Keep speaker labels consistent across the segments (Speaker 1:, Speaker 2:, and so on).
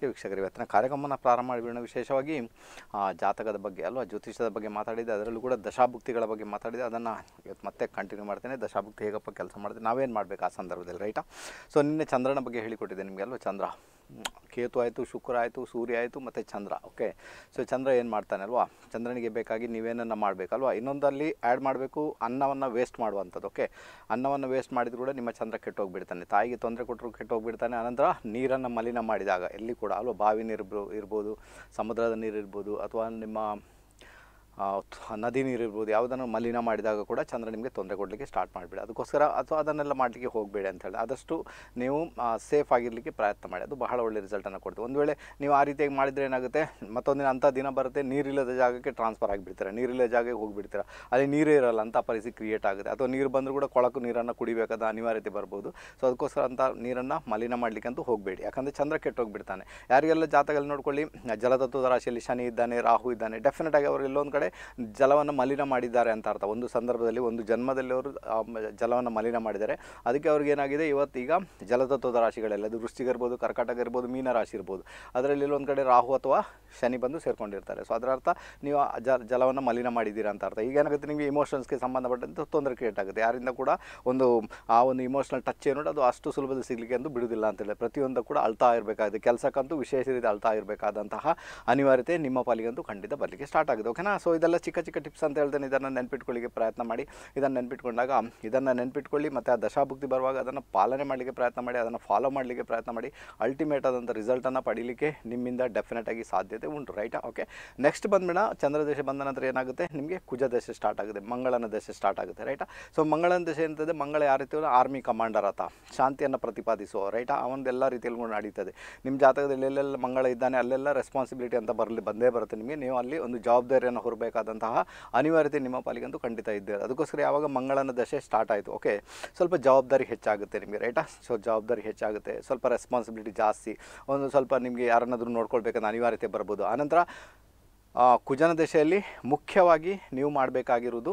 Speaker 1: ಪ್ರಿಯ ವೀಕ್ಷಕರು ಇವತ್ತಿನ ಕಾರ್ಯಕ್ರಮವನ್ನು ಪ್ರಾರಂಭ ಮಾಡಿಬಿಡೋಣ ವಿಶೇಷವಾಗಿ ಜಾತಕದ ಬಗ್ಗೆ ಅಲ್ವಾ ಜ್ಯೋತಿಷದ ಬಗ್ಗೆ ಮಾತಾಡಿದೆ ಅದರಲ್ಲೂ ಕೂಡ ದಶಾಭುಕ್ತಿಗಳ ಬಗ್ಗೆ ಮಾತಾಡಿದೆ ಅದನ್ನು ಇವತ್ತು ಮತ್ತೆ ಕಂಟಿನ್ಯೂ ಮಾಡ್ತೇನೆ ದಶಾಭುಕ್ತಿ ಹೇಗಪ್ಪ ಕೆಲಸ ಮಾಡ್ತೇನೆ ನಾವೇನು ಮಾಡಬೇಕು ಆ ಸಂದರ್ಭದಲ್ಲಿ ರೈಟಾ ಸೊ ನಿನ್ನೆ ಚಂದ್ರನ ಬಗ್ಗೆ ಹೇಳಿಕೊಟ್ಟಿದೆ ನಿಮಗೆ ಅಲ್ವಾ ಚಂದ್ರ ಕೇತು ಆಯಿತು ಶುಕ್ರ ಆಯಿತು ಸೂರ್ಯ ಆಯಿತು ಮತ್ತು ಚಂದ್ರ ಓಕೆ ಸೊ ಚಂದ್ರ ಏನು ಮಾಡ್ತಾನೆ ಅಲ್ವಾ ಚಂದ್ರನಿಗೆ ಬೇಕಾಗಿ ನೀವೇನನ್ನು ಮಾಡಬೇಕಲ್ವಾ ಇನ್ನೊಂದಲ್ಲಿ ಆ್ಯಡ್ ಮಾಡಬೇಕು ಅನ್ನವನ್ನು ವೇಸ್ಟ್ ಮಾಡುವಂಥದ್ದು ಓಕೆ ಅನ್ನವನ್ನು ವೇಸ್ಟ್ ಮಾಡಿದ್ರೂ ಕೂಡ ನಿಮ್ಮ ಚಂದ್ರ ಕೆಟ್ಟೋಗ್ಬಿಡ್ತಾನೆ ತಾಯಿಗೆ ತೊಂದರೆ ಕೊಟ್ಟರು ಕೆಟ್ಟೋಗ್ಬಿಡ್ತಾನೆ ಅನಂತರ ನೀರನ್ನು ಮಲಿನ ಮಾಡಿದಾಗ ಎಲ್ಲಿ ಕೂಡ ಕೂಡ ಅಲ್ವಾ ಬಾವಿ ನೀರು ಇರ್ಬೋದು ಸಮುದ್ರದ ನೀರು ಇರ್ಬೋದು ಅಥವಾ ನಿಮ್ಮ ನದಿ ನೀರು ಇರ್ಬೋದು ಯಾವುದನ್ನು ಮಲಿನ ಮಾಡಿದಾಗ ಕೂಡ ಚಂದ್ರ ನಿಮಗೆ ತೊಂದರೆ ಕೊಡಲಿಕ್ಕೆ ಸ್ಟಾರ್ಟ್ ಮಾಡಬೇಡಿ ಅದಕ್ಕೋಸ್ಕರ ಅಥವಾ ಅದನ್ನೆಲ್ಲ ಮಾಡಲಿಕ್ಕೆ ಹೋಗಬೇಡಿ ಅಂತ ಹೇಳಿ ಆದಷ್ಟು ನೀವು ಸೇಫ್ ಆಗಿರಲಿಕ್ಕೆ ಪ್ರಯತ್ನ ಮಾಡಿ ಅದು ಬಹಳ ಒಳ್ಳೆ ರಿಸಲ್ಟನ್ನು ಕೊಡ್ತೀವಿ ಒಂದು ವೇಳೆ ನೀವು ಆ ರೀತಿಯಾಗಿ ಮಾಡಿದರೆ ಏನಾಗುತ್ತೆ ಮತ್ತೊಂದಿನ ಅಂಥ ದಿನ ಬರುತ್ತೆ ನೀರಿಲ್ಲದ ಜಾಗಕ್ಕೆ ಟ್ರಾನ್ಸ್ಫರ್ ಆಗಿಬಿಡ್ತೀರಾ ನೀರಿಲ್ಲದ ಜಾಗಕ್ಕೆ ಹೋಗಿಬಿಡ್ತೀರ ಅಲ್ಲಿ ನೀರೇ ಇರಲ್ಲ ಅಂತ ಪರಿಸ್ಥಿತಿ ಕ್ರಿಯೇಟ್ ಆಗುತ್ತೆ ಅಥವಾ ನೀರು ಬಂದರೂ ಕೂಡ ಕೊಳಕು ನೀರನ್ನು ಕುಡಿಬೇಕಾದ ಅನಿವಾರ್ಯತೆ ಬರ್ಬೋದು ಸೊ ಅದಕ್ಕೋಸ್ಕರ ಅಂತ ನೀರನ್ನು ಮಲಿನ ಮಾಡಲಿಕ್ಕಂತೂ ಹೋಗಬೇಡಿ ಯಾಕಂದರೆ ಚಂದ್ರ ಕೆಟ್ಟೋಗ್ಬಿಡ್ತಾನೆ ಯಾರಿಗೆಲ್ಲ ಜಾತಕಲ್ಲಿ ನೋಡ್ಕೊಳ್ಳಿ ಜಲತತ್ವದ ರಾಶಿಯಲ್ಲಿ ಶನಿ ಇದ್ದಾನೆ ರಾಹು ಇದ್ದಾನೆ ಡೆಫಿನೆಟ್ ಆಗಿ ಅವರು ಎಲ್ಲೊಂದು ಕಡೆ ಜಲವನ್ನು ಮಲಿನ ಮಾಡಿದ್ದಾರೆ ಅಂತ ಅರ್ಥ ಒಂದು ಸಂದರ್ಭದಲ್ಲಿ ಒಂದು ಜನ್ಮದಲ್ಲಿ ಅವರು ಜಲವನ್ನು ಮಲಿನ ಮಾಡಿದ್ದಾರೆ ಅದಕ್ಕೆ ಅವ್ರಿಗೆ ಏನಾಗಿದೆ ಇವತ್ತೀಗ ಜಲತತ್ವದ ರಾಶಿಗಳೆಲ್ಲ ಅದು ವೃಷ್ಟಿಗಿರ್ಬೋದು ಕರ್ಕಾಟಕ ಇರ್ಬೋದು ರಾಶಿ ಇರ್ಬೋದು ಅದರಲ್ಲಿ ಒಂದು ಕಡೆ ರಾಹು ಅಥವಾ ಶನಿ ಬಂದು ಸೇರ್ಕೊಂಡಿರ್ತಾರೆ ಸೊ ಅದರ ಅರ್ಥ ನೀವು ಜಲವನ್ನು ಮಲಿನ ಮಾಡಿದ್ದೀರಾ ಅಂತ ಅರ್ಥ ಈಗ ಏನಾಗುತ್ತೆ ನಿಮಗೆ ಇಮೋಷನ್ಸ್ಗೆ ಸಂಬಂಧಪಟ್ಟಂತೆ ತೊಂದರೆ ಕ್ರಿಯೇಟ್ ಆಗುತ್ತೆ ಯಾರಿಂದ ಕೂಡ ಒಂದು ಆ ಒಂದು ಇಮೋಷನಲ್ ಟಚ್ ಏನು ಅದು ಅಷ್ಟು ಸುಲಭದಲ್ಲಿ ಸಿಗಲಿಕ್ಕೆ ಅಂತೂ ಬಿಡುವುದಿಲ್ಲ ಅಂತೇಳಿ ಪ್ರತಿಯೊಂದು ಕೂಡ ಅಳ್ತಾ ಇರಬೇಕಾಗಿದೆ ಕೆಲಸಕ್ಕಂತೂ ವಿಶೇಷ ರೀತಿ ಅಳ್ತಾ ಇರಬೇಕಾದಂತಹ ಅನಿವಾರ್ಯತೆ ನಿಮ್ಮ ಪಾಲಿಗಂತೂ ಖಂಡಿತ ಬರಲಿಕ್ಕೆ ಸ್ಟಾರ್ಟ್ ಆಗಿದೆ ಓಕೆನಾ ಸೊ ಇದೆಲ್ಲ ಚಿಕ್ಕ ಚಿಕ್ಕ ಟಿಪ್ಸ್ ಅಂತ ಹೇಳ್ತೇನೆ ಇದನ್ನು ನೆನ್ಪಿಟ್ಕೊಳ್ಳಿಕ್ಕೆ ಪ್ರಯತ್ನ ಮಾಡಿ ಇದನ್ನು ನೆನ್ಪಿಟ್ಕೊಂಡಾಗ ಇದನ್ನು ನೆನ್ಪಿಟ್ಕೊಳ್ಳಿ ಮತ್ತು ಆ ದಶಾಭುಕ್ತಿ ಬರುವಾಗ ಅದನ್ನು ಪಾಲನೆ ಮಾಡಲಿಕ್ಕೆ ಪ್ರಯತ್ನ ಮಾಡಿ ಅದನ್ನು ಫಾಲೋ ಮಾಡಲಿಕ್ಕೆ ಪ್ರಯತ್ನ ಮಾಡಿ ಅಲ್ಟಿಮೇಟ್ ಆದಂಥ ರಿಸಲ್ಟನ್ನು ಪಡೀಲಿಕ್ಕೆ ನಿಮ್ಮಿಂದ ಆಗಿ ಸಾಧ್ಯತೆ ಉಂಟು ರೈಟಾ ಓಕೆ ನೆಕ್ಸ್ಟ್ ಬಂದ್ಬಿಡ ಚಂದ್ರ ಬಂದ ನಂತರ ಏನಾಗುತ್ತೆ ನಿಮಗೆ ಕುಜ ದಶೆ ಸ್ಟಾರ್ಟ್ ಆಗುತ್ತೆ ಮಂಗಳನ ದಶೆ ಸ್ಟಾರ್ಟ್ ಆಗುತ್ತೆ ರೈಟಾ ಸೊ ಮಂಗಳನ ದಶೆ ಅಂತಂದರೆ ಮಂಗಳ ಯಾವ ರೀತಿ ಆರ್ಮಿ ಕಮಾಂಡರ್ ಆತ ಶಾಂತಿಯನ್ನು ಪ್ರತಿಪಾದಿಸುವ ರೈಟಾ ಎಲ್ಲ ರೀತಿಯಲ್ಲಿ ಕೂಡ ನಡೀತದೆ ನಿಮ್ಮ ಜಾತಕದಲ್ಲಿ ಎಲ್ಲೆಲ್ಲ ಮಂಗಳ ಇದ್ದಾನೆ ಅಲ್ಲೆಲ್ಲ ರೆಸ್ಪಾನ್ಸಿಬಿಲಿಟಿ ಅಂತ ಬರಲಿ ಬಂದೇ ಬರುತ್ತೆ ನಿಮಗೆ ನೀವು ಅಲ್ಲಿ ಒಂದು ಜವಾಬ್ದಾರಿಯನ್ನು ಹೊರ ಹೋಗಬೇಕಾದಂತಹ ಅನಿವಾರ್ಯತೆ ನಿಮ್ಮ ಪಾಲಿಗಂತೂ ಖಂಡಿತ ಇದ್ದೇ ಅದಕ್ಕೋಸ್ಕರ ಯಾವಾಗ ಮಂಗಳನ ದಶೆ ಸ್ಟಾರ್ಟ್ ಆಯಿತು ಓಕೆ ಸ್ವಲ್ಪ ಜವಾಬ್ದಾರಿ ಹೆಚ್ಚಾಗುತ್ತೆ ನಿಮಗೆ ರೈಟಾ ಸೊ ಜವಾಬ್ದಾರಿ ಹೆಚ್ಚಾಗುತ್ತೆ ಸ್ವಲ್ಪ ರೆಸ್ಪಾನ್ಸಿಬಿಲಿಟಿ ಜಾಸ್ತಿ ಒಂದು ಸ್ವಲ್ಪ ನಿಮಗೆ ಯಾರನ್ನಾದರೂ ನೋಡ್ಕೊಳ್ಬೇಕಂದ್ರೆ ಅನಿವಾರ್ಯತೆ ಬರ್ಬೋದು ಆನಂತರ ಕುಜನ ದಶೆಯಲ್ಲಿ ಮುಖ್ಯವಾಗಿ ನೀವು ಮಾಡಬೇಕಾಗಿರೋದು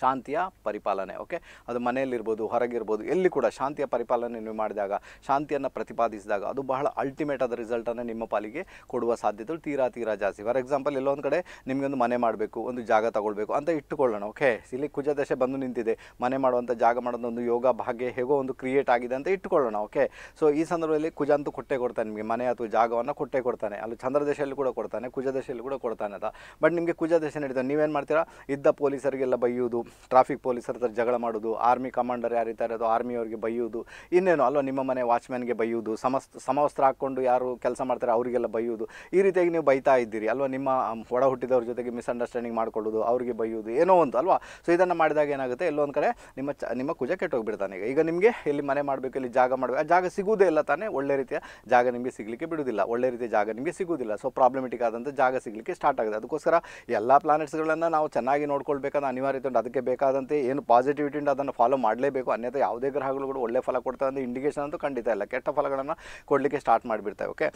Speaker 1: ಶಾಂತಿಯ ಪರಿಪಾಲನೆ ಓಕೆ ಅದು ಮನೆಯಲ್ಲಿರ್ಬೋದು ಹೊರಗಿರ್ಬೋದು ಎಲ್ಲಿ ಕೂಡ ಶಾಂತಿಯ ಪರಿಪಾಲನೆ ನೀವು ಮಾಡಿದಾಗ ಶಾಂತಿಯನ್ನು ಪ್ರತಿಪಾದಿಸಿದಾಗ ಅದು ಬಹಳ ಅಲ್ಟಿಮೇಟ್ ಆದ ರಿಸಲ್ಟನ್ನು ನಿಮ್ಮ ಪಾಲಿಗೆ ಕೊಡುವ ಸಾಧ್ಯತೆಗಳು ತೀರಾ ತೀರಾ ಜಾಸ್ತಿ ಫಾರ್ ಎಕ್ಸಾಂಪಲ್ ಎಲ್ಲೊಂದು ಕಡೆ ನಿಮಗೊಂದು ಮನೆ ಮಾಡಬೇಕು ಒಂದು ಜಾಗ ತಗೊಳ್ಬೇಕು ಅಂತ ಇಟ್ಟುಕೊಳ್ಳೋಣ ಓಕೆ ಇಲ್ಲಿ ಕುಜದಶೆ ಬಂದು ನಿಂತಿದೆ ಮನೆ ಮಾಡುವಂಥ ಜಾಗ ಮಾಡೋದು ಒಂದು ಯೋಗ ಭಾಗ್ಯ ಹೇಗೋ ಒಂದು ಕ್ರಿಯೇಟ್ ಆಗಿದೆ ಅಂತ ಇಟ್ಟುಕೊಳ್ಳೋಣ ಓಕೆ ಸೊ ಈ ಸಂದರ್ಭದಲ್ಲಿ ಕುಜ ಅಂತೂ ಕೊಟ್ಟೆ ಕೊಡ್ತಾನೆ ನಿಮಗೆ ಮನೆ ಅಥವಾ ಜಾಗವನ್ನು ಕೊಟ್ಟೆ ಕೊಡ್ತಾನೆ ಅಲ್ಲಿ ದಶೆಯಲ್ಲಿ ಕೂಡ ಕೊಡ್ತಾನೆ ಕುಜದಶೆಯಲ್ಲಿ ಕೂಡ ಕೊಡ್ತಾನೆ ಅಂತ ಬಟ್ ನಿಮಗೆ ಕುಜದಶೆ ನಡೀತಾನೆ ನೀವೇನು ಮಾಡ್ತೀರಾ ಇದ್ದ ಪೊಲೀಸರಿಗೆಲ್ಲ ಬೈಯೋದು ಟ್ರಾಫಿಕ್ ಪೊಲೀಸರ ಹತ್ರ ಜಗಳ ಮಾಡೋದು ಆರ್ಮಿ ಕಮಾಂಡರ್ ಯಾರಿದ್ದಾರೆ ಅದು ಆರ್ಮಿಯವ್ರಿಗೆ ಬೈಯೋದು ಇನ್ನೇನು ಅಲ್ವಾ ನಿಮ್ಮ ಮನೆ ವಾಚ್ಮ್ಯಾನ್ಗೆ ಬೈಯೋದು ಸಮಸ್ ಸಮವಸ್ತ್ರ ಹಾಕ್ಕೊಂಡು ಯಾರು ಕೆಲಸ ಮಾಡ್ತಾರೆ ಅವರಿಗೆಲ್ಲ ಬೈಯೋದು ಈ ರೀತಿಯಾಗಿ ನೀವು ಬೈತಾ ಇದ್ದೀರಿ ಅಲ್ವಾ ನಿಮ್ಮ ಒಡ ಹುಟ್ಟಿದವ್ರ ಜೊತೆಗೆ ಮಿಸ್ಅಂಡರ್ಸ್ಟ್ಯಾಂಡಿಂಗ್ ಮಾಡ್ಕೊಳ್ಳೋದು ಅವರಿಗೆ ಬೈಯೋದು ಏನೋ ಒಂದು ಅಲ್ವಾ ಸೊ ಇದನ್ನು ಮಾಡಿದಾಗ ಏನಾಗುತ್ತೆ ಎಲ್ಲೊಂದು ಕಡೆ ನಿಮ್ಮ ಚ ನಿಮ್ಮ ಕುಜ ಕೆಟ್ಟೋಗ್ಬಿಡ್ತಾನೆ ಈಗ ಈಗ ನಿಮಗೆ ಇಲ್ಲಿ ಮನೆ ಮಾಡಬೇಕು ಇಲ್ಲಿ ಜಾಗ ಮಾಡಬೇಕು ಆ ಜಾಗ ಸಿಗುವುದೇ ಇಲ್ಲ ತಾನೇ ಒಳ್ಳೆ ರೀತಿಯ ಜಾಗ ನಿಮಗೆ ಸಿಗಲಿಕ್ಕೆ ಬಿಡುವುದಿಲ್ಲ ಒಳ್ಳೆ ರೀತಿಯ ಜಾಗ ನಿಮಗೆ ಸಿಗುವುದಿಲ್ಲ ಸೊ ಪ್ರಾಬ್ಲಮೆಟಿಕ್ ಆದಂಥ ಜಾಗ ಸಿಗಲಿಕ್ಕೆ ಸ್ಟಾರ್ಟ್ ಆಗುತ್ತೆ ಅದಕ್ಕೋಸ್ಕರ ಎಲ್ಲ ಪ್ಲಾನೆಟ್ಸ್ಗಳನ್ನು ನಾವು ಚೆನ್ನಾಗಿ ನೋಡ್ಕೊಳ್ಬೇಕಾದ ಅನಿವಾರ್ಯತೆ ಉಂಟು ಅದಕ್ಕೆ ಅದಕ್ಕೆ ಬೇಕಾದಂತೆ ಏನು ಪಾಸಿಟಿವಿಟಿ ಅದನ್ನು ಫಾಲೋ ಮಾಡಲೇಬೇಕು ಅನ್ಯತೆ ಯಾವುದೇ ಗ್ರಹಗಳು ಕೂಡ ಒಳ್ಳೆ ಫಲ ಕೊಡ್ತವೆ ಅಂದರೆ ಇಂಡಿಕೇಶನ್ ಅಂತೂ ಖಂಡಿತ ಇಲ್ಲ ಕೆಟ್ಟ ಫಲಗಳನ್ನು ಕೊಡಲಿಕ್ಕೆ ಸ್ಟಾರ್ಟ್ ಮಾಡಿಬಿಡ್ತವೆ ಓಕೆ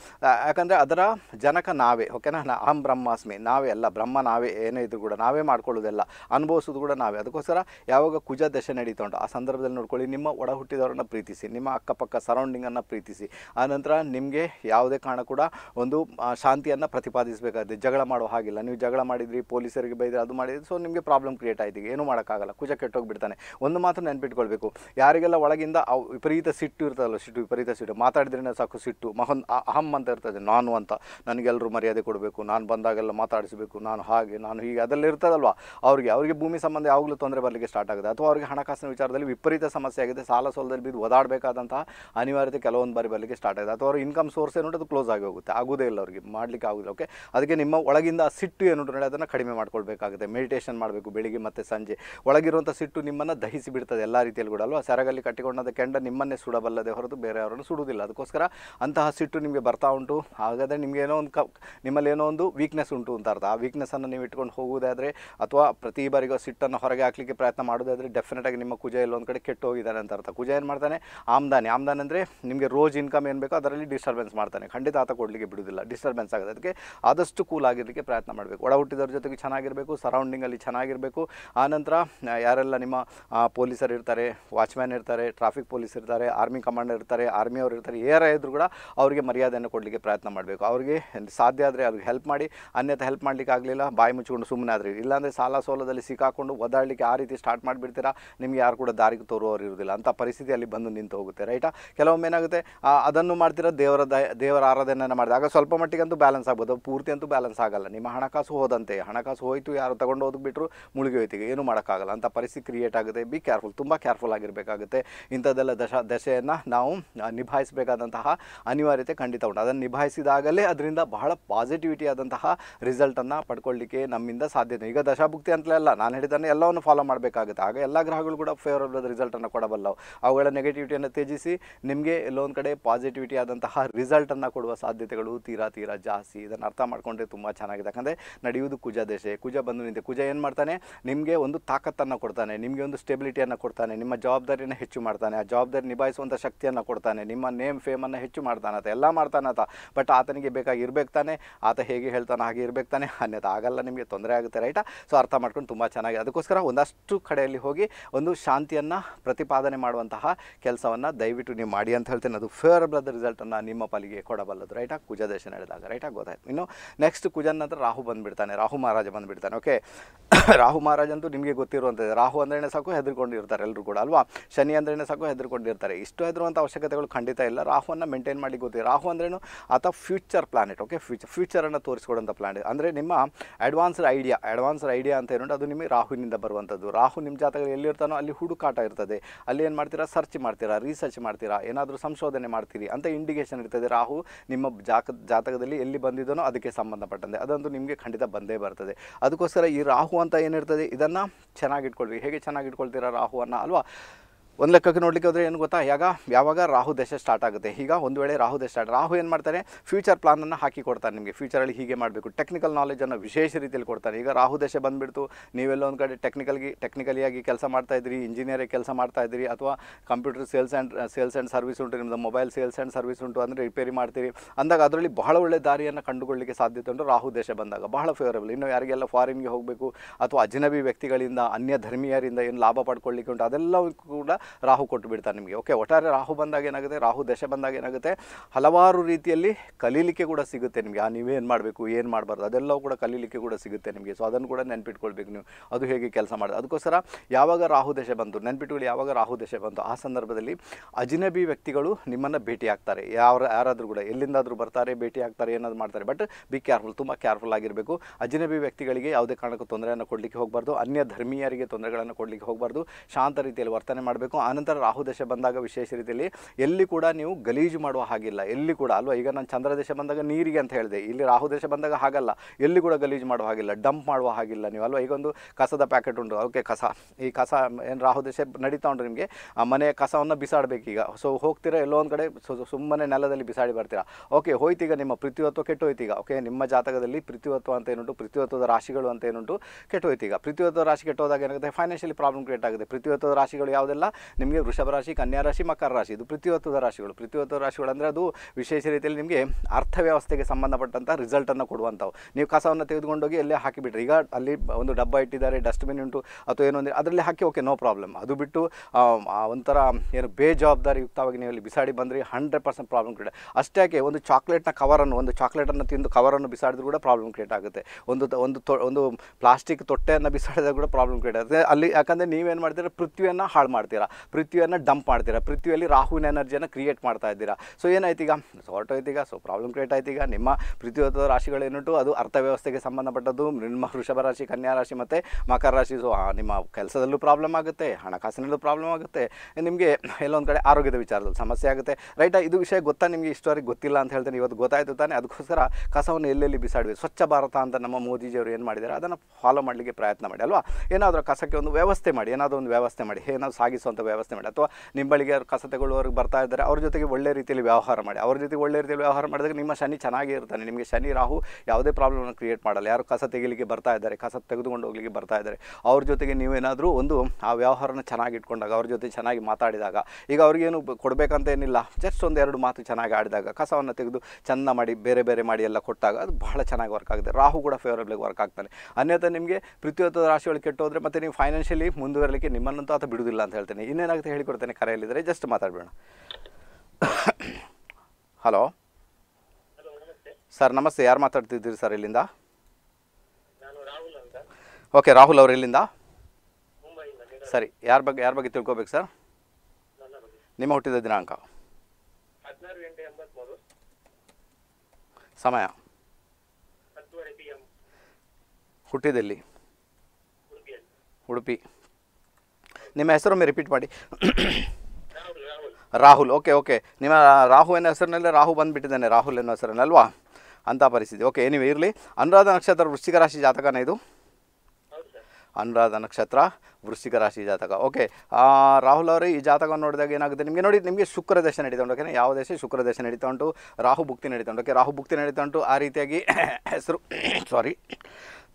Speaker 1: ಯಾಕಂದರೆ ಅದರ ಜನಕ ನಾವೇ ಓಕೆನಾ ಅಹಂ ಬ್ರಹ್ಮಾಸ್ಮಿ ನಾವೇ ಅಲ್ಲ ಬ್ರಹ್ಮ ನಾವೇ ಏನೇ ಇದ್ರು ಕೂಡ ನಾವೇ ಮಾಡ್ಕೊಳ್ಳೋದೆಲ್ಲ ಅನುಭವಿಸೋದು ಕೂಡ ನಾವೇ ಅದಕ್ಕೋಸ್ಕರ ಯಾವಾಗ ಕುಜ ದಶೆ ನಡೀತಾ ಉಂಟು ಆ ಸಂದರ್ಭದಲ್ಲಿ ನೋಡ್ಕೊಳ್ಳಿ ನಿಮ್ಮ ಒಡ ಹುಟ್ಟಿದವರನ್ನು ಪ್ರೀತಿಸಿ ನಿಮ್ಮ ಅಕ್ಕಪಕ್ಕ ಸರೌಂಡಿಂಗನ್ನು ಪ್ರೀತಿಸಿ ಆನಂತರ ನಿಮಗೆ ಯಾವುದೇ ಕಾರಣ ಕೂಡ ಒಂದು ಶಾಂತಿಯನ್ನು ಪ್ರತಿಪಾದಿಸಬೇಕಾಗುತ್ತೆ ಜಗಳ ಮಾಡೋ ಹಾಗಿಲ್ಲ ನೀವು ಜಗಳ ಮಾಡಿದ್ರಿ ಪೊಲೀಸರಿಗೆ ಬೈದ್ರೆ ಅದು ಮಾಡಿದ್ರಿ ಸೊ ನಿಮಗೆ ಪ್ರಾಬ್ಲಮ್ ಕ್ರಿಯೇಟ್ ಆಯ್ತು ಏನು ಮಾಡೋಕ್ಕಾಗಲ್ಲ ಕುಜ ಕೆಟ್ಟೋಗ್ಬಿಡ್ತಾನೆ ಒಂದು ಮಾತ್ರ ನೆನಪಿಟ್ಕೊಳ್ಬೇಕು ಯಾರಿಗೆಲ್ಲ ಒಳಗಿಂದ ವಿಪರೀತ ಸಿಟ್ಟು ಇರ್ತದಲ್ಲ ಸಿಟ್ಟು ವಿಪರೀತ ಸಿಟ್ಟು ಮಾತಾಡಿದ್ರೆ ಸಾಕು ಸಿಟ್ಟು ಮಹನ್ ಅಹಮ್ ಅಂತ ಇರ್ತದೆ ನಾನು ಅಂತ ನನಗೆಲ್ಲರೂ ಮರ್ಯಾದೆ ಕೊಡಬೇಕು ನಾನು ಬಂದಾಗೆಲ್ಲ ಮಾತಾಡಿಸಬೇಕು ನಾನು ಹಾಗೆ ನಾನು ಹೀಗೆ ಅದೆಲ್ಲ ಇರ್ತದಲ್ವ ಅವರಿಗೆ ಅವರಿಗೆ ಭೂಮಿ ಸಂಬಂಧ ಯಾವಾಗಲೂ ತೊಂದರೆ ಬರಲಿಕ್ಕೆ ಸ್ಟಾರ್ಟ್ ಆಗುತ್ತೆ ಅಥವಾ ಅವರಿಗೆ ಹಣಕಾಸಿನ ವಿಚಾರದಲ್ಲಿ ವಿಪರೀತ ಸಮಸ್ಯೆ ಆಗಿದೆ ಸಾಲ ಸೋಲದಲ್ಲಿ ಬಿದ್ದು ಓದಾಡಬೇಕಾದಂತಹ ಅನಿವಾರ್ಯತೆ ಕೆಲವೊಂದು ಬಾರಿ ಬರಲಿಕ್ಕೆ ಸ್ಟಾರ್ಟ್ ಆಗಿದೆ ಅಥವಾ ಅವ್ರ ಇನ್ಕಮ್ ಸೋರ್ಸ್ ಏನು ಅದು ಕ್ಲೋಸ್ ಆಗಿ ಹೋಗುತ್ತೆ ಆಗೋದೇ ಇಲ್ಲ ಅವರಿಗೆ ಮಾಡಲಿಕ್ಕೆ ಆಗೋದಿಲ್ಲ ಓಕೆ ಅದಕ್ಕೆ ನಿಮ್ಮ ಒಳಗಿಂದ ಸಿಟ್ಟು ಏನು ಅದನ್ನು ಕಡಿಮೆ ಮಾಡ್ಕೊಳ್ಬೇಕಾಗುತ್ತೆ ಮೆಡಿಟೇಷನ್ ಮಾಡಬೇಕು ಬೆಳಿಗ್ಗೆ ಮತ್ತೆ ಸಂಜೆ ಸಂಜೆ ಒಳಗಿರುವಂಥ ಸಿಟ್ಟು ನಿಮ್ಮನ್ನು ದಹಿಸಿ ಬಿಡ್ತದೆ ಎಲ್ಲ ರೀತಿಯಲ್ಲಿ ಕೂಡ ಅಲ್ವಾ ಸೆರಗಲ್ಲಿ ಕಟ್ಟಿಕೊಂಡಂಥ ಕೆಂಡ ನಿಮ್ಮನ್ನೇ ಸುಡಬಲ್ಲದೆ ಹೊರತು ಬೇರೆ ಅವರನ್ನು ಸುಡುವುದಿಲ್ಲ ಅದಕ್ಕೋಸ್ಕರ ಅಂತಹ ಸಿಟ್ಟು ನಿಮಗೆ ಬರ್ತಾ ಉಂಟು ಹಾಗಾದರೆ ಏನೋ ಒಂದು ಕ ನಿಮ್ಮಲ್ಲಿ ಏನೋ ಒಂದು ವೀಕ್ನೆಸ್ ಉಂಟು ಅಂತ ಅರ್ಥ ಆ ವೀಕ್ನೆಸ್ಸನ್ನು ನೀವು ಇಟ್ಕೊಂಡು ಹೋಗುವುದಾದರೆ ಅಥವಾ ಪ್ರತಿ ಬಾರಿಗೂ ಸಿಟ್ಟನ್ನು ಹೊರಗೆ ಹಾಕಲಿಕ್ಕೆ ಪ್ರಯತ್ನ ಮಾಡೋದಾದರೆ ಡೆಫಿನೆಟಾಗಿ ನಿಮ್ಮ ಕುಜ ಒಂದು ಕಡೆ ಕೆಟ್ಟು ಹೋಗಿದ್ದಾನೆ ಅಂತ ಅರ್ಥ ಕುಜ ಏನು ಮಾಡ್ತಾನೆ ಆಮ್ದಾನಿ ಆಮದಾನಿ ಅಂದರೆ ನಿಮಗೆ ರೋಜ್ ಇನ್ಕಮ್ ಏನು ಬೇಕೋ ಅದರಲ್ಲಿ ಡಿಸ್ಟರ್ಬೆನ್ಸ್ ಮಾಡ್ತಾನೆ ಖಂಡಿತ ಆತ ಕೊಡಲಿಕ್ಕೆ ಬಿಡುವುದಿಲ್ಲ ಡಿಸ್ಟರ್ಬೆನ್ಸ್ ಆಗುತ್ತೆ ಅದಕ್ಕೆ ಆದಷ್ಟು ಕೂಲ್ ಆಗಿರಲಿಕ್ಕೆ ಪ್ರಯತ್ನ ಮಾಡಬೇಕು ಒಡ ಹುಟ್ಟಿದವ್ರ ಜೊತೆಗೆ ಚೆನ್ನಾಗಿರಬೇಕು ಸರೌಂಡಿಂಗಲ್ಲಿ ಚೆನ್ನಾಗಿರಬೇಕು ನಂತರ ಯಾರೆಲ್ಲ ನಿಮ್ಮ ಪೊಲೀಸರು ಇರ್ತಾರೆ ವಾಚ್ಮ್ಯಾನ್ ಇರ್ತಾರೆ ಟ್ರಾಫಿಕ್ ಪೊಲೀಸ್ ಇರ್ತಾರೆ ಆರ್ಮಿ ಕಮಾಂಡರ್ ಇರ್ತಾರೆ ಆರ್ಮಿಯವರು ಇರ್ತಾರೆ ಏರ ಇದ್ದರೂ ಕೂಡ ಅವರಿಗೆ ಮರ್ಯಾದೆಯನ್ನು ಕೊಡಲಿಕ್ಕೆ ಪ್ರಯತ್ನ ಮಾಡಬೇಕು ಅವರಿಗೆ ಸಾಧ್ಯ ಆದರೆ ಅವ್ರಿಗೆ ಹೆಲ್ಪ್ ಮಾಡಿ ಅನ್ಯಥ ಹೆಲ್ಪ್ ಮಾಡಲಿಕ್ಕೆ ಆಗಲಿಲ್ಲ ಬಾಯಿ ಮುಚ್ಚಿಕೊಂಡು ಸುಮ್ಮನೆ ಆದರೆ ಇಲ್ಲಾಂದರೆ ಸಾಲ ಸೋಲದಲ್ಲಿ ಸಿಕ್ಕಾಕೊಂಡು ಒದಾಡಲಿಕ್ಕೆ ಆ ರೀತಿ ಸ್ಟಾರ್ಟ್ ಮಾಡಿಬಿಡ್ತೀರಾ ನಿಮ್ಗೆ ಯಾರು ಕೂಡ ದಾರಿಗೆ ತೋರುವವರು ಇರೋದಿಲ್ಲ ಅಂಥ ಅಲ್ಲಿ ಬಂದು ನಿಂತು ಹೋಗುತ್ತೆ ರೈಟಾ ಕೆಲವೊಮ್ಮೆ ಏನಾಗುತ್ತೆ ಅದನ್ನು ಮಾಡ್ತೀರಾ ದೇವರ ದೇವರ ಆರಾಧನೆಯನ್ನು ಮಾಡಿದಾಗ ಸ್ವಲ್ಪ ಮಟ್ಟಿಗಂತೂ ಬ್ಯಾಲೆನ್ಸ್ ಆಗ್ಬೋದು ಪೂರ್ತಿ ಅಂತೂ ಬ್ಯಾಲೆನ್ಸ್ ಆಗಲ್ಲ ನಿಮ್ಮ ಹಣಕಾಸು ಹೋದಂತೆ ಹಣಕಾಸು ಹೋಯಿತು ಯಾರು ತಗೊಂಡು ಹೋದ್ಬಿಟ್ರು ಮುಳುಗಿ ಹೋಯ್ತಿಗೆ ಏನು ಮಾಡೋಕ್ಕಾಗಲ್ಲ ಅಂತ ಪರಿಸ್ಥಿತಿ ಕ್ರಿಯೇಟ್ ಆಗುತ್ತೆ ಬಿ ಕೇರ್ಫುಲ್ ತುಂಬ ಕೇರ್ಫುಲ್ ಆಗಿರಬೇಕಾಗುತ್ತೆ ಇಂಥದ್ದೆಲ್ಲ ದಶ ದಶೆಯನ್ನು ನಾವು ನಿಭಾಯಿಸಬೇಕಾದಂತಹ ಅನಿವಾರ್ಯತೆ ಖಂಡಿತ ಉಂಟು ಅದನ್ನು ನಿಭಾಯಿಸಿದಾಗಲೇ ಅದರಿಂದ ಬಹಳ ಪಾಸಿಟಿವಿಟಿ ಆದಂತಹ ರಿಸಲ್ಟನ್ನು ಪಡ್ಕೊಳ್ಳಿಕ್ಕೆ ನಮ್ಮಿಂದ ಸಾಧ್ಯತೆ ಈಗ ದಶಾಭುಕ್ತಿ ಅಂತಲೇ ಅಲ್ಲ ನಾನು ಹೇಳಿದ್ದಾನೆ ಎಲ್ಲವನ್ನು ಫಾಲೋ ಮಾಡಬೇಕಾಗುತ್ತೆ ಆಗ ಎಲ್ಲ ಗ್ರಹಗಳು ಕೂಡ ಫೇವರಬಲ್ ರಿಸಲ್ಟನ್ನು ಕೊಡಬಲ್ಲವು ಅವುಗಳ ನೆಗೆಟಿವಿಟಿಯನ್ನು ತ್ಯಜಿಸಿ ನಿಮಗೆ ಎಲ್ಲೊಂದು ಕಡೆ ಪಾಸಿಟಿವಿಟಿ ಆದಂತಹ ರಿಸಲ್ಟನ್ನು ಕೊಡುವ ಸಾಧ್ಯತೆಗಳು ತೀರಾ ತೀರಾ ಜಾಸ್ತಿ ಇದನ್ನು ಅರ್ಥ ಮಾಡಿಕೊಂಡ್ರೆ ತುಂಬ ಚೆನ್ನಾಗಿದೆ ಯಾಕಂದರೆ ನಡೆಯುವುದು ಕುಜ ದಶೆ ಕುಜ ಬಂದು ನಿಂತೆ ಕುಜ ಏನು ಮಾಡ್ತಾನೆ ನಿಮಗೆ ಒಂದು ಒಂದು ತಾಕತ್ತನ್ನು ಕೊಡ್ತಾನೆ ನಿಮಗೆ ಒಂದು ಸ್ಟೆಬಿಲಿಟಿಯನ್ನು ಕೊಡ್ತಾನೆ ನಿಮ್ಮ ಜವಾಬ್ದಾರಿನ ಹೆಚ್ಚು ಮಾಡ್ತಾನೆ ಆ ಜವಾಬ್ದಾರಿ ನಿಭಾಯಿಸುವಂಥ ಶಕ್ತಿಯನ್ನು ಕೊಡ್ತಾನೆ ನಿಮ್ಮ ನೇಮ್ ಫೇಮನ್ನು ಹೆಚ್ಚು ಮಾಡ್ತಾನಾತ ಎಲ್ಲ ಮಾಡ್ತಾನಾತ ಬಟ್ ಆತನಿಗೆ ಬೇಕಾಗಿರ್ಬೇಕು ತಾನೆ ಆತ ಹೇಗೆ ಹೇಳ್ತಾನೆ ಹಾಗೆ ಇರಬೇಕು ತಾನೆ ಅನ್ಯತ ಆಗಲ್ಲ ನಿಮಗೆ ತೊಂದರೆ ಆಗುತ್ತೆ ರೈಟಾ ಸೊ ಅರ್ಥ ಮಾಡ್ಕೊಂಡು ತುಂಬ ಚೆನ್ನಾಗಿದೆ ಅದಕ್ಕೋಸ್ಕರ ಒಂದಷ್ಟು ಕಡೆಯಲ್ಲಿ ಹೋಗಿ ಒಂದು ಶಾಂತಿಯನ್ನು ಪ್ರತಿಪಾದನೆ ಮಾಡುವಂತಹ ಕೆಲಸವನ್ನು ದಯವಿಟ್ಟು ನೀವು ಮಾಡಿ ಅಂತ ಹೇಳ್ತೇನೆ ಅದು ಫೇವರಬಲ್ ರಿಸಲ್ಟನ್ನು ನಿಮ್ಮ ಪಾಲಿಗೆ ಕೊಡಬಲ್ಲದು ರೈಟಾ ಕುಜ ದೇಶ ನಡೆದಾಗ ರೈಟಾ ಗೊತ್ತಾಯ್ತು ಇನ್ನು ನೆಕ್ಸ್ಟ್ ಕುಜನ್ ನಂತರ ರಾಹು ಬಂದುಬಿಡ್ತಾನೆ ರಾಹು ಮಹಾರಾಜ ಬಂದುಬಿಡ್ತಾನೆ ಓಕೆ ರಾಹು ಮಹಾರಾಜ್ ಅಂತೂ ನಿಮಗೆ ನಮಗೆ ಗೊತ್ತಿರುವಂಥದ್ದು ರಾಹು ಅಂದ್ರೆ ಸಾಕು ಹೆದರ್ಕೊಂಡಿರ್ತಾರೆ ಎಲ್ಲರೂ ಕೂಡ ಅಲ್ವಾ ಶನಿ ಅಂದ್ರೆ ಸಾಕು ಹೆದರ್ಕೊಂಡಿರ್ತಾರೆ ಇಷ್ಟು ಹೆದರುವಂಥ ಅವಶ್ಯಕತೆಗಳು ಖಂಡಿತ ಇಲ್ಲ ರಾಹುವನ್ನು ಮೇಂಟೈನ್ ಮಾಡಿ ಗೊತ್ತಿದೆ ರಾಹು ಅಂದ್ರೇನು ಆತ ಫ್ಯೂಚರ್ ಪ್ಲಾನೆಟ್ ಓಕೆ ಫ್ಯೂಚರ್ ಫ್ಯೂಚರನ್ನು ತೋರಿಸ್ಕೊಡುವಂಥ ಪ್ಲಾನೆಟ್ ಅಂದರೆ ನಿಮ್ಮ ಅಡ್ವಾನ್ಸ್ಡ್ ಐಡಿಯಾ ಅಡ್ವಾನ್ಸ್ಡ್ ಐಡಿಯಾ ಅಂತ ಏನೋ ಅದು ನಿಮಗೆ ರಾಹುನಿಂದ ಬರುವಂಥದ್ದು ರಾಹು ನಿಮ್ಮ ಜಾತಕದಲ್ಲಿ ಎಲ್ಲಿರ್ತಾನೋ ಅಲ್ಲಿ ಹುಡುಕಾಟ ಇರ್ತದೆ ಅಲ್ಲಿ ಏನು ಮಾಡ್ತೀರಾ ಸರ್ಚ್ ಮಾಡ್ತೀರಾ ರಿಸರ್ಚ್ ಮಾಡ್ತೀರಾ ಏನಾದರೂ ಸಂಶೋಧನೆ ಮಾಡ್ತೀರಿ ಅಂತ ಇಂಡಿಕೇಶನ್ ಇರ್ತದೆ ರಾಹು ನಿಮ್ಮ ಜಾಕ ಜಾತಕದಲ್ಲಿ ಎಲ್ಲಿ ಬಂದಿದ್ದನೋ ಅದಕ್ಕೆ ಸಂಬಂಧಪಟ್ಟಂತೆ ಅದೊಂದು ನಿಮಗೆ ಖಂಡಿತ ಬಂದೇ ಬರ್ತದೆ ಅದಕ್ಕೋಸ್ಕರ ಈ ರಾಹು ಅಂತ ಏನಿರ್ತದೆ ಇದನ್ನು ಚೆನ್ನಾಗಿಟ್ಕೊಳ್ವಿ ಹೇಗೆ ಚೆನ್ನಾಗಿಟ್ಕೊಳ್ತೀರಾ ರಾಹುವನ್ನು ಅಲ್ವಾ ಒಂದು ಲೆಕ್ಕಕ್ಕೆ ನೋಡಲಿಕ್ಕೆ ಹೋದರೆ ಏನು ಗೊತ್ತಾ ಯಾವಾಗ ಯಾವಾಗ ರಾಹು ದಶೆ ಸ್ಟಾರ್ಟ್ ಆಗುತ್ತೆ ಈಗ ಒಂದು ವೇಳೆ ರಾಹು ದಶೆ ಸ್ಟಾರ್ಟ್ ರಾಹು ಏನು ಮಾಡ್ತಾರೆ ಫ್ಯೂಚರ್ ಪ್ಲಾನನ್ನು ಹಾಕಿ ಕೊಡ್ತಾರೆ ನಿಮಗೆ ಫ್ಯೂಚರಲ್ಲಿ ಹೀಗೆ ಮಾಡಬೇಕು ಟೆಕ್ನಿಕಲ್ ನಾಲೆಜನ್ನು ವಿಶೇಷ ರೀತಿಯಲ್ಲಿ ಕೊಡ್ತಾರೆ ಈಗ ರಾಹು ದಶೆ ಬಂದುಬಿಡ್ತು ನೀವೆಲ್ಲ ಒಂದು ಕಡೆ ಟೆಕ್ನಿಕಲ್ಗೆ ಟೆಕ್ನಿಕಲಿಯಾಗಿ ಕೆಲಸ ಮಾಡ್ತಾಯಿದ್ರಿ ಇಂಜಿನಿಯರಿಂಗ್ ಕೆಲಸ ಮಾಡ್ತಾಯಿದ್ರಿ ಅಥವಾ computer sales and sales and service ಉಂಟು ನಿಮ್ಮದು ಮೊಬೈಲ್ ಸೇಲ್ಸ್ ಆ್ಯಂಡ್ ಸರ್ವಿಸ್ ಉಂಟು ಅಂದರೆ ರಿಪೇರಿ ಮಾಡ್ತೀರಿ ಅಂದಾಗ ಅದರಲ್ಲಿ ಬಹಳ ಒಳ್ಳೆ ದಾರಿಯನ್ನು ಕಂಡುಕೊಳ್ಳಲಿಕ್ಕೆ ಸಾಧ್ಯತೆ ಉಂಟು ರಾಹು ದೇಶ ಬಂದಾಗ ಬಹಳ ಫೇವರಬಲ್ ಇನ್ನು ಯಾರಿಗೆಲ್ಲ ಫಾರಿನ್ಗೆ ಹೋಗಬೇಕು ಅಥವಾ ಅಜಿನಬಿ ವ್ಯಕ್ತಿಗಳಿಂದ ಅನ್ಯ ಧರ್ಮೀಯರಿಂದ ಏನು ಲಾಭ ಪಡ್ಕೊಳ್ಳಿಕ್ಕೆ ಉಂಟು ಅದೆಲ್ಲವೂ ಕೂಡ ರಾಹು ಕೊಟ್ಟು ಬಿಡ್ತಾರೆ ನಿಮಗೆ ಓಕೆ ಒಟ್ಟಾರೆ ರಾಹು ಬಂದಾಗ ಏನಾಗುತ್ತೆ ರಾಹು ದಶೆ ಬಂದಾಗ ಏನಾಗುತ್ತೆ ಹಲವಾರು ರೀತಿಯಲ್ಲಿ ಕಲೀಲಿಕ್ಕೆ ಕೂಡ ಸಿಗುತ್ತೆ ನಿಮಗೆ ಆ ನೀವೇನು ಮಾಡಬೇಕು ಏನು ಮಾಡಬಾರ್ದು ಅದೆಲ್ಲವೂ ಕೂಡ ಕಲೀಲಿಕ್ಕೆ ಕೂಡ ಸಿಗುತ್ತೆ ನಿಮಗೆ ಸೊ ಅದನ್ನು ಕೂಡ ನೆನ್ಪಿಟ್ಕೊಳ್ಬೇಕು ನೀವು ಅದು ಹೇಗೆ ಕೆಲಸ ಮಾಡೋದು ಅದಕ್ಕೋಸ್ಕರ ಯಾವಾಗ ರಾಹು ದಶೆ ಬಂತು ನೆನ್ಪಿಟ್ಕೊಳ್ಳಿ ಯಾವಾಗ ರಾಹು ದಶೆ ಬಂತು ಆ ಸಂದರ್ಭದಲ್ಲಿ ಅಜಿನಬಿ ವ್ಯಕ್ತಿಗಳು ನಿಮ್ಮನ್ನು ಭೇಟಿ ಆಗ್ತಾರೆ ಯಾವ ಯಾರಾದರೂ ಕೂಡ ಎಲ್ಲಿಂದಾದರೂ ಬರ್ತಾರೆ ಭೇಟಿ ಆಗ್ತಾರೆ ಏನಾದರೂ ಮಾಡ್ತಾರೆ ಬಟ್ ಬಿ ಕೇರ್ಫುಲ್ ತುಂಬ ಕೇರ್ಫುಲ್ ಆಗಿರಬೇಕು ಅಜಿನಬಿ ವ್ಯಕ್ತಿಗಳಿಗೆ ಯಾವುದೇ ಕಾರಣಕ್ಕೂ ತೊಂದರೆಯನ್ನು ಕೊಡಲಿಕ್ಕೆ ಹೋಗಬಾರ್ದು ಅನ್ಯ ಧರ್ಮೀಯರಿಗೆ ತೊಂದರೆಗಳನ್ನು ಕೊಡಲಿಕ್ಕೆ ಹೋಗಬಾರ್ದು ಶಾಂತ ರೀತಿಯಲ್ಲಿ ವರ್ತನೆ ಮಾಡಬೇಕು ಆನಂತರ ರಾಹು ದಶೆ ಬಂದಾಗ ವಿಶೇಷ ರೀತಿಯಲ್ಲಿ ಎಲ್ಲಿ ಕೂಡ ನೀವು ಗಲೀಜು ಮಾಡುವ ಹಾಗಿಲ್ಲ ಎಲ್ಲಿ ಕೂಡ ಅಲ್ವಾ ಈಗ ನಾನು ಚಂದ್ರ ದೇಶ ಬಂದಾಗ ನೀರಿಗೆ ಅಂತ ಹೇಳಿದೆ ಇಲ್ಲಿ ರಾಹು ದೇಶ ಬಂದಾಗ ಹಾಗಲ್ಲ ಎಲ್ಲಿ ಕೂಡ ಗಲೀಜು ಮಾಡುವ ಹಾಗಿಲ್ಲ ಡಂಪ್ ಮಾಡುವ ಹಾಗಿಲ್ಲ ನೀವು ಅಲ್ವಾ ಈಗ ಒಂದು ಕಸದ ಪ್ಯಾಕೆಟ್ ಉಂಟು ಓಕೆ ಕಸ ಈ ಕಸ ಏನು ರಾಹು ದೇಶ ನಡೀತಾ ಉಂಟು ನಿಮಗೆ ಆ ಮನೆಯ ಕಸವನ್ನು ಬಿಸಾಡಬೇಕು ಈಗ ಸೊ ಹೋಗ್ತೀರಾ ಎಲ್ಲೋ ಒಂದು ಕಡೆ ಸುಮ್ಮನೆ ನೆಲದಲ್ಲಿ ಬಿಸಾಡಿ ಬರ್ತೀರಾ ಓಕೆ ಹೋಯ್ತೀಗ ನಿಮ್ಮ ಪ್ರೀತಿವತ್ವ ಕೆಟ್ಟೋಯ್ತೀಗ ಓಕೆ ನಿಮ್ಮ ಜಾತಕದಲ್ಲಿ ಪೃಥ್ವಿತ್ವ ಅಂತ ಏನುಂಟು ಪ್ರೀತಿವತ್ವದ ರಾಶಿಗಳು ಅಂತ ಏನುಂಟು ಕೆಟ್ಟೋಯ್ತೀಗ ಪ್ರೀತಿವತ್ವ ರಾಶಿ ಕೆಟ್ಟೋದಾಗ ಏನಾಗುತ್ತೆ ಫೈನಾನ್ಷಿಯಲಿ ಪ್ರಾಬ್ಲಮ್ ಕ್ರಿಯೇಟ್ ಆಗುತ್ತೆ ಪೃಥ್ವಿತ್ವದ ರಾಶಿಗಳು ಯಾವುದೆಲ್ಲ ನಿಮಗೆ ವೃಷಭ ರಾಶಿ ಕನ್ಯಾ ರಾಶಿ ಮಕರ ರಾಶಿ ಇದು ಪ್ರತಿಯೊತ್ತದ ರಾಶಿಗಳು ಪ್ರತಿಯೊತ್ತದ ರಾಶಿಗಳು ಅಂದರೆ ಅದು ವಿಶೇಷ ರೀತಿಯಲ್ಲಿ ನಿಮಗೆ ಅರ್ಥವ್ಯವಸ್ಥೆಗೆ ಸಂಬಂಧಪಟ್ಟಂಥ ರಿಸಲ್ಟನ್ನು ಕೊಡುವಂಥವು ನೀವು ಕಸವನ್ನು ತೆಗೆದುಕೊಂಡೋಗಿ ಎಲ್ಲೇ ಹಾಕಿಬಿಟ್ರಿ ಈಗ ಅಲ್ಲಿ ಒಂದು ಡಬ್ಬ ಇಟ್ಟಿದ್ದಾರೆ ಡಸ್ಟ್ಬಿನ್ ಉಂಟು ಅಥವಾ ಏನೋ ಅಂದರೆ ಅದರಲ್ಲಿ ಹಾಕಿ ಓಕೆ ನೋ ಪ್ರಾಬ್ಲಮ್ ಅದು ಬಿಟ್ಟು ಒಂಥರ ಏನು ಬೇಜವಾಬ್ದಾರಿಯುಕ್ತವಾಗಿ ನೀವು ಅಲ್ಲಿ ಬಿಸಾಡಿ ಬಂದರೆ ಹಂಡ್ರೆಡ್ ಪರ್ಸೆಂಟ್ ಪ್ರಾಬ್ಲಮ್ ಕ್ರಿಯೇಟ್ ಅಷ್ಟೇ ಒಂದು ಚಾಕ್ಲೇಟ್ನ ಕವರನ್ನು ಒಂದು ಚಾಕ್ಲೇಟನ್ನು ತಿಂದು ಕವರನ್ನು ಬಿಸಾಡಿದ್ರು ಕೂಡ ಪ್ರಾಬ್ಲಮ್ ಕ್ರಿಯೇಟ್ ಆಗುತ್ತೆ ಒಂದು ಒಂದು ತೊ ಒಂದು ಪ್ಲಾಸ್ಟಿಕ್ ತೊಟ್ಟೆಯನ್ನು ಬಿಸಾಡಿದಾಗ ಕೂಡ ಪ್ರಾಬ್ಲಮ್ ಕ್ರಿಯೇಟ್ ಆಗುತ್ತೆ ಅಲ್ಲಿ ಯಾಕಂದರೆ ನೀವೇನು ಮಾಡ್ತೀರ ಪೃಥ್ವಿಯನ್ನು ಹಾಳು ಮಾಡ್ತೀರಾ ಪೃಥ್ವಿಯನ್ನು ಡಂಪ್ ಮಾಡ್ತೀರಾ ಪೃಥ್ವಿಯಲ್ಲಿ ರಾಹುವಿನ ಎನರ್ಜಿಯನ್ನು ಕ್ರಿಯೇಟ್ ಮಾಡ್ತಾ ಇದ್ದೀರಾ ಸೊ ಏನಾಯ್ತೀಗ ಈಗ ಸಾರ್ಟ್ ಈಗ ಸೊ ಪ್ರಾಬ್ಲಮ್ ಕ್ರಿಯೇಟ್ ಆಯ್ತು ಈಗ ನಿಮ್ಮ ರಾಶಿಗಳು ರಾಶಿಗಳೇನುಂಟು ಅದು ಅರ್ಥವ್ಯವಸ್ಥೆಗೆ ಸಂಬಂಧಪಟ್ಟದ್ದು ನಿಮ್ಮ ವೃಷಭ ರಾಶಿ ಕನ್ಯಾ ರಾಶಿ ಮತ್ತು ಮಕರ ರಾಶಿ ಸೊ ನಿಮ್ಮ ಕೆಲಸದಲ್ಲೂ ಪ್ರಾಬ್ಲಮ್ ಆಗುತ್ತೆ ಹಣಕಾಸಿನಲ್ಲೂ ಪ್ರಾಬ್ಲಮ್ ಆಗುತ್ತೆ ನಿಮಗೆ ಎಲ್ಲೊಂದು ಕಡೆ ಆರೋಗ್ಯದ ವಿಚಾರದಲ್ಲಿ ಸಮಸ್ಯೆ ಆಗುತ್ತೆ ರೈಟ್ ಇದು ವಿಷಯ ಗೊತ್ತಾ ನಿಮಗೆ ಇಷ್ಟವರೆಗೆ ಗೊತ್ತಿಲ್ಲ ಅಂತ ಹೇಳ್ತೇನೆ ಇವತ್ತು ಗೊತ್ತಾಯಿತು ತಾನೇ ಅದಕ್ಕೋಸ್ಕರ ಕಸವನ್ನು ಎಲ್ಲೆಲ್ಲಿ ಬಿಸಾಡಬೇಕು ಸ್ವಚ್ಛ ಭಾರತ ಅಂತ ನಮ್ಮ ಮೋದಿಜಿಯವರು ಏನು ಮಾಡಿದ್ದಾರೆ ಅದನ್ನು ಫಾಲೋ ಮಾಡಲಿಕ್ಕೆ ಪ್ರಯತ್ನ ಮಾಡಿ ಅಲ್ವಾ ಏನಾದರೂ ಕಸಕ್ಕೆ ಒಂದು ವ್ಯವಸ್ಥೆ ಮಾಡಿ ಏನಾದರೂ ಒಂದು ವ್ಯವಸ್ಥೆ ಮಾಡಿ ಏನಾದರೂ ಸಾಗಿಸುವಂಥ ವ್ಯವಸ್ಥೆ ಮಾಡಿ ಅಥವಾ ನಿಮ್ಮ ಬಳಿಗೆ ಅವ್ರು ಕಸ ತಗೊಳ್ಳುವವ್ರಿಗೆ ಬರ್ತಾ ಇದ್ದಾರೆ ಅವ್ರ ಜೊತೆಗೆ ಒಳ್ಳೆ ರೀತಿಯಲ್ಲಿ ವ್ಯವಹಾರ ಮಾಡಿ ಅವ್ರ ಜೊತೆಗೆ ಒಳ್ಳೆ ರೀತಿಯಲ್ಲಿ ವ್ಯವಹಾರ ಮಾಡಿದಾಗ ನಿಮ್ಮ ಶನಿ ಚೆನ್ನಾಗೇ ಇರ್ತಾನೆ ನಿಮಗೆ ಶನಿ ರಾಹು ಯಾವುದೇ ಪ್ರಾಬ್ಲಮನ್ನು ಕ್ರಿಯೇಟ್ ಮಾಡಲ್ಲ ಯಾರು ಕಸ ತೆಗಿಲಿಕ್ಕೆ ಬರ್ತಾ ಇದ್ದಾರೆ ಕಸ ತೆಗೆದುಕೊಂಡು ಹೋಗ್ಲಿಕ್ಕೆ ಬರ್ತಾ ಇದ್ದಾರೆ ಅವ್ರ ಜೊತೆಗೆ ನೀವೇನಾದರೂ ಒಂದು ಆ ವ್ಯವಹಾರನ ಚೆನ್ನಾಗಿ ಇಟ್ಕೊಂಡಾಗ ಅವ್ರ ಜೊತೆ ಚೆನ್ನಾಗಿ ಮಾತಾಡಿದಾಗ ಈಗ ಅವ್ರಿಗೇನು ಕೊಡಬೇಕಂತ ಏನಿಲ್ಲ ಜಸ್ಟ್ ಒಂದು ಎರಡು ಮಾತು ಚೆನ್ನಾಗಿ ಆಡಿದಾಗ ಕಸವನ್ನು ತೆಗೆದು ಚೆಂದ ಮಾಡಿ ಬೇರೆ ಬೇರೆ ಮಾಡಿ ಎಲ್ಲ ಕೊಟ್ಟಾಗ ಅದು ಬಹಳ ಚೆನ್ನಾಗಿ ವರ್ಕ್ ಆಗಿದೆ ರಾಹು ಕೂಡ ಫೇವರಬ್ಲಿಗೆ ವರ್ಕ್ ಆಗ್ತಾನೆ ಅನ್ಯಥ ನಿಮಗೆ ಪ್ರತಿಯೊಂದು ರಾಶಿಗಳು ಕೆಟ್ಟೋದ್ರೆ ಮತ್ತು ನೀವು ಫೈನಾನ್ಷಿಯಲಿ ಮುಂದುವರಲಿಕ್ಕೆ ನಿಮ್ಮನ್ನಂತೂ ಅಥವಾ ಬಿಡುವುದಿಲ್ಲ ಅಂತ ಹೇಳ್ತೇನೆ ಇನ್ನೇನಾಗುತ್ತೆ ಹೇಳಿಕೊಡ್ತೇನೆ ಕರೆಯಲ್ಲಿದ್ದರೆ ಜಸ್ಟ್ ಮಾತಾಡಬೇಡ ಹಲೋ ಸರ್ ನಮಸ್ತೆ ಯಾರು ಮಾತಾಡ್ತಿದ್ದೀರಿ ಸರ್ ಇಲ್ಲಿಂದ ಓಕೆ ರಾಹುಲ್ ಅವರು ಇಲ್ಲಿಂದ ಸರಿ ಯಾರ ಬಗ್ಗೆ ಯಾರ ಬಗ್ಗೆ ತಿಳ್ಕೊಬೇಕು ಸರ್ ನಿಮ್ಮ ಹುಟ್ಟಿದ ದಿನಾಂಕ ಸಮಯ ಹುಟ್ಟಿದಲ್ಲಿ ಉಡುಪಿ ನಿಮ್ಮ ಹೆಸರೊಮ್ಮೆ ರಿಪೀಟ್ ಮಾಡಿ ರಾಹುಲ್ ಓಕೆ ಓಕೆ ನಿಮ್ಮ ರಾಹು ಎನ್ನೋ ಹೆಸರಿನಲ್ಲೇ ರಾಹು ಬಂದುಬಿಟ್ಟಿದ್ದಾನೆ ರಾಹುಲ್ ಎನ್ನೋ ಹೆಸರಿನಲ್ವಾ ಅಂಥ ಪರಿಸ್ಥಿತಿ ಓಕೆ ಏನಿವೆ ಇರಲಿ ಅನುರಾಧ ನಕ್ಷತ್ರ ವೃಶ್ಚಿಕ ರಾಶಿ ಜಾತಕನ ಇದು ಅನುರಾಧ ನಕ್ಷತ್ರ ವೃಶ್ಚಿಕ ರಾಶಿ ಜಾತಕ ಓಕೆ ರಾಹುಲ್ ಅವರು ಈ ಜಾತಕ ನೋಡಿದಾಗ ಏನಾಗುತ್ತೆ ನಿಮಗೆ ನೋಡಿ ನಿಮಗೆ ಶುಕ್ರ ದೇಶ ನಡೀತಾ ಉಂಟು ಓಕೆನಾ ಯಾವ ದೇಶ ಶುಕ್ರ ದೇಶ ನಡೀತಾ ಉಂಟು ರಾಹು ಭುಕ್ತಿ ನಡೀತಾ ಉಂಟು ಓಕೆ ರಾಹು ಭುಕ್ತಿ ನಡೀತಾ ಉಂಟು ಆ ರೀತಿಯಾಗಿ ಹೆಸರು ಸಾರಿ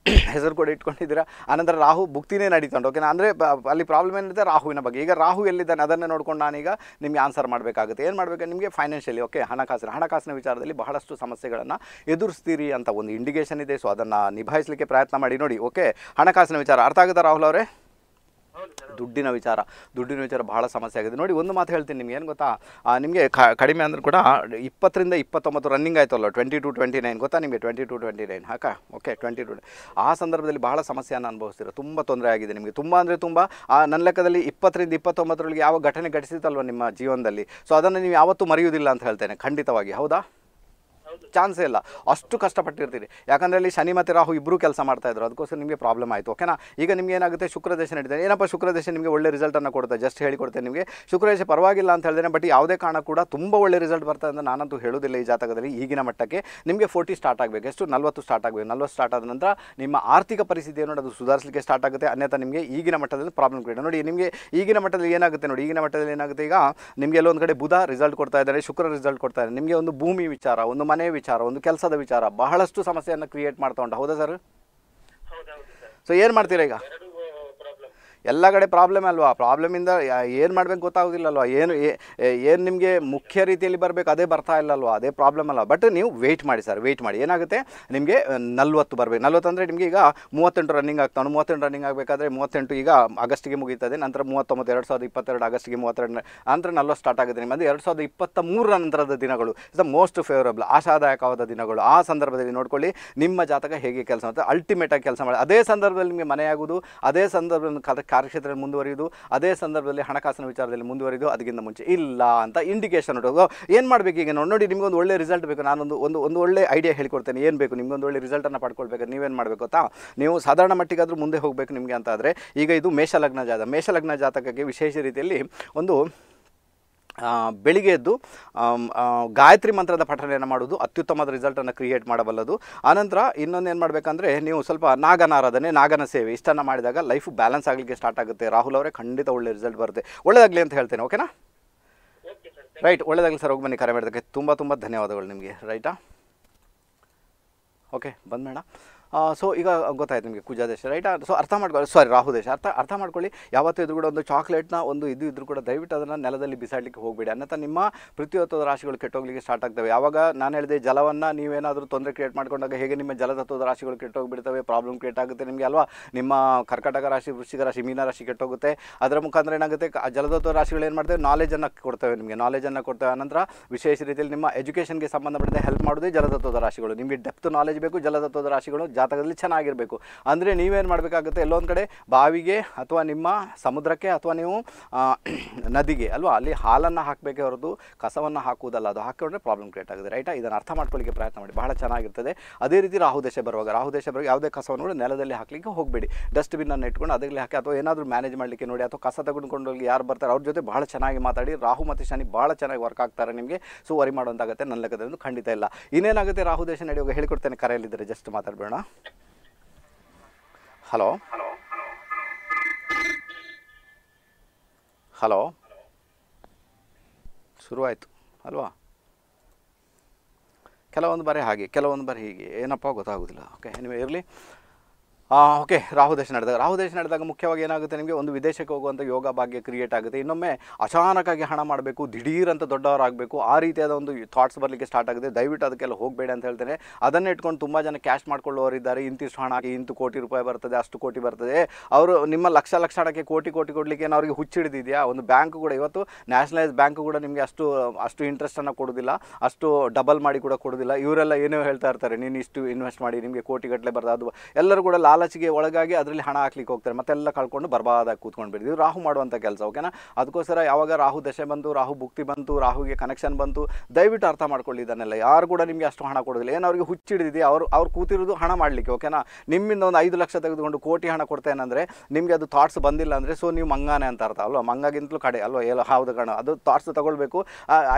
Speaker 1: ಹೆಸರು ಕೂಡ ಇಟ್ಕೊಂಡಿದ್ದೀರಾ ಆನಂತರ ರಾಹು ಭುಕ್ತಿನೇ ನಡೀತಂಡು ಓಕೆನಾ ಅಂದರೆ ಅಲ್ಲಿ ಪ್ರಾಬ್ಲಮ್ ಏನಿದೆ ರಾಹುವಿನ ಬಗ್ಗೆ ಈಗ ರಾಹು ಎಲ್ಲಿದ್ದಾನೆ ಅದನ್ನು ನೋಡ್ಕೊಂಡು ನಾನೀಗ ನಿಮಗೆ ಆನ್ಸರ್ ಮಾಡಬೇಕಾಗುತ್ತೆ ಏನು ಮಾಡಬೇಕು ನಿಮಗೆ ಫೈನಾನ್ಷಿಯಲಿ ಓಕೆ ಹಣಕಾಸಿನ ಹಣಕಾಸಿನ ವಿಚಾರದಲ್ಲಿ ಬಹಳಷ್ಟು ಸಮಸ್ಯೆಗಳನ್ನು ಎದುರಿಸ್ತೀರಿ ಅಂತ ಒಂದು ಇಂಡಿಕೇಷನ್ ಇದೆ ಸೊ ಅದನ್ನು ನಿಭಾಯಿಸಲಿಕ್ಕೆ ಪ್ರಯತ್ನ ಮಾಡಿ ನೋಡಿ ಓಕೆ ಹಣಕಾಸಿನ ವಿಚಾರ ಅರ್ಥ ಆಗುತ್ತಾ ರಾಹುಲ್ ಅವರೇ ದುಡ್ಡಿನ ವಿಚಾರ ದುಡ್ಡಿನ ವಿಚಾರ ಬಹಳ ಸಮಸ್ಯೆ ಆಗಿದೆ ನೋಡಿ ಒಂದು ಮಾತು ಹೇಳ್ತೀನಿ ನಿಮ್ಗೆ ಏನು ಗೊತ್ತಾ ನಿಮಗೆ ಕಡಿಮೆ ಅಂದ್ರೆ ಕೂಡ ಇಪ್ಪತ್ತರಿಂದ ಇಪ್ಪತ್ತೊಂಬತ್ತು ರನ್ನಿಂಗ್ ಆಯ್ತಲ್ಲ ಟ್ವೆಂಟಿ ಟು ಟ್ವೆಂಟಿ ನೈನ್ ಗೊತ್ತಾ ನಿಮಗೆ ಟ್ವೆಂಟಿ ಟು ಟ್ವೆಂಟಿ ನೈನ್ ಹಾಕ ಓಕೆ ಟ್ವೆಂಟಿ ಟು ಆ ಸಂದರ್ಭದಲ್ಲಿ ಬಹಳ ಸಮಸ್ಯೆಯನ್ನು ಅನುಭವಿಸ್ತೀರಾ ತುಂಬ ತೊಂದರೆ ಆಗಿದೆ ನಿಮಗೆ ತುಂಬ ಅಂದರೆ ತುಂಬ ನನ್ನ ಲೆಕ್ಕದಲ್ಲಿ ಇಪ್ಪತ್ತರಿಂದ ಇಪ್ಪತ್ತೊಂಬತ್ತರೊಳಗೆ ಯಾವ ಘಟನೆ ಘಟಿಸಿತಲ್ವ ನಿಮ್ಮ ಜೀವನದಲ್ಲಿ ಸೊ ಅದನ್ನು ನೀವು ಯಾವತ್ತೂ ಮರೆಯುವುದಿಲ್ಲ ಅಂತ ಹೇಳ್ತೇನೆ ಖಂಡಿತವಾಗಿ ಹೌದಾ ಚಾನ್ಸೇ ಇಲ್ಲ ಅಷ್ಟು ಕಷ್ಟಪಟ್ಟಿರ್ತೀರಿ ಯಾಕಂದರೆ ಅಲ್ಲಿ ಶನಿ ಮತ್ತು ರಾಹು ಇಬ್ಬರು ಕೆಲಸ ಮಾಡ್ತಾಯಿದ್ರು ಅದಕ್ಕೋಸ್ಕರ ನಿಮಗೆ ಪ್ರಾಬ್ಲಮ್ ಆಯಿತು ಓಕೆನಾ ಈಗ ನಿಮ್ಗೆ ಏನಾಗುತ್ತೆ ಶುಕ್ರ ದೇಶ ನಡೀತಾರೆ ಏನಪ್ಪ ಶುಕ್ರ ನಿಮಗೆ ಒಳ್ಳೆ ರಿಸಲ್ಟನ್ನು ಕೊಡುತ್ತೆ ಜಸ್ಟ್ ಹೇಳಿಕೊಡ್ತೇನೆ ನಿಮಗೆ ಶುಕ್ರ ಪರವಾಗಿಲ್ಲ ಅಂತ ಹೇಳಿದ್ರೆ ಬಟ್ ಯಾವುದೇ ಕಾರಣ ಕೂಡ ತುಂಬ ಒಳ್ಳೆ ರಿಸಲ್ಟ್ ಬರ್ತದೆ ಅಂತ ನಾನಂತೂ ಹೇಳೋದಿಲ್ಲ ಈ ಜಾತಕದಲ್ಲಿ ಈಗಿನ ಮಟ್ಟಕ್ಕೆ ನಿಮಗೆ ಫೋರ್ಟಿ ಸ್ಟಾರ್ಟ್ ಆಗಬೇಕು ಎಷ್ಟು ನಲವತ್ತು ಸ್ಟಾರ್ಟ್ ಆಗಬೇಕು ನಲ್ವತ್ತು ಸ್ಟಾರ್ಟ್ ಆದ ನಂತರ ನಿಮ್ಮ ಆರ್ಥಿಕ ಪರಿಸ್ಥಿತಿ ನೋಡಿ ಅದು ಸುಧಾರಿಸಲಿಕ್ಕೆ ಸ್ಟಾರ್ಟ್ ಆಗುತ್ತೆ ಅನ್ಯಥ ನಿಮಗೆ ಈಗಿನ ಮಟ್ಟದಲ್ಲಿ ಪ್ರಾಬ್ಲಮ್ ಕ್ರಿಯೇಟ್ ನೋಡಿ ನಿಮಗೆ ಈಗಿನ ಮಟ್ಟದಲ್ಲಿ ಏನಾಗುತ್ತೆ ನೋಡಿ ಈಗಿನ ಮಟ್ಟದಲ್ಲಿ ಏನಾಗುತ್ತೆ ಈಗ ನಿಮಗೆ ಎಲ್ಲೊಂದು ಕಡೆ ಬುಧ ರಿಸಲ್ಟ್ ಕೊಡ್ತಾ ಇದ್ದಾರೆ ಶುಕ್ರ ರಿಸಲ್ಟ್ ಕೊಡ್ತಾ ಇದ್ದಾರೆ ನಿಮಗೆ ಒಂದು ಭೂಮಿ ವಿಚಾರ ಒಂದು ಮನೆ ಮನೆ ವಿಚಾರ ಒಂದು ಕೆಲಸದ ವಿಚಾರ ಬಹಳಷ್ಟು ಸಮಸ್ಯೆಯನ್ನು ಕ್ರಿಯೇಟ್ ಮಾಡ್ತಾ ಉಂಟು ಹೌದಾ ಸರ್
Speaker 2: ಸೊ ಏನು ಮಾಡ್ತೀರಾ ಈಗ
Speaker 1: ಎಲ್ಲ ಕಡೆ ಪ್ರಾಬ್ಲಮ್ ಅಲ್ವಾ ಪ್ರಾಬ್ಲಮಿಂದ ಏನು ಮಾಡ್ಬೇಕು ಗೊತ್ತಾಗೋದಿಲ್ಲಲ್ವಾ ಏನು ಏನು ನಿಮಗೆ ಮುಖ್ಯ ರೀತಿಯಲ್ಲಿ ಬರಬೇಕು ಅದೇ ಬರ್ತಾ ಇಲ್ಲಲ್ವಾ ಅದೇ ಪ್ರಾಬ್ಲಮ್ ಅಲ್ಲ ಬಟ್ ನೀವು ವೆಯ್ಟ್ ಮಾಡಿ ಸರ್ ವೆಯ್ಟ್ ಮಾಡಿ ಏನಾಗುತ್ತೆ ನಿಮಗೆ ನಲ್ವತ್ತು ಬರಬೇಕು ನಲ್ವತ್ತು ಅಂದರೆ ನಿಮಗೆ ಈಗ ಮೂವತ್ತೆಂಟು ರನ್ನಿಂಗ್ ಆಗ್ತಾನೆ ಮೂವತ್ತೆಂಟು ರನ್ನಿಂಗ್ ಆಗಬೇಕಾದ್ರೆ ಮೂವತ್ತೆಂಟು ಈಗ ಆಗಸ್ಟ್ಗೆ ಮುಗೀತದೆ ನಂತರ ಮೂವತ್ತೊಂಬತ್ತು ಎರಡು ಸಾವಿರದ ಇಪ್ಪತ್ತೆರಡು ಆಗಸ್ಟಿಗೆ ಮೂವತ್ತೆರಡು ನಂತರ ನಲ್ವತ್ತು ಸ್ಟಾರ್ಟ್ ಆಗುತ್ತೆ ನಿಮ್ಮದು ಎರಡು ಸಾವಿರದ ಇಪ್ಪತ್ತ ಮೂರರ ನಂತರದ ದಿನಗಳು ಇಸ್ ದ ಮೋಸ್ಟ್ ಫೇವರಬಲ್ ಆಶಾದಾಯಕವಾದ ದಿನಗಳು ಆ ಸಂದರ್ಭದಲ್ಲಿ ನೋಡ್ಕೊಳ್ಳಿ ನಿಮ್ಮ ಜಾತಕ ಹೇಗೆ ಕೆಲಸ ಮಾಡುತ್ತೆ ಅಲ್ಟಿಮೇಟಾಗಿ ಕೆಲಸ ಮಾಡಿ ಅದೇ ಸಂದರ್ಭದಲ್ಲಿ ನಿಮಗೆ ಮನೆಯಾಗುವುದು ಅದೇ ಸಂದರ್ಭದಲ್ಲಿ ಕಾರ್ಯಕ್ಷೇತ್ರದಲ್ಲಿ ಮುಂದುವರಿಯುವುದು ಅದೇ ಸಂದರ್ಭದಲ್ಲಿ ಹಣಕಾಸಿನ ವಿಚಾರದಲ್ಲಿ ಮುಂದುವರಿದು ಅದಕ್ಕಿಂತ ಮುಂಚೆ ಇಲ್ಲ ಅಂತ ಇಂಡಿಕೇಶನ್ ನೋಡೋದು ಏನು ಮಾಡಬೇಕು ಈಗ ನೋಡಿ ನೋಡಿ ನಿಮಗೊಂದು ಒಳ್ಳೆ ರಿಸಲ್ಟ್ ಬೇಕು ನಾನೊಂದು ಒಂದು ಒಂದು ಒಳ್ಳೆ ಐಡಿಯಾ ಹೇಳ್ಕೊಡ್ತೇನೆ ಏನು ಬೇಕು ನಿಮಗೊಂದು ಒಳ್ಳೆ ರಿಸಲ್ಟನ್ನು ಪಡ್ಕೊಳ್ಬೇಕು ನೀವೇನು ಮಾಡಬೇಕು ಗೊತ್ತಾ ನೀವು ಸಾಧಾರಣ ಮಟ್ಟಿಗಾದರೂ ಮುಂದೆ ಹೋಗಬೇಕು ನಿಮಗೆ ಅಂತ ಈಗ ಇದು ಮೇಷಲಗ್ನ ಜಾತ ಮೇಷಲಗ್ನ ಜಾತಕಕ್ಕೆ ವಿಶೇಷ ರೀತಿಯಲ್ಲಿ ಒಂದು ಬೆಳಿಗ್ಗೆ ಎದ್ದು ಗಾಯತ್ರಿ ಮಂತ್ರದ ಪಠನೆಯನ್ನು ಮಾಡೋದು ಅತ್ಯುತ್ತಮದ ರಿಸಲ್ಟನ್ನು ಕ್ರಿಯೇಟ್ ಮಾಡಬಲ್ಲದು ಆನಂತರ ಇನ್ನೊಂದು ಏನು ಮಾಡಬೇಕಂದ್ರೆ ನೀವು ಸ್ವಲ್ಪ ಆರಾಧನೆ ನಾಗನ ಸೇವೆ ಇಷ್ಟನ್ನು ಮಾಡಿದಾಗ ಲೈಫ್ ಬ್ಯಾಲೆನ್ಸ್ ಆಗಲಿಕ್ಕೆ ಸ್ಟಾರ್ಟ್ ಆಗುತ್ತೆ ರಾಹುಲ್ ಅವರೇ ಖಂಡಿತ ಒಳ್ಳೆ ರಿಸಲ್ಟ್ ಬರುತ್ತೆ ಒಳ್ಳೆಯದಾಗಲಿ ಅಂತ ಹೇಳ್ತೇನೆ ಓಕೆನಾ ರೈಟ್ ಒಳ್ಳೆಯದಾಗಲಿ ಸರ್ ಹೋಗಿ ಬನ್ನಿ ಕರೆ ಮಾಡೋದಕ್ಕೆ ತುಂಬ ತುಂಬ ಧನ್ಯವಾದಗಳು ನಿಮಗೆ ರೈಟಾ ಓಕೆ ಬಂದ ಮೇಡಮ್ ಸೊ ಈಗ ಗೊತ್ತಾಯ್ತು ನಿಮಗೆ ಕುಜಾದೇಶ ದೇಶ ರೈಟ್ ಸೊ ಅರ್ಥ ಮಾಡ್ಕೊಳ್ಳಿ ಸಾರಿ ರಾಹು ದೇಶ ಅರ್ಥ ಅರ್ಥ ಮಾಡ್ಕೊಳ್ಳಿ ಯಾವತ್ತೂ ಇದ್ರೂ ಕೂಡ ಒಂದು ಚಾಕ್ಲೇಟ್ನ ಒಂದು ಇದು ಇದ್ರೂ ಕೂಡ ದಯವಿಟ್ಟು ಅದನ್ನು ನೆಲದಲ್ಲಿ ಬಿಸಾಡಲಿಕ್ಕೆ ಹೋಗಬೇಡಿ ಅನ್ನತ್ತ ನಿಮ್ಮ ಪೃಥ್ವಿತ್ವದ ರಾಶಿಗಳು ಕೆಟ್ಟೋಗ್ಲಿಕ್ಕೆ ಸ್ಟಾರ್ಟ್ ಆಗ್ತವೆ ಯಾವಾಗ ನಾನು ಹೇಳಿದೆ ಜಲವನ್ನು ನೀವೇನಾದರೂ ತೊಂದರೆ ಕ್ರಿಯೇಟ್ ಮಾಡ್ಕೊಂಡಾಗ ಹೇಗೆ ನಿಮ್ಮ ಜಲತತ್ವದ ರಾಶಿಗಳು ಕೆಟ್ಟೋಗಿಬಿಡ್ತವೆ ಪ್ರಾಬ್ಲಮ್ ಕ್ರಿಯೇಟ್ ಆಗುತ್ತೆ ನಿಮಗೆ ಅಲ್ವಾ ನಿಮ್ಮ ಕರ್ಕಟಕ ರಾಶಿ ವೃಷ್ಟಿಕ ರಾಶಿ ಮೀನ ರಾಶಿ ಕೆಟ್ಟೋಗುತ್ತೆ ಅದರ ಮುಖಾಂತರ ಏನಾಗುತ್ತೆ ಆ ಜಲತತ್ವ ರಾಶಿಗಳು ಏನು ಮಾಡ್ತೇವೆ ನಾಲೆಜನ್ನು ಕೊಡ್ತವೆ ನಿಮಗೆ ನಾಲೆಜನ್ನು ಕೊಡ್ತೇವೆ ಅನಂತರ ವಿಶೇಷ ರೀತಿಯಲ್ಲಿ ನಿಮ್ಮ ಎಜುಕೇಷನ್ಗೆ ಸಂಬಂಧಪಟ್ಟಂತೆ ಹೆಲ್ಪ್ ಮಾಡೋದು ಜಲತತ್ವದ ರಾಶಿಗಳು ನಿಮಗೆ ಡೆಪ್ತ್ ನಾಲೆಜ್ ಬೇಕು ಜಲತತ್ವದ ರಾಶಿಗಳು ಜಾತಕದಲ್ಲಿ ಚೆನ್ನಾಗಿರಬೇಕು ಅಂದರೆ ನೀವೇನು ಮಾಡಬೇಕಾಗುತ್ತೆ ಎಲ್ಲೊಂದು ಕಡೆ ಬಾವಿಗೆ ಅಥವಾ ನಿಮ್ಮ ಸಮುದ್ರಕ್ಕೆ ಅಥವಾ ನೀವು ನದಿಗೆ ಅಲ್ವಾ ಅಲ್ಲಿ ಹಾಲನ್ನು ಹಾಕಬೇಕೇ ಹೊರತು ಕಸವನ್ನು ಹಾಕುವುದಲ್ಲ ಅದು ಹಾಕಿಕೊಂಡ್ರೆ ಪ್ರಾಬ್ಲಮ್ ಕ್ರಿಯೇಟ್ ಆಗುತ್ತೆ ರೈಟಾ ಇದನ್ನು ಅರ್ಥ ಮಾಡ್ಕೊಳ್ಳಿಕ್ಕೆ ಪ್ರಯತ್ನ ಮಾಡಿ ಬಹಳ ಚೆನ್ನಾಗಿರ್ತದೆ ಅದೇ ರೀತಿ ರಾಹು ದೇಶ ಬರುವಾಗ ರಾಹು ದೇಶ ಬರುವಾಗ ಯಾವುದೇ ಕಸವನ್ನು ನೋಡಿ ನೆಲದಲ್ಲಿ ಹಾಕಲಿಕ್ಕೆ ಹೋಗಬೇಡಿ ಡಸ್ಟ್ಬಿನ್ನನ್ನು ಇಟ್ಕೊಂಡು ಅದರಲ್ಲಿ ಹಾಕಿ ಅಥವಾ ಏನಾದರೂ ಮ್ಯಾನೇಜ್ ಮಾಡಲಿಕ್ಕೆ ನೋಡಿ ಅಥವಾ ಕಸ ತಗೊಂಡ್ಕೊಂಡು ಯಾರು ಬರ್ತಾರೆ ಅವ್ರ ಜೊತೆ ಬಹಳ ಚೆನ್ನಾಗಿ ಮಾತಾಡಿ ರಾಹು ಮತ್ತು ಶನಿ ಭಾಳ ಚೆನ್ನಾಗಿ ವರ್ಕ್ ಆಗ್ತಾರೆ ನಿಮಗೆ ಸೊ ವರಿ ಮಾಡುವಂತಾಗುತ್ತೆ ನನ್ನ ಒಂದು ಖಂಡಿತ ಇಲ್ಲ ಇನ್ನೇನಾಗುತ್ತೆ ರಾಹು ದೇಶ ನಡೆಯುವಾಗ ಹೇಳಿಕೊಡ್ತೇನೆ ಕರೆಯಲ್ಲಿದ್ದರೆ ಜಸ್ಟ್ ಮಾತಾಡಬೇಡ ಹಲೋ ಹಲೋ ಶುರುವಾಯಿತು ಅಲ್ವಾ ಕೆಲವೊಂದು ಬಾರಿ ಹಾಗೆ ಕೆಲವೊಂದು ಬಾರಿ ಹೀಗೆ ಏನಪ್ಪ ಗೊತ್ತಾಗೋದಿಲ್ಲ ಓಕೆ ನಿಮಗೆ ಇರಲಿ ಓಕೆ ರಾಹು ದೇಶ ನಡೆದಾಗ ರಾಹು ದೇಶ ನಡೆದಾಗ ಮುಖ್ಯವಾಗಿ ಏನಾಗುತ್ತೆ ನಿಮಗೆ ಒಂದು ವಿದೇಶಕ್ಕೆ ಹೋಗುವಂಥ ಯೋಗ ಭಾಗ್ಯ ಕ್ರಿಯೇಟ್ ಆಗುತ್ತೆ ಇನ್ನೊಮ್ಮೆ ಅಚಾನಕ್ಕಾಗಿ ಹಣ ಮಾಡಬೇಕು ದಿಢೀರಂತ ದೊಡ್ಡವರಾಗಬೇಕು ಆ ರೀತಿಯಾದ ಒಂದು ಥಾಟ್ಸ್ ಬರಲಿಕ್ಕೆ ಸ್ಟಾರ್ಟ್ ಆಗುತ್ತೆ ದಯವಿಟ್ಟು ಅದಕ್ಕೆಲ್ಲ ಹೋಗಬೇಡಿ ಅಂತ ಹೇಳ್ತೇನೆ ಅದನ್ನು ಇಟ್ಕೊಂಡು ತುಂಬ ಜನ ಕ್ಯಾಶ್ ಮಾಡ್ಕೊಳ್ಳೋರಿದ್ದಾರೆ ಇಂತಿಷ್ಟು ಹಣ ಹಾಕಿ ಇಂತು ಕೋಟಿ ರೂಪಾಯಿ ಬರ್ತದೆ ಅಷ್ಟು ಕೋಟಿ ಬರ್ತದೆ ಅವರು ನಿಮ್ಮ ಲಕ್ಷ ಲಕ್ಷ ಹಣಕ್ಕೆ ಕೋಟಿ ಕೋಟಿ ಕೊಡಲಿಕ್ಕೆ ಏನು ಅವರಿಗೆ ಹುಚ್ಚಿಡಿದೆಯಾ ಒಂದು ಬ್ಯಾಂಕ್ ಕೂಡ ಇವತ್ತು ನ್ಯಾಷನಲೈಸ್ ಬ್ಯಾಂಕ್ ಕೂಡ ನಿಮಗೆ ಅಷ್ಟು ಅಷ್ಟು ಇಂಟ್ರೆಸ್ಟನ್ನು ಕೊಡೋದಿಲ್ಲ ಅಷ್ಟು ಡಬಲ್ ಮಾಡಿ ಕೂಡ ಕೊಡೋದಿಲ್ಲ ಇವರೆಲ್ಲ ಏನೋ ಹೇಳ್ತಾ ಇರ್ತಾರೆ ನೀನು ಇಷ್ಟು ಇನ್ವೆಸ್ಟ್ ಮಾಡಿ ನಿಮಗೆ ಕೋಟಿಗಟ್ಟಲೆ ಬರ್ತದೆ ಅದು ಎಲ್ಲರೂ ಕೂಡ ಲಾಲ್ ಲಾಲಚಿಗೆ ಒಳಗಾಗಿ ಅದರಲ್ಲಿ ಹಣ ಹಾಕ್ಲಿಕ್ಕೆ ಹೋಗ್ತಾರೆ ಮತ್ತೆಲ್ಲ ಕಳ್ಕೊಂಡು ಬರ್ಬಾದ ಕೂತ್ಕೊಂಡು ಬಿಡ್ತೀವಿ ರಾಹು ಮಾಡುವಂಥ ಕೆಲಸ ಓಕೆನಾ ಅದಕ್ಕೋಸ್ಕರ ಯಾವಾಗ ರಾಹು ದಶೆ ಬಂತು ರಾಹು ಭುಕ್ತಿ ಬಂತು ರಾಹುಗೆ ಕನೆಕ್ಷನ್ ಬಂತು ದಯವಿಟ್ಟು ಅರ್ಥ ಮಾಡ್ಕೊಳ್ಳಿ ಇದನ್ನೆಲ್ಲ ಯಾರು ಕೂಡ ನಿಮಗೆ ಅಷ್ಟು ಹಣ ಕೊಡೋದಿಲ್ಲ ಏನು ಅವ್ರಿಗೆ ಹುಚ್ಚಿಡಿದಿದೆ ಅವರು ಅವ್ರು ಕೂತಿರೋದು ಹಣ ಮಾಡಲಿಕ್ಕೆ ಓಕೆನಾ ನಿಮ್ಮಿಂದ ಒಂದು ಐದು ಲಕ್ಷ ತೆಗೆದುಕೊಂಡು ಕೋಟಿ ಹಣ ಕೊಡ್ತೇನೆಂದರೆ ನಿಮಗೆ ಅದು ಥಾಟ್ಸ್ ಬಂದಿಲ್ಲ ಅಂದರೆ ಸೊ ನೀವು ಮಂಗಾನೆ ಅಂತ ಅರ್ಥ ಅಲ್ವಾ ಮಂಗಾಗಿಂತಲೂ ಕಡೆ ಅಲ್ವಾ ಎಲ್ಲ ಹೌದು ಕಣ ಅದು ಥಾಟ್ಸ್ ತಗೊಳ್ಬೇಕು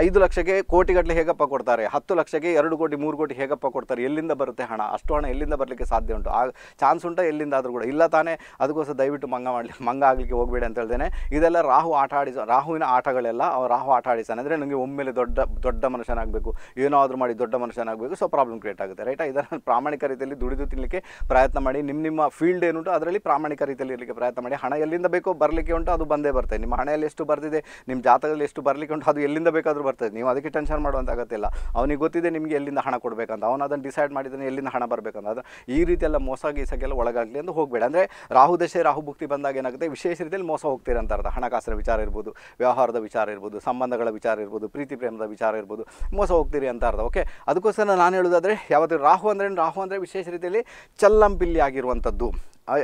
Speaker 1: ಐದು ಲಕ್ಷಕ್ಕೆ ಕೋಟಿಗಟ್ಟಲೆ ಹೇಗಪ್ಪ ಕೊಡ್ತಾರೆ ಹತ್ತು ಲಕ್ಷಕ್ಕೆ ಎರಡು ಕೋಟಿ ಮೂರು ಕೋಟಿ ಹೇಗಪ್ಪ ಕೊಡ್ತಾರೆ ಎಲ್ಲಿಂದ ಬರುತ್ತೆ ಹಣ ಅಷ್ಟು ಹಣ ಎಲ್ಲಿಂದ ಬರಲಿಕ್ಕೆ ಸಾಧ್ಯ ಉಂಟು ಆ ಚಾನ್ಸ್ ಉಂಟು ಉಂಟ ಎಲ್ಲಿಂದಾದರೂ ಕೂಡ ಇಲ್ಲ ತಾನೇ ಅದಕ್ಕೋಸ್ಕರ ದಯವಿಟ್ಟು ಮಂಗ ಮಾಡಲಿ ಮಂಗ ಆಗಲಿಕ್ಕೆ ಹೋಗಬೇಡಿ ಅಂತ ಹೇಳ್ತೇನೆ ಇದೆಲ್ಲ ರಾಹು ಆಟ ಆಡಿಸ ರಾಹುವಿನ ಆಟಗಳೆಲ್ಲ ಅವ ರಾಹು ಆಟ ಆಡಿಸ್ತಾನೆ ಅಂದರೆ ನನಗೆ ಒಮ್ಮೆಲೆ ದೊಡ್ಡ ದೊಡ್ಡ ಮನುಷ್ಯನಾಗಬೇಕು ಏನಾದರೂ ಮಾಡಿ ದೊಡ್ಡ ಮನುಷ್ಯನಾಗಬೇಕು ಸೊ ಪ್ರಾಬ್ಲಮ್ ಕ್ರಿಯೇಟ್ ಆಗುತ್ತೆ ರೈಟ್ ಇದನ್ನು ಪ್ರಾಮಾಣಿಕ ರೀತಿಯಲ್ಲಿ ದುಡಿದು ತಿನ್ನಲಿಕ್ಕೆ ಪ್ರಯತ್ನ ಮಾಡಿ ನಿಮ್ಮ ನಿಮ್ಮ ಫೀಲ್ಡ್ ಏನುಂಟು ಅದರಲ್ಲಿ ಪ್ರಾಮಾಣಿಕ ರೀತಿಯಲ್ಲಿ ಇರಲಿಕ್ಕೆ ಪ್ರಯತ್ನ ಮಾಡಿ ಹಣ ಎಲ್ಲಿಂದ ಬೇಕೋ ಬರಲಿಕ್ಕೆ ಉಂಟು ಅದು ಬಂದೇ ಬರ್ತದೆ ನಿಮ್ಮ ಹಣೆಯಲ್ಲಿ ಎಷ್ಟು ಬರ್ತಿದೆ ನಿಮ್ಮ ಜಾತಕದಲ್ಲಿ ಎಷ್ಟು ಬರಲಿಕ್ಕೆ ಉಂಟು ಅದು ಎಲ್ಲಿಂದ ಬೇಕಾದರೂ ಬರ್ತದೆ ನೀವು ಅದಕ್ಕೆ ಟೆನ್ಷನ್ ಮಾಡುವಂಥ ಅಗತ್ಯ ಅವನಿಗೆ ಗೊತ್ತಿದೆ ನಿಮಗೆ ಎಲ್ಲಿಂದ ಹಣ ಕೊಡಬೇಕಂತ ಅವನು ಅದನ್ನು ಡಿಸೈಡ್ ಮಾಡಿದ್ದಾನೆ ಎಲ್ಲಿಂದ ಹಣ ಬರಬೇಕಂತ ಅದು ಈ ರೀತಿಯೆಲ್ಲ ಮೋಸ ಗೀಸಕ್ಕೆಲ್ಲ ಒಳಗಾಗ್ಲಿ ಒಳಗಾಗಲಿ ಅಂತ ಹೋಗಬೇಡ ಅಂದರೆ ರಾಹು ದಶೆ ರಾಹು ಭುಕ್ತಿ ಬಂದಾಗ ಏನಾಗುತ್ತೆ ವಿಶೇಷ ರೀತಿಯಲ್ಲಿ ಮೋಸ ಹೋಗ್ತೀರ ಅಂತ ಅರ್ಥ ಹಣಕಾಸಿನ ವಿಚಾರ ಇರ್ಬೋದು ವ್ಯವಹಾರದ ವಿಚಾರ ಇರ್ಬೋದು ಸಂಬಂಧಗಳ ವಿಚಾರ ಇರ್ಬೋದು ಪ್ರೀತಿ ಪ್ರೇಮದ ವಿಚಾರ ಇರ್ಬೋದು ಮೋಸ ಹೋಗ್ತೀರಿ ಅಂತ ಅರ್ಥ ಓಕೆ ಅದಕ್ಕೋಸ್ಕರ ನಾನು ಹೇಳೋದಾದರೆ ಯಾವತ್ತೂ ರಾಹು ಅಂದರೆ ರಾಹು ಅಂದರೆ ವಿಶೇಷ ರೀತಿಯಲ್ಲಿ ಚಲ್ಲಂಪಿಲ್ಲಿ ಆಗಿರುವಂಥದ್ದು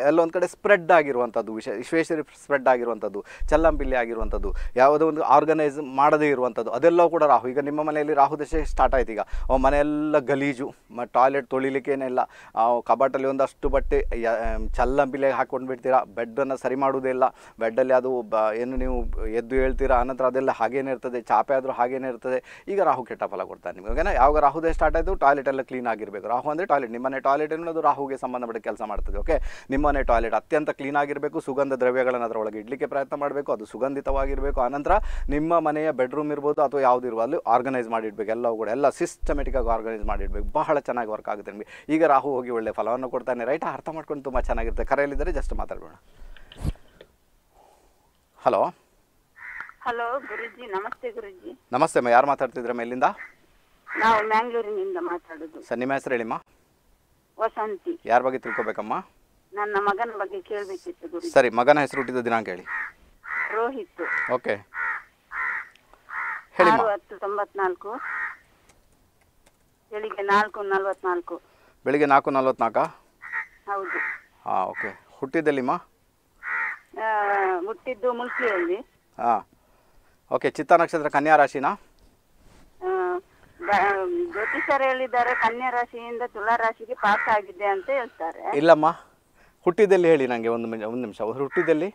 Speaker 1: ಎಲ್ಲೊಂದು ಕಡೆ ಸ್ಪ್ರೆಡ್ ಆಗಿರುವಂಥದ್ದು ವಿಶ್ವ ವಿಶ್ವೇಶ್ವರಿ ಸ್ಪ್ರೆಡ್ ಆಗಿರುವಂಥದ್ದು ಚಲ್ಲಂಪಿಲ್ಲಿ ಆಗಿರುವಂಥದ್ದು ಯಾವುದೋ ಒಂದು ಆರ್ಗನೈಸ್ ಮಾಡದೇ ಇರುವಂಥದ್ದು ಅದೆಲ್ಲವೂ ಕೂಡ ರಾಹು ಈಗ ನಿಮ್ಮ ಮನೆಯಲ್ಲಿ ರಾಹು ದಶೆ ಸ್ಟಾರ್ಟ್ ಆಯ್ತು ಈಗ ಮನೆಯೆಲ್ಲ ಗಲೀಜು ಮ ಟಾಯ್ಲೆಟ್ ತೊಳಿಲಿಕ್ಕೇನಿಲ್ಲ ಕಬಾಟಲ್ಲಿ ಒಂದಷ್ಟು ಬಟ್ಟೆ ಚಲ್ಲಂಪಿಲೆ ಹಾಕ್ಕೊಂಡು ಬಿಡ್ತೀರಾ ಬೆಡ್ಡನ್ನು ಸರಿ ಮಾಡೋದೇ ಇಲ್ಲ ಬೆಡ್ಡಲ್ಲಿ ಅದು ಬ ಏನು ನೀವು ಎದ್ದು ಹೇಳ್ತೀರಾ ಆನಂತರ ಅದೆಲ್ಲ ಹಾಗೇನೇ ಇರ್ತದೆ ಚಾಪೆ ಆದರೂ ಹಾಗೇನೇ ಇರ್ತದೆ ಈಗ ರಾಹು ಕೆಟ್ಟ ಫಲ ಕೊಡ್ತಾರೆ ನಿಮಗೆ ಓಕೆನಾ ಯಾವಾಗ ರಾಹುದೇ ಸ್ಟಾರ್ಟ್ ಆಯಿತು ಟಾಯ್ಲೆಟ್ ಎಲ್ಲ ಕ್ಲೀನ್ ಆಗಿರಬೇಕು ರಾಹು ಅಂದರೆ ಟಾಯ್ಲೆಟ್ ನಿಮ್ಮನೆ ಟಾಯ್ಲೆಟ್ ಅದು ರಾಹುಗೆ ಸಂಬಂಧಪಟ್ಟ ಕೆಲಸ ಮಾಡ್ತದೆ ಓಕೆ ನಿಮ್ಮನೆ ಟಾಯ್ಲೆಟ್ ಅತ್ಯಂತ ಕ್ಲೀನ್ ಆಗಿರಬೇಕು ಸುಗಂಧ ದ್ರವ್ಯಗಳನ್ನು ಅದರೊಳಗೆ ಇಡಲಿಕ್ಕೆ ಪ್ರಯತ್ನ ಮಾಡಬೇಕು ಅದು ಸುಗಂಧಿತವಾಗಿರಬೇಕು ಆನಂತರ ನಿಮ್ಮ ಮನೆಯ ಬೆಡ್ರೂಮ್ ಇರ್ಬೋದು ಅಥವಾ ಯಾವುದಿರುವ ಅಲ್ಲಿ ಆರ್ಗನೈಸ್ ಮಾಡಿಡಬೇಕು ಎಲ್ಲವೂ ಕೂಡ ಎಲ್ಲ ಆಗಿ ಆರ್ಗನೈಸ್ ಮಾಡಿಡಬೇಕು ಬಹಳ ಚೆನ್ನಾಗಿ ವರ್ಕ್ ಆಗುತ್ತೆ ನಿಮಗೆ ಈಗ ರಾಹು ಹೋಗಿ ಒಳ್ಳೆ ಫಲವನ್ನು ಕೊಡ್ತಾನೆ ರೈಟ್ ಅರ್ಥ ಮಾಡ್ಕೊಂಡು ತುಂಬ ಚೆನ್ನಾಗಿರುತ್ತೆ ಕರೆಯಲ್ಲಿದ್ದರೆ ಜಸ್ಟ್ ಮಾತಾಡೋಣ ಹಲೋ
Speaker 3: ಹಲೋ ಗುರುಜಿ ನಮಸ್ತೆ ಗುರುಜಿ
Speaker 1: ನಮಸ್ತೆ ಯಾರು ಮಾತಾಡ್ತಿದ್ರೆ ಮೇಲಿಂದ
Speaker 3: ನಾವು ಮ್ಯಾಂಗ್ಳೂರಿನಿಂದ ಮಾತಾಡೋದು ಸರ್ ನಿಮ್ಮ ಹೆಸರು ಹೇಳಿಮ್ಮ ವಸಂತಿ
Speaker 1: ಯಾರ ಬಗ್ಗೆ ತಿಳ್ಕೊಬೇಕಮ್ಮ
Speaker 3: ನನ್ನ ಮಗನ ಬಗ್ಗೆ ಕೇಳಬೇಕಿತ್ತು
Speaker 1: ಸರಿ ಮಗನ ಹೆಸರು ಹುಟ್ಟಿದ ದಿನಾಂಕ ಹೇಳಿ ರೋಹಿತ್ ಓಕೆ ಹೇಳಿ
Speaker 3: ಹತ್ತು ತೊಂಬತ್ನಾಲ್ಕು ಬೆಳಿಗ್ಗೆ ನಾಲ್ಕು ನಲವತ್ನಾಲ್ಕು
Speaker 1: ಬೆಳಿಗ್ಗೆ ನಾಲ್ಕು ನಲ್ವತ್ನಾಲ್ಕಾ ಹೌದು ಹಾ ಓಕೆ ಹುಟ್ಟಿದ್ದೆಲ್ಲಿಮ್ಮ
Speaker 3: ಆ, ಹುಟ್ಟಿದ್ದು ಮುಲ್ಕಿಯಲ್ಲಿ
Speaker 1: ಹಾ ಓಕೆ ಚಿತ್ತ ನಕ್ಷತ್ರ ಕನ್ಯಾ ರಾಶಿನಾ
Speaker 3: ಆ, ಹೇಳಿದ್ದಾರೆ ಕನ್ಯಾ ರಾಶಿಯಿಂದ ತುಲಾ ರಾಶಿಗೆ ಪಾಸ್ ಆಗಿದೆ ಅಂತ ಹೇಳ್ತಾರೆ
Speaker 1: ಇಲ್ಲಮ್ಮ ಹುಟ್ಟಿದಲ್ಲಿ ಹೇಳಿ ನನಗೆ ಒಂದು ನಿಮಿಷ ಒಂದು ನಿಮಿಷ ಅವ್ರು ಹುಟ್ಟಿದಲ್ಲಿ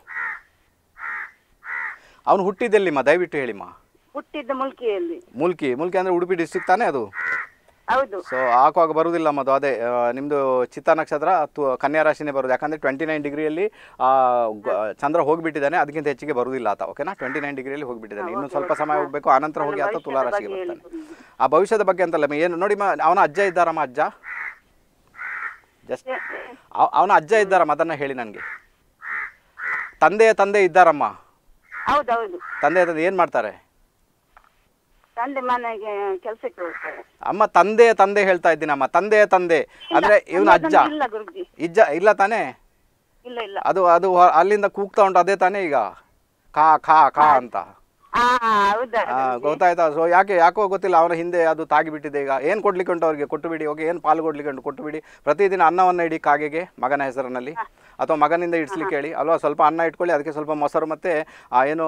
Speaker 1: ಅವನು ಹುಟ್ಟಿದ್ದಲ್ಲಿಮ್ಮ ದಯವಿಟ್ಟು ಮಾ
Speaker 3: ಹುಟ್ಟಿದ್ದ ಮುಲ್ಕಿಯಲ್ಲಿ
Speaker 1: ಮುಲ್ಕಿ ಮುಲ್ಕಿ ಅಂದ್ರೆ ಉಡುಪಿ ಡಿಸ್ಟ್ರಿಕ್ಟ್ ತಾನೇ ಅದು ಹೌದು ಸೊ ಹಾಕುವಾಗ ಬರುವುದಿಲ್ಲ ಮದು ಅದೇ ನಿಮ್ದು ಚಿತ್ತ ನಕ್ಷತ್ರ ಕನ್ಯಾ ರಾಶಿನೇ ಬರೋದು ಯಾಕಂದ್ರೆ ಟ್ವೆಂಟಿ ನೈನ್ ಡಿಗ್ರಿಯಲ್ಲಿ ಚಂದ್ರ ಹೋಗಿಬಿಟ್ಟಿದ್ದಾನೆ ಅದಕ್ಕಿಂತ ಹೆಚ್ಚಿಗೆ ಬರುವುದಿಲ್ಲ ಆತ ಓಕೆನಾ ಟ್ವೆಂಟಿ ನೈನ್ ಡಿಗ್ರಿಯಲ್ಲಿ ಹೋಗಿಬಿಟ್ಟಿದ್ದಾನೆ ಇನ್ನೂ ಸ್ವಲ್ಪ ಸಮಯ ಹೋಗಬೇಕು ಆನಂತರ ಹೋಗಿ ಆತ ತುಲಾ ರಾಶಿಗೆ ಬರ್ತಾನೆ ಆ ಭವಿಷ್ಯದ ಬಗ್ಗೆ ಅಂತಲ್ಲ ಏನು ನೋಡಿ ಅವನ ಅಜ್ಜ ಇದ್ದಾರಮ್ಮ ಅಜ್ಜ ಜಸ್ಟ್ ಅವನ ಅಜ್ಜ ಇದ್ದಾರಮ್ಮ ಅದನ್ನ ಹೇಳಿ ನನಗೆ ತಂದೆಯ ತಂದೆ ಇದ್ದಾರಮ್ಮ ಹೌದೌದು ತಂದೆ ತಂದೆ ಏನ್ ಮಾಡ್ತಾರೆ
Speaker 3: ತಂದೆ ಮನೆಗೆ ಕೆಲಸಕ್ಕೆ
Speaker 1: ಅಮ್ಮ ತಂದೆಯ ತಂದೆ ಹೇಳ್ತಾ ಇದ್ದೀನಮ್ಮ ತಂದೆಯ ತಂದೆ ಅಂದ್ರೆ ಇವನ ಅಜ್ಜ ಇಲ್ಲ ಗುರುಜಿ ಇಜ್ಜ ಇಲ್ಲ ತಾನೇ ಇಲ್ಲ ಇಲ್ಲ ಅದು ಅದು ಅಲ್ಲಿಂದ ಕೂಗ್ತಾ ಉಂಟು ಅದೇ ತಾನೇ ಈಗ ಕಾ ಕಾ ಕಾ ಅಂತ ಗೊತ್ತಾಯ್ತಾ ಸೊ ಯಾಕೆ ಯಾಕೋ ಗೊತ್ತಿಲ್ಲ ಅವನ ಹಿಂದೆ ಅದು ತಾಗಿಬಿಟ್ಟಿದೆ ಈಗ ಏನ್ ಕೊಡ್ಲಿಕ್ಕೆ ಉಂಟು ಅವ್ರಿಗೆ ಕೊಟ್ಟು ಬಿಡಿ ಓಕೆ ಏನ್ ಪಾಲು ಕೊಡ್ಲಿಕ್ಕೆ ಉಂಟು ಕೊಟ್ಟು ಬಿಡಿ ಪ್ರತಿದಿನ ಅನ್ನವನ್ನ ಇಡಿ ಕಾಗೆಗೆ ಮಗನ ಹೆಸರಿನಲ್ಲಿ ಅಥವಾ ಮಗನಿಂದ ಇಡ್ಸ್ಲಿಕ್ಕೆ ಹೇಳಿ ಅಲ್ವಾ ಸ್ವಲ್ಪ ಅನ್ನ ಇಟ್ಕೊಳ್ಳಿ ಅದಕ್ಕೆ ಸ್ವಲ್ಪ ಮೊಸರು ಮತ್ತೆ ಏನು